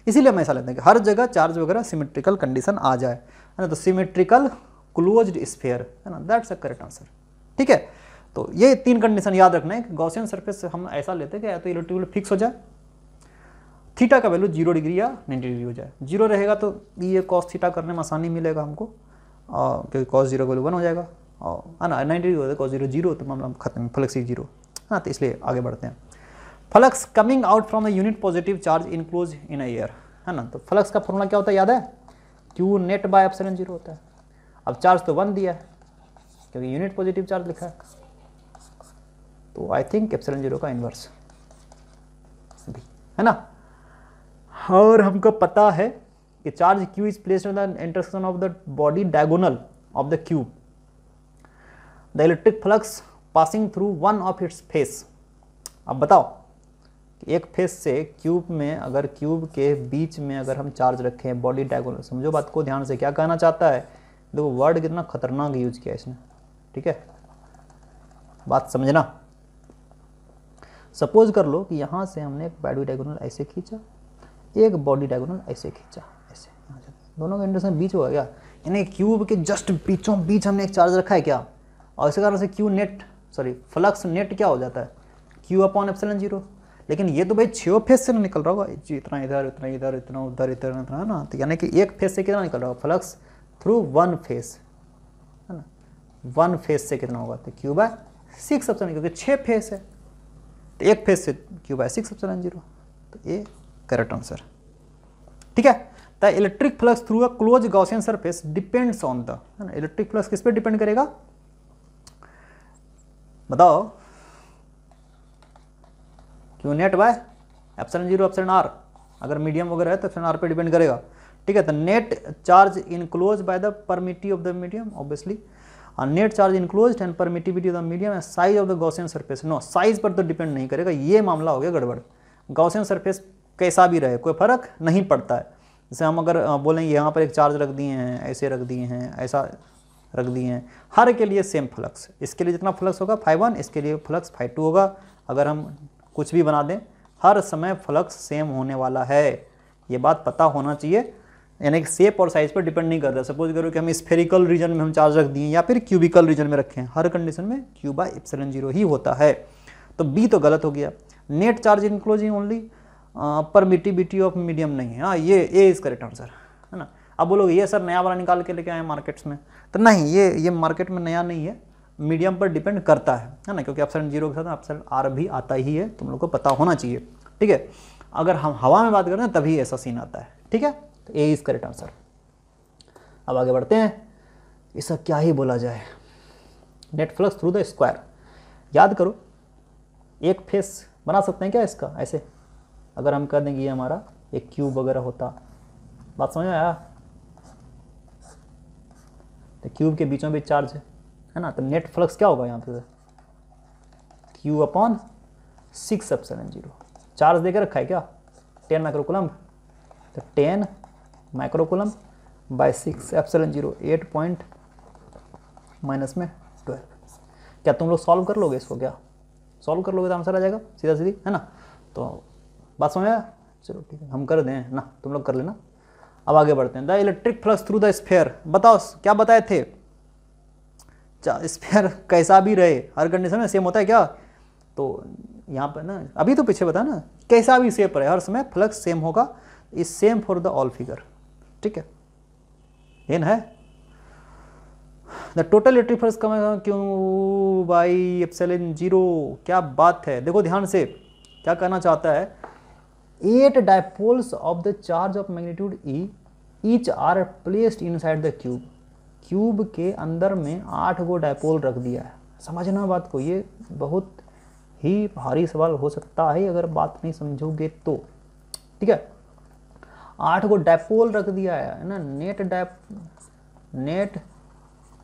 इसीलिए हम ऐसा लेते हैं कि हर जगह चार्ज वगैरह सिमेट्रिकल कंडीशन आ जाए है ना तो सिमेट्रिकल क्लोज्ड स्फेयर है ना दैट्स अ करेक्ट आंसर ठीक है तो ये तीन कंडीशन याद रखना है कि गॉसियन सर्फेस हम ऐसा लेते हैं कि या तो इलेक्ट्रिकल फिक्स हो जाए थीटा का वैल्यू जीरो डिग्री या नाइन्टी डिग्री हो जाए जीरो रहेगा तो ये कॉस थीटा करने में आसानी मिलेगा हमको और क्योंकि कॉस जीरो का वैल्यू वन हो जाएगा और है ना नाइन्टी डिग्री हो जाएगा कॉस जीरो जीरो तो मामला मतलब खत्म फ्लक्स इज जीरो ना तो इसलिए आगे बढ़ते हैं flux coming out from the unit positive charge enclose in a air है ना तो फ्लक्स का फॉर्मूला क्या होता है याद है Q net by epsilon zero होता है अब चार्ज तो वन दिया है क्योंकि यूनिट पॉजिटिव चार्ज लिखा है तो आई थिंक एप्सलन जीरो का इन्वर्स भी है ना और हमको पता है कि charge Q is place in the intersection of the body diagonal of the cube the electric flux passing through one of its face अब बताओ कि एक फेस से क्यूब में अगर क्यूब के बीच में अगर हम चार्ज रखें बॉडी डायगोनल समझो बात को ध्यान से क्या कहना चाहता है देखो वर्ड कितना खतरनाक यूज किया इसने ठीक है बात समझना सपोज कर लो कि यहाँ से हमने एक बॉडी डायगोनल ऐसे खींचा एक बॉडी डायगोनल ऐसे खींचा ऐसे दोनों का इंटरसेक्शन बीच हुआ क्या यानी क्यूब के जस्ट बीचों बीच हमने एक चार्ज रखा है क्या और इसके कारण से Q net sorry flux net क्या हो जाता है क्यू अपॉन एप्सलन जीरो लेकिन ये तो भाई छो फेस से निकल रहा होगा इतना इधर इतना इधर इतना उधर इधर इतना है ना तो यानी कि एक फेस से कितना निकल रहा होगा फ्लक्स थ्रू वन फेस है ना वन फेस से कितना होगा तो क्यूब है सिक्स ऑप्शन क्योंकि छः फेस है तो एक फेज से Q by six epsilon zero तो ये करेक्ट आंसर ठीक है the electric flux through a close Gaussian surface depends on the है ना इलेक्ट्रिक फ्लक्स किस पे डिपेंड करेगा बताओ Q net by epsilon zero epsilon R अगर मीडियम वगैरह है तो एप्सलन आर पे डिपेंड करेगा ठीक है तो net charge enclose by the permittivity of the medium obviously और net charge enclose and permittivity of the medium and size of the Gaussian surface no size पर तो डिपेंड नहीं करेगा ये मामला हो गया गड़बड़ गौसियन सरफेस कैसा भी रहे कोई फर्क नहीं पड़ता है जैसे हम अगर बोलें यहाँ पर एक चार्ज रख दिए हैं ऐसे रख दिए हैं ऐसा रख दिए हैं हर के लिए सेम फ्लक्स इसके लिए जितना फ्लक्स होगा फाइव वन इसके लिए फ्लक्स फाइव टू होगा अगर हम कुछ भी बना दें हर समय फ्लक्स सेम होने वाला है ये बात पता होना चाहिए यानी कि शेप और साइज पर डिपेंड नहीं करता सपोज करो कि हम स्फेरिकल रीजन में हम चार्ज रख दिए या फिर क्यूबिकल रीजन में रखें हर कंडीशन में क्यू बाई जीरो ही होता है तो बी तो गलत हो गया net charge enclosing only permittivity of medium नहीं है हाँ ये ए इज करेक्ट आंसर है ना अब बोलोगे ये सर नया वाला निकाल के लेके आए मार्केट्स में तो नहीं ये ये मार्केट में नया नहीं है मीडियम पर डिपेंड करता है है ना क्योंकि ऑप्शन जीरो के साथ ऑप्शन आर भी आता ही है तुम लोग को पता होना चाहिए ठीक है अगर हम हवा में बात करें तभी ऐसा सीन आता है ठीक है तो ए इज करेक्ट आंसर अब आगे बढ़ते हैं इसका क्या ही बोला जाए net flux through the square याद करो एक फेस बना सकते हैं क्या इसका ऐसे अगर हम कर देंगे ये हमारा एक क्यूब वगैरह होता बात समझ में आया तो क्यूब के बीचों बीच चार्ज है है ना तो नेट फ्लक्स क्या होगा यहाँ पे Q upon six up seven zero charge देकर रखा है क्या टेन माइक्रोकुलम तो ten microcoulomb by six epsilon zero eight point minus में ट्वेल्व क्या तुम लोग सॉल्व कर लोगे इसको क्या सॉल्व कर लोगे तो आंसर आ जाएगा सीधा सीधी है ना तो बात समझ आया चलो ठीक है हम कर दें ना तुम लोग कर लेना अब आगे बढ़ते हैं the electric flux through the sphere बताओ क्या बताए थे स्फेयर कैसा भी रहे हर कंडीशन में सेम होता है क्या तो यहाँ पर ना अभी तो पीछे बता ना कैसा भी सेप रहे हर समय फ्लक्स सेम होगा is same for the all figure ठीक है ना है द टोटल इलेक्ट्रिक कम क्यों बाई एप्सलन जीरो क्या बात है देखो ध्यान से क्या कहना चाहता है eight dipoles of the charge of magnitude E each are placed inside the cube cube के अंदर में आठ गो डायपोल रख दिया है समझना बात को ये बहुत ही भारी सवाल हो सकता है अगर बात नहीं समझोगे तो ठीक है आठ को डेपोल रख दिया है ना नेट डेप नेट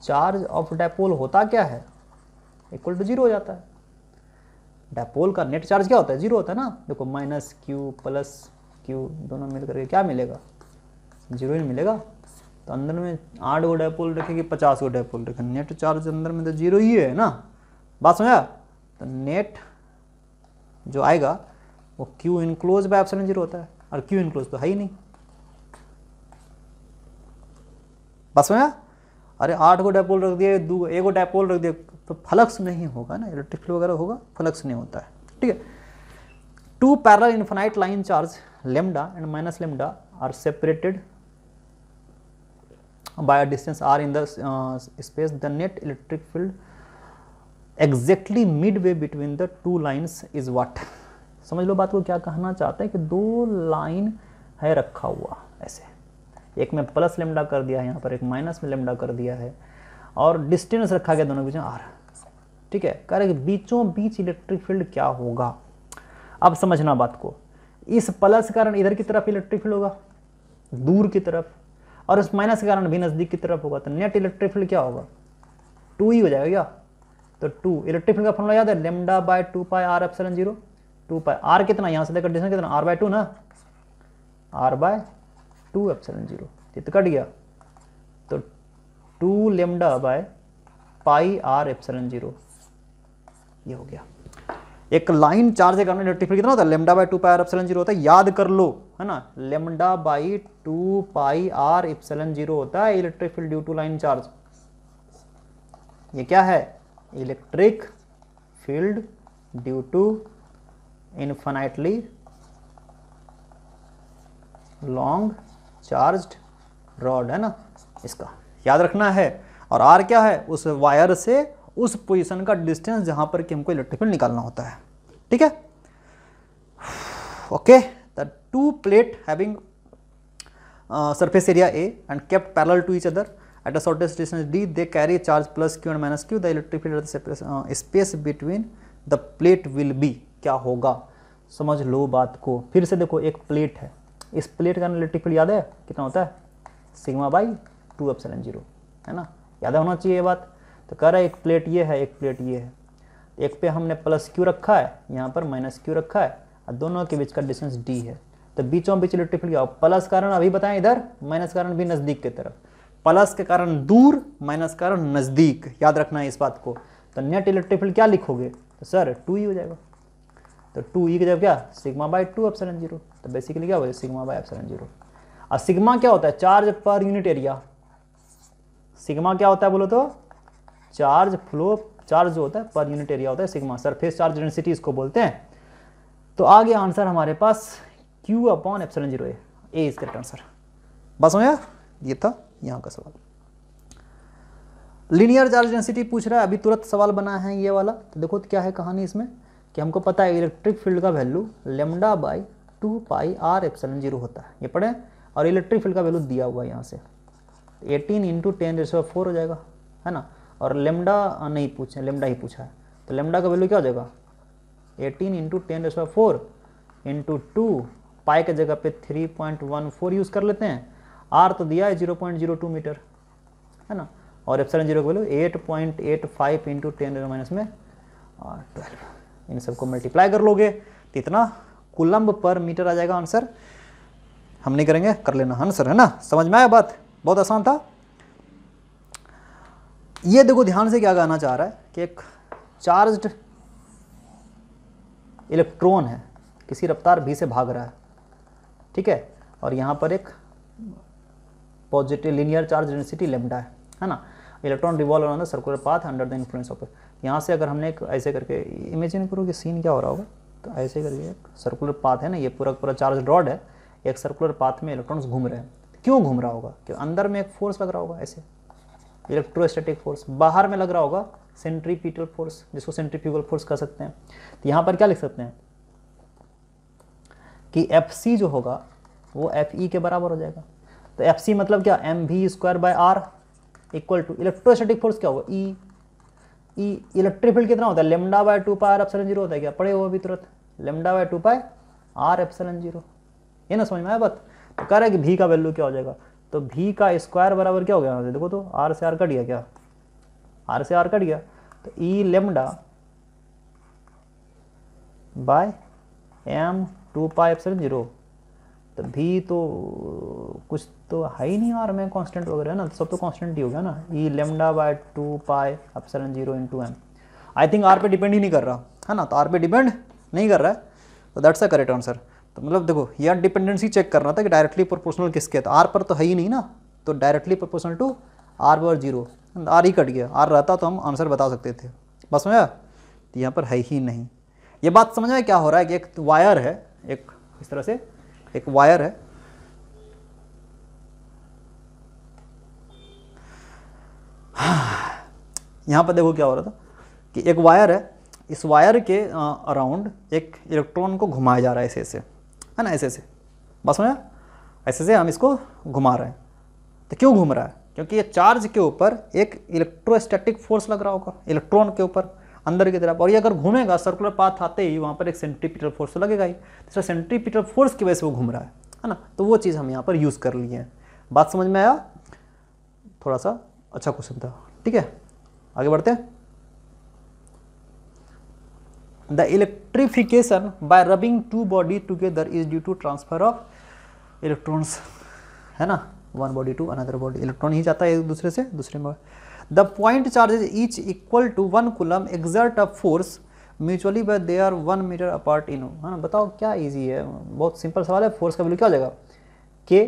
चार्ज ऑफ डेपोल होता क्या है इक्वल टू जीरो हो जाता है डेपोल का नेट चार्ज क्या होता है जीरो होता है ना देखो माइनस क्यू प्लस क्यू दोनों मिल करके क्या मिलेगा जीरो ही मिलेगा तो अंदर में आठ को डेपोल रखेगी पचास को डेपोल रखे नेट चार्ज अंदर में तो जीरो ही है ना बात समझा तो नेट जो आएगा वो Q enclose by epsilon zero होता है और क्यू इनक्लोज तो है ही नहीं बस में अरे आठ को डायपोल रख दिया दो एक को डायपोल रख दिया तो फ्लक्स नहीं होगा ना इलेक्ट्रिक फील्ड वगैरह होगा फ्लक्स नहीं होता है ठीक है two parallel infinite line charge lambda and minus lambda are separated by distance R in the space the net electric field exactly mid way between the two lines is what समझ लो बात को क्या कहना चाहते हैं कि दो लाइन है रखा हुआ ऐसे एक में प्लस लेमडा कर दिया है यहाँ पर एक माइनस में लेमडा कर दिया है और डिस्टेंस रखा गया दोनों के बीच में आर ठीक है कह रहे कि बीचों बीच इलेक्ट्रिक फील्ड क्या होगा अब समझना बात को इस प्लस कारण इधर की तरफ इलेक्ट्रिक फील्ड होगा दूर की तरफ और इस माइनस कारण भी नज़दीक की तरफ होगा तो नेट इलेक्ट्रिक फील्ड क्या होगा टू ही हो जाएगा क्या तो टू इलेक्ट्रिक फील्ड का फॉर्मूला याद है lambda by two pi R epsilon zero two pi R कितना यहाँ से देखा डिस्टेंस कितना आर बाय टू ना R by two epsilon zero तो कट गया तो two lambda by pi R epsilon zero ये हो गया एक लाइन चार्ज के कारण इलेक्ट्रिक फील्ड कितना होता है lambda by two pi R epsilon zero होता है याद कर लो है ना lambda by two pi R epsilon zero होता है electric field due to line charge ये क्या है electric field due to infinitely long charged rod है ना इसका याद रखना है और आर क्या है उस वायर से उस पोजिशन का डिस्टेंस जहां पर कि हमको इलेक्ट्रिकल निकालना होता है ठीक है okay the two plate having surface area A and kept parallel to each other at a shortest distance D they carry charge plus Q and minus Q the electric field space between the plate will be क्या होगा समझ लो बात को फिर से देखो एक प्लेट है इस प्लेट का एनालिटिक फील्ड याद है कितना होता है sigma by two epsilon zero है ना याद होना चाहिए ये बात तो कह रहा है एक प्लेट ये है एक प्लेट ये है एक पे हमने प्लस क्यू रखा है यहाँ पर माइनस क्यू रखा है और दोनों के बीच का डिस्टेंस डी है तो बीचों बीच इलेक्ट्रिक फील्ड प्लस कारण अभी बताएं इधर माइनस कारण भी नज़दीक की तरफ प्लस के कारण दूर माइनस कारण नज़दीक याद रखना है इस बात को तो नेट इलेक्ट्रिक फील्ड क्या लिखोगे तो सर टू ही हो जाएगा तो टू ई e की जब क्या sigma by two epsilon zero तो बेसिकली क्या हो जाए सिग्मा बाय एप्सलन जीरो और सिग्मा क्या होता है चार्ज पर यूनिट एरिया सिग्मा क्या होता है बोलो तो चार्ज फ्लो चार्ज जो होता है पर यूनिट एरिया होता है सिग्मा सरफेस चार्ज डेंसिटी इसको बोलते हैं तो आ गया आंसर हमारे पास Q upon epsilon zero is correct answer बस हो ये था यहाँ का सवाल लीनियर चार्ज डेंसिटी पूछ रहा है अभी तुरंत सवाल बना है ये वाला तो देखो तो क्या है कहानी इसमें कि हमको पता है इलेक्ट्रिक फील्ड का value lambda by two pi R epsilon zero होता है ये पढ़े और इलेक्ट्रिक फील्ड का वैल्यू दिया हुआ है यहाँ से एटीन इंटू टेन जैसे फोर हो जाएगा है ना और लेमडा नहीं पूछे लेमडा ही पूछा है तो लेमडा का वैल्यू क्या हो जाएगा एटीन इंटू टेन जैसे फोर इंटू टू पाई के जगह पे three point one four use कर लेते हैं आर तो दिया है zero point zero two metre है ना और एप्सलन जीरो का value eight point eight five into ten minus में ट्वेल्व इन सबको मल्टीप्लाई कर लोगे तो इतना कुलम्ब पर मीटर आ जाएगा आंसर हम नहीं करेंगे कर लेना आंसर है ना समझ में आया बात बहुत आसान था ये देखो ध्यान से क्या कहना चाह रहा है कि एक चार्ज्ड इलेक्ट्रॉन है किसी रफ्तार भी से भाग रहा है ठीक है और यहाँ पर एक positive linear charge density lambda है है ना electron revolve on the circular path under the influence of यहाँ से अगर हमने एक ऐसे करके इमेजिन करो कि सीन क्या हो रहा होगा तो ऐसे करके एक सर्कुलर पाथ है ना ये पूरा पूरा चार्ज रॉड है एक सर्कुलर पाथ में इलेक्ट्रॉन्स घूम रहे हैं क्यों घूम रहा होगा क्योंकि अंदर में एक फोर्स लग रहा होगा ऐसे इलेक्ट्रोस्टेटिक फोर्स बाहर में लग रहा होगा सेंट्रीपीटल फोर्स जिसको सेंट्रीफ्यूगल फोर्स कह सकते हैं तो यहाँ पर क्या लिख सकते हैं कि एफ सी जो होगा वो एफ ई के बराबर हो जाएगा तो एफ सी मतलब क्या M V square by R equal to electrostatic force क्या होगा ई e. इलेक्ट्रिक फील्ड कितना होता है lambda by two pi R epsilon zero होता है क्या पढ़े हो अभी तुरंत lambda by two pi R epsilon zero ये ना समझ में आया बात तो कह रहा है कि भी का वैल्यू क्या हो जाएगा तो भी का स्क्वायर बराबर क्या हो गया देखो तो आर से आर कट गया क्या आर से आर कट गया तो E lambda by M two pi epsilon zero भी तो कुछ तो है ही नहीं आर में कांस्टेंट वगैरह ना सब तो कांस्टेंट ही हो गया ना E lambda by two pi epsilon zero into M I think R पे डिपेंड ही नहीं कर रहा है ना तो आर पे डिपेंड नहीं कर रहा है तो दैट्स अ करेक्ट आंसर तो मतलब देखो यह डिपेंडेंसी चेक करना था कि डायरेक्टली प्रोपोर्शनल किसके तो आर पर तो है ही नहीं ना तो डायरेक्टली प्रोपोर्शनल टू आर बार जीरो आर ही कट गया आर रहता तो हम आंसर बता सकते थे बस समझा तो यहाँ पर है ही नहीं ये बात समझ में क्या हो रहा है कि एक वायर है एक इस तरह से एक वायर है यहां पर देखो क्या हो रहा था कि एक वायर है इस वायर के अराउंड एक इलेक्ट्रॉन को घुमाया जा रहा है ऐसे ऐसे है ना ऐसे ऐसे बस समझा ऐसे से हम इसको घुमा रहे हैं तो क्यों घूम रहा है क्योंकि ये चार्ज के ऊपर एक इलेक्ट्रोस्टैटिक फोर्स लग रहा होगा इलेक्ट्रॉन के ऊपर अंदर की तरफ और ये अगर घूमेगा सर्कुलर पाथ आते ही वहाँ पर एक सेंट्रीपिटल फोर्स लगेगा ही दूसरा सेंट्रीपिटल फोर्स की वजह से वो घूम रहा है है ना तो वो चीज़ हम यहाँ पर यूज़ कर लिए हैं बात समझ में आया थोड़ा सा अच्छा क्वेश्चन था ठीक है आगे बढ़ते हैं the electrification by rubbing two body together is due to transfer of electrons है ना one body to another body electron ही जाता है एक दूसरे से दूसरे में point charge is each equal to one coulomb exert a force mutually by they are one metre apart in है ना बताओ क्या इजी है बहुत सिंपल सवाल है फोर्स का वैल्यू क्या हो जाएगा के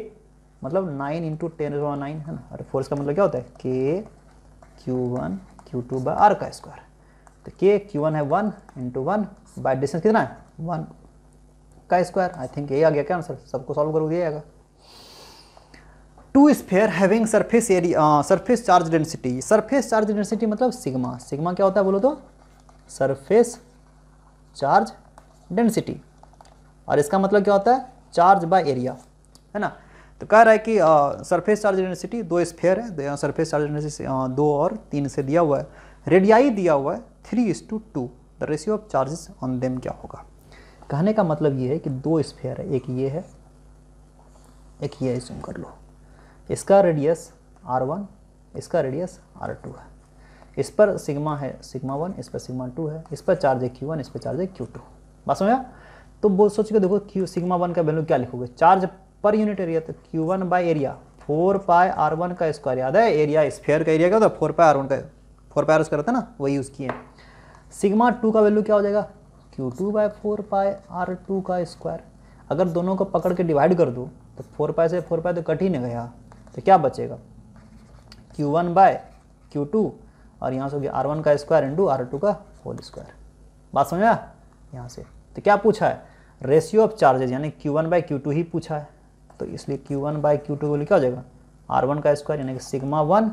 मतलब नाइन इंटू टेन नाइन है ना अरे फोर्स का मतलब क्या होता है के Q one Q two by R का स्क्वायर तो के क्यू वन है one into one by distance कितना है वन का स्क्वायर आई थिंक यही आ गया क्या आंसर सबको सॉल्व करोगे आएगा two sphere having surface area surface charge density surface charge density मतलब सिग्मा सिग्मा क्या होता है बोलो तो सरफेस चार्ज डेंसिटी और इसका मतलब क्या होता है चार्ज बाय एरिया है ना तो कह रहा है कि सरफेस चार्ज डेंसिटी दो स्फेयर है सरफेस चार्ज डेंसिटी दो और तीन से दिया हुआ है रेडियाई दिया हुआ है three is to two the ratio of charges on them क्या होगा कहने का मतलब ये है कि दो स्फेयर है एक ये है एक ये जूम कर लो इसका रेडियस आर वन इसका रेडियस आर टू है इस पर सिग्मा है सिग्मा वन इस पर सिग्मा टू है इस पर चार्ज है क्यू वन इस पर चार्ज है क्यू टू बात समझा तो बोल सोच के देखो क्यू सिग्मा वन का वैल्यू क्या लिखोगे चार्ज पर यूनिट एरिया तो Q one by area four pi R one का स्क्वायर याद है एरिया स्फेयर का एरिया क्या होता है फोर पाए आर वन का फोर पाए आर रहता है ना वही यूज़ किए सिग्मा टू का वैल्यू क्या हो जाएगा Q two by four pi R two का स्क्वायर अगर दोनों को पकड़ के डिवाइड कर दो तो फोर पाए से फोर पाए तो कट ही नहीं गया तो क्या बचेगा Q1 वन बाय क्यू और यहाँ से होगी आर वन का स्क्वायर इंटू आर टू का होल स्क्वायर बात समझ आया यहाँ से तो क्या पूछा है रेशियो ऑफ चार्जेज यानी Q1 वन बाई क्यू ही पूछा है तो इसलिए Q1 one by q to क्या हो जाएगा आर वन का स्क्वायर यानी कि sigma one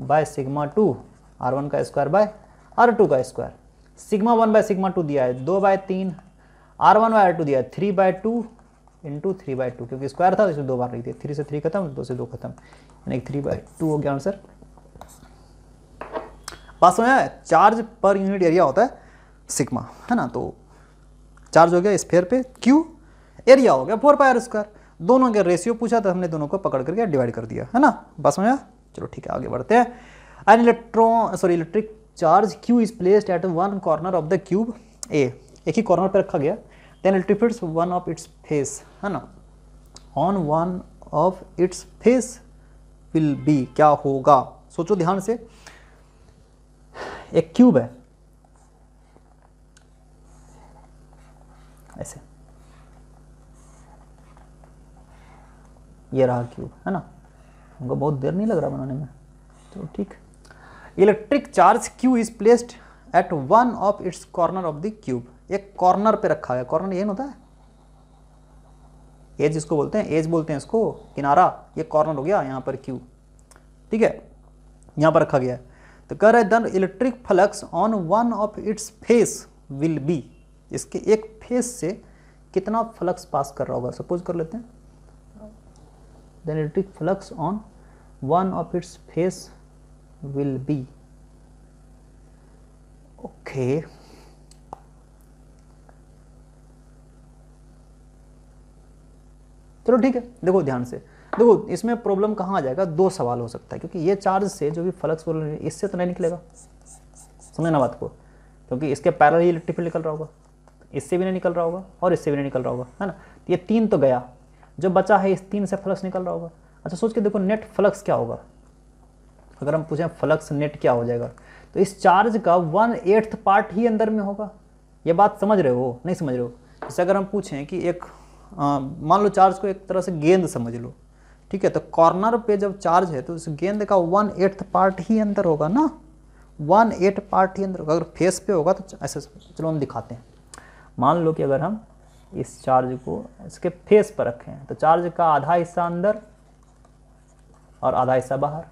by sigma two R one का स्क्वायर बाय आर टू का square sigma one by sigma two दिया है दो बाय तीन R one by R two दिया है three by two into three by two क्योंकि स्क्वायर था तो इसमें दो बार लिख दिया थ्री से थ्री खत्म दो से दो खत्म यानी थ्री बाई टू हो गया आंसर बात समझ आया चार्ज पर यूनिट एरिया होता है सिकमा है ना तो चार्ज हो गया स्फेयर पे क्यू एरिया हो गया फोर पायर स्क्वायर दोनों के रेशियो पूछा तो हमने दोनों को पकड़ करके डिवाइड कर दिया है ना बस समझ आया चलो ठीक है आगे बढ़ते हैं an electron sorry electric charge Q is placed at one corner of the cube ए एक ही कॉर्नर पर रखा गया then it defeats one of its face है ना on one of its face will be क्या होगा सोचो ध्यान से एक क्यूब है ऐसे ये रहा क्यूब है ना हमको बहुत देर नहीं लग रहा बनाने में तो ठीक electric charge Q is placed at one of its corner of the cube एक कॉर्नर पे रखा हुआ है कॉर्नर ये होता है एज इसको बोलते हैं एज बोलते हैं इसको किनारा ये कॉर्नर हो गया यहाँ पर क्यू ठीक है यहाँ पर रखा गया है तो कह रहे then electric flux on one of its face will be इसके एक फेस से कितना फ्लक्स पास कर रहा होगा सपोज कर लेते हैं then electric flux on one of its face will be okay चलो ठीक है देखो ध्यान से देखो इसमें प्रॉब्लम कहाँ आ जाएगा दो सवाल हो सकता है क्योंकि ये चार्ज से जो भी फ्लक्स बोल इससे तो नहीं निकलेगा समझना बात को क्योंकि इसके पैरल ही इलेक्ट्रिक फील्ड निकल रहा होगा इससे भी नहीं निकल रहा होगा और इससे भी नहीं निकल रहा होगा है ना ये तीन तो गया जो बचा है इस तीन से फ्लक्स निकल रहा होगा अच्छा सोच के देखो नेट फ्लक्स क्या होगा अगर हम पूछें फ्लक्स नेट क्या हो जाएगा तो इस चार्ज का वन एट्थ पार्ट ही अंदर में होगा ये बात समझ रहे हो नहीं समझ रहे हो जैसे अगर हम पूछें कि एक मान लो चार्ज को एक तरह से गेंद समझ लो ठीक है तो कॉर्नर पे जब चार्ज है तो उस गेंद का वन एट्थ पार्ट ही अंदर होगा ना वन एट पार्ट ही अंदर होगा अगर फेस पे होगा तो ऐसे चलो हम दिखाते हैं मान लो कि अगर हम इस चार्ज को इसके फेस पर रखें तो चार्ज का आधा हिस्सा अंदर और आधा हिस्सा बाहर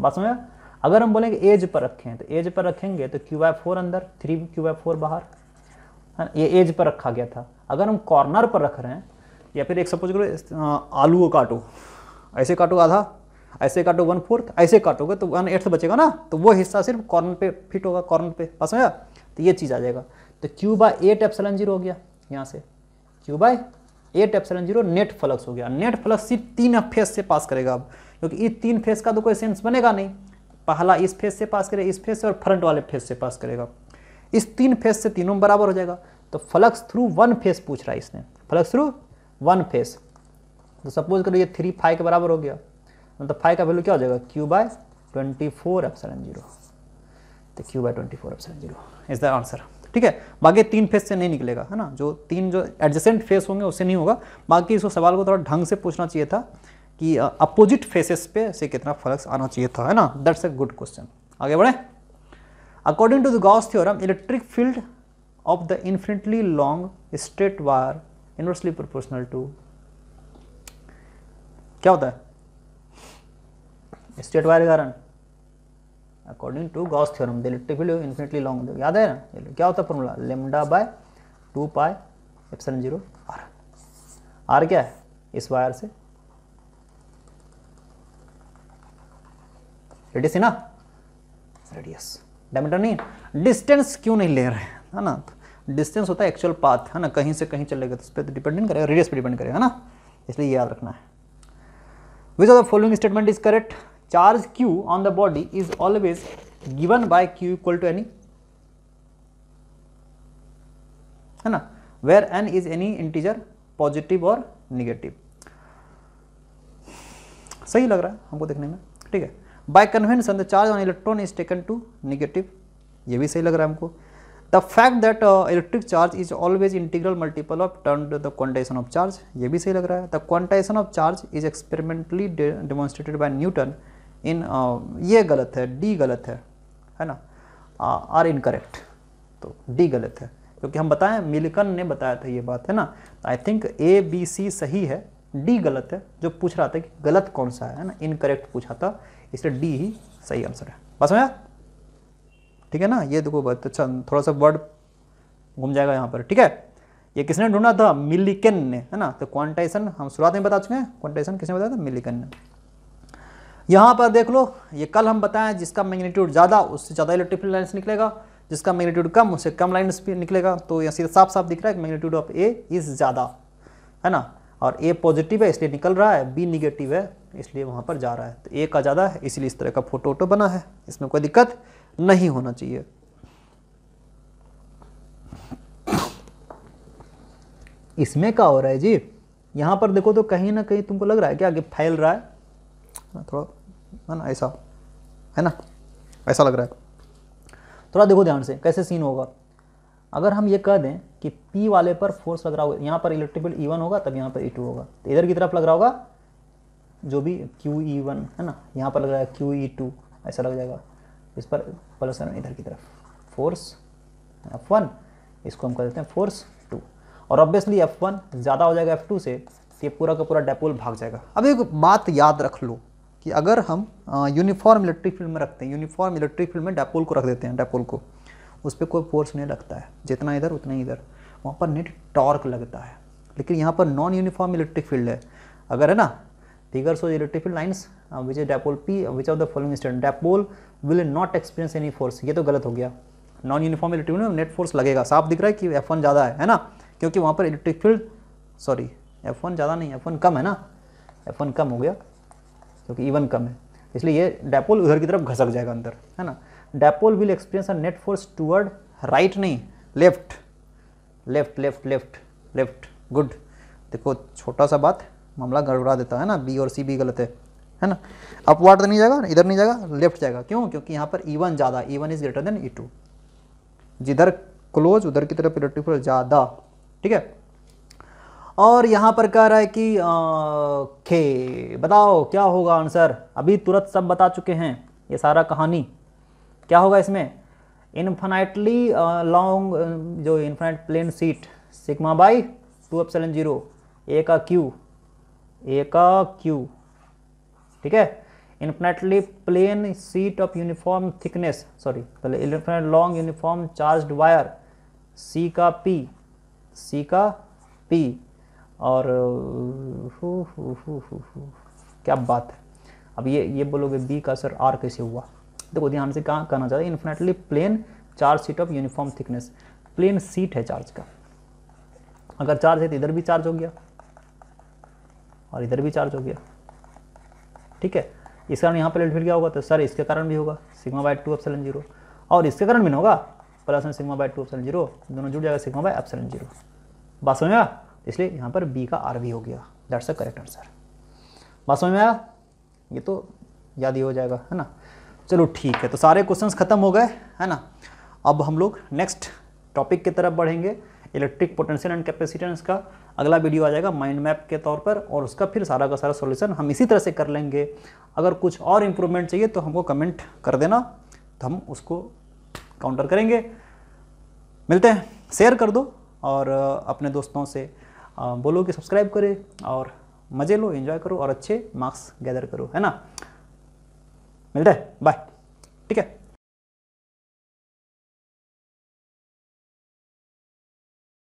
बात समझ अगर हम बोलेंगे एज पर रखें तो एज पर रखेंगे तो क्यू आई फोर अंदर थ्री क्यू आई फोर बाहर है हाँ, ना ये एज पर रखा गया था अगर हम कॉर्नर पर रख रहे हैं या फिर एक सपोज करो आलू को काटो ऐसे काटो आधा ऐसे काटो वन फोर्थ ऐसे काटोगे तो वन एट्थ बचेगा ना तो वो हिस्सा सिर्फ कॉर्नर पे फिट होगा कॉर्नर पे पास में तो ये चीज़ आ जाएगा तो Q by eight epsilon zero हो गया यहाँ से Q by eight epsilon zero net flux हो गया नेट फ्लक्स सिर्फ तीन फेज से पास करेगा अब क्योंकि इस तीन फेज का तो कोई सेंस बनेगा नहीं पहला इस फेज से पास करेगा इस फेज से और फ्रंट वाले फेज से पास करेगा इस तीन फेज से तीनों बराबर हो जाएगा तो फ्लक्स थ्रू वन फेज पूछ रहा है इसने फ्लक्स थ्रू वन फेस तो सपोज करो ये थ्री फाइव के बराबर हो गया मतलब फाइव का वैल्यू क्या हो जाएगा Q by twenty four seven zero तो Q by twenty four seven zero is the answer ठीक है बाकी तीन फेस से नहीं निकलेगा है ना जो तीन जो एडजस्टेंट फेस होंगे उससे नहीं होगा बाकी इसको सवाल को थोड़ा ढंग से पूछना चाहिए था कि अपोजिट फेसेस पे से कितना फर्क आना चाहिए था है ना दैट्स अ गुड क्वेश्चन आगे बढ़े according to the Gauss theorem electric field of the infinitely long straight wire inversely proportional to क्या होता है स्टेट वायर कारण according to Gauss theorem the electric field infinitely long याद है ना क्या होता है formula lambda by two pi epsilon zero R R क्या है इस वायर से रेडियस है ना रेडियस डायमीटर नहीं डिस्टेंस क्यों नहीं ले रहे है ना तो डिस्टेंस होता है एक्चुअल पाथ है ना कहीं से कहीं चलेगा तो उस पर तो डिपेंडेंट करेगा रेडियस पर डिपेंड करेगा ना इसलिए याद रखना है which of the following statement is correct charge Q on the body is always given by Q equal to nE है ना where n is any integer positive और निगेटिव सही लग रहा है हमको देखने में ठीक है by convention the charge on electron is taken to negative ये भी सही लग रहा है हमको the fact that electric charge is always integral multiple of turn the quantization of charge ये भी सही लग रहा है the quantization of charge is experimentally demonstrated by Newton in ये गलत है डी गलत है है ना आर इनकरेक्ट तो डी गलत है क्योंकि हम बताएं मिलकन ने बताया था ये बात है ना आई थिंक ए बी सी सही है डी गलत है जो पूछ रहा था कि गलत कौन सा है ना इनकरेक्ट पूछा था इसलिए डी ही सही आंसर है बस में ठीक है ना ये देखो बहुत अच्छा थोड़ा सा वर्ड घूम जाएगा यहाँ पर ठीक है ये किसने ढूंढा था मिलिकन ने है ना तो क्वांटाइजेशन हम शुरुआत में बता चुके हैं क्वांटाइजेशन किसने बताया था मिलिकन ने यहाँ पर देख लो ये कल हम बताएं जिसका मैग्नीट्यूड ज़्यादा उससे ज़्यादा इलेक्ट्रिक लाइन्स निकलेगा जिसका मैग्नीट्यूड कम उससे कम लाइन्स भी निकलेगा तो यहाँ सीधा साफ साफ दिख रहा है मैग्नीट्यूड ऑफ ए इज़ ज़्यादा है ना और ए पॉजिटिव है इसलिए निकल रहा है बी निगेटिव है इसलिए वहाँ पर जा रहा है तो ए का ज़्यादा है इसलिए इस तरह का फोटो वोटो बना है इसमें कोई दिक्कत नहीं होना चाहिए इसमें क्या हो रहा है जी यहां पर देखो तो कहीं ना कहीं तुमको लग रहा है कि आगे फैल रहा है हाँ, थोड़ा है ना ऐसा है ना ऐसा लग रहा है थोड़ा देखो ध्यान से कैसे सीन होगा अगर हम ये कह दें कि P वाले पर फोर्स लग रहा होगा यहाँ पर इलेक्ट्रिकल ई वन होगा तब यहाँ पर ई e टू होगा तो इधर की तरफ लग रहा होगा जो भी क्यू ई वन है ना यहाँ पर लग रहा है क्यू ई टू ऐसा लग जाएगा इस पर प्लस वन इधर की तरफ फोर्स एफ वन इसको हम कर देते हैं फोर्स टू और ऑब्वियसली एफ वन ज़्यादा हो जाएगा एफ टू से तो ये पूरा का पूरा डेपोल भाग जाएगा अब एक बात याद रख लो कि अगर हम यूनिफॉर्म इलेक्ट्रिक फील्ड में रखते हैं यूनिफॉर्म इलेक्ट्रिक फील्ड में डेपोल को रख देते हैं डेपोल को उस पर कोई फोर्स नहीं लगता है जितना इधर उतना इधर वहाँ पर नेट टॉर्क लगता है लेकिन यहाँ पर नॉन यूनिफॉर्म इलेक्ट्रिक फील्ड है अगर है ना figures of electric field lines which is dipole P which of the following state dipole will not experience any force ये तो गलत हो गया नॉन यूनिफॉर्म इलेक्ट्रिक में नेट फोर्स लगेगा साफ दिख रहा है कि एफ वन ज़्यादा है है ना क्योंकि वहाँ पर electric field sorry F one ज़्यादा नहीं एफ वन कम है ना एफ वन कम हो गया क्योंकि ई वन कम है इसलिए ये डेपोल उधर की तरफ घसक जाएगा अंदर है ना dipole will experience a net force toward right नहीं left left left left left good देखो छोटा सा बात मामला गड़बड़ा देता है ना बी और सी भी गलत है है ना अपवार्ड तो नहीं जाएगा इधर नहीं जाएगा लेफ्ट जाएगा क्यों क्योंकि यहाँ पर ई ज़्यादा E is greater than E जिधर क्लोज उधर की तरफ इलेक्ट्रिकल ज़्यादा ठीक है और यहाँ पर कह रहा है कि खे बताओ क्या होगा आंसर अभी तुरंत सब बता चुके हैं ये सारा कहानी क्या होगा इसमें इन्फाइटली लॉन्ग जो infinite plane sheet sigma by two epsilon zero A का क्यू ए का क्यू ठीक है infinitely plane sheet of uniform thickness sorry पहले infinite long uniform charge wire C का पी सी का पी और हु, हु, हु, हु, हु, क्या बात है अब ये ये बोलोगे बी का सर आर कैसे हुआ देखो ध्यान से कहाँ कहना चाहते हैं infinitely plane charge sheet of uniform thickness plane sheet है चार्ज का अगर चार्ज है तो इधर भी चार्ज हो गया और इधर भी चार्ज हो गया ठीक है इस कारण यहाँ पर लेट फील्ड क्या होगा तो सर इसके कारण भी होगा sigma by two epsilon zero और इसके कारण भी होगा प्लस में sigma by two epsilon zero दोनों जुड़ जाएगा सिग्मा बाय अपसेलन जीरो बात समझ आया इसलिए यहाँ पर बी का आर भी हो गया दैट्स अ करेक्ट आंसर बात समझ में आया ये तो याद ही हो जाएगा है ना चलो ठीक है तो सारे क्वेश्चन खत्म हो गए है ना अब हम लोग नेक्स्ट टॉपिक की तरफ बढ़ेंगे इलेक्ट्रिक पोटेंशियल एंड कैपेसिटेंस का अगला वीडियो आ जाएगा माइंड मैप के तौर पर और उसका फिर सारा का सारा सोल्यूशन हम इसी तरह से कर लेंगे अगर कुछ और इम्प्रूवमेंट चाहिए तो हमको कमेंट कर देना तो हम उसको काउंटर करेंगे मिलते हैं शेयर कर दो और अपने दोस्तों से बोलो कि सब्सक्राइब करें और मज़े लो एंजॉय करो और अच्छे मार्क्स गैदर करो है ना मिलते हैं बाय ठीक है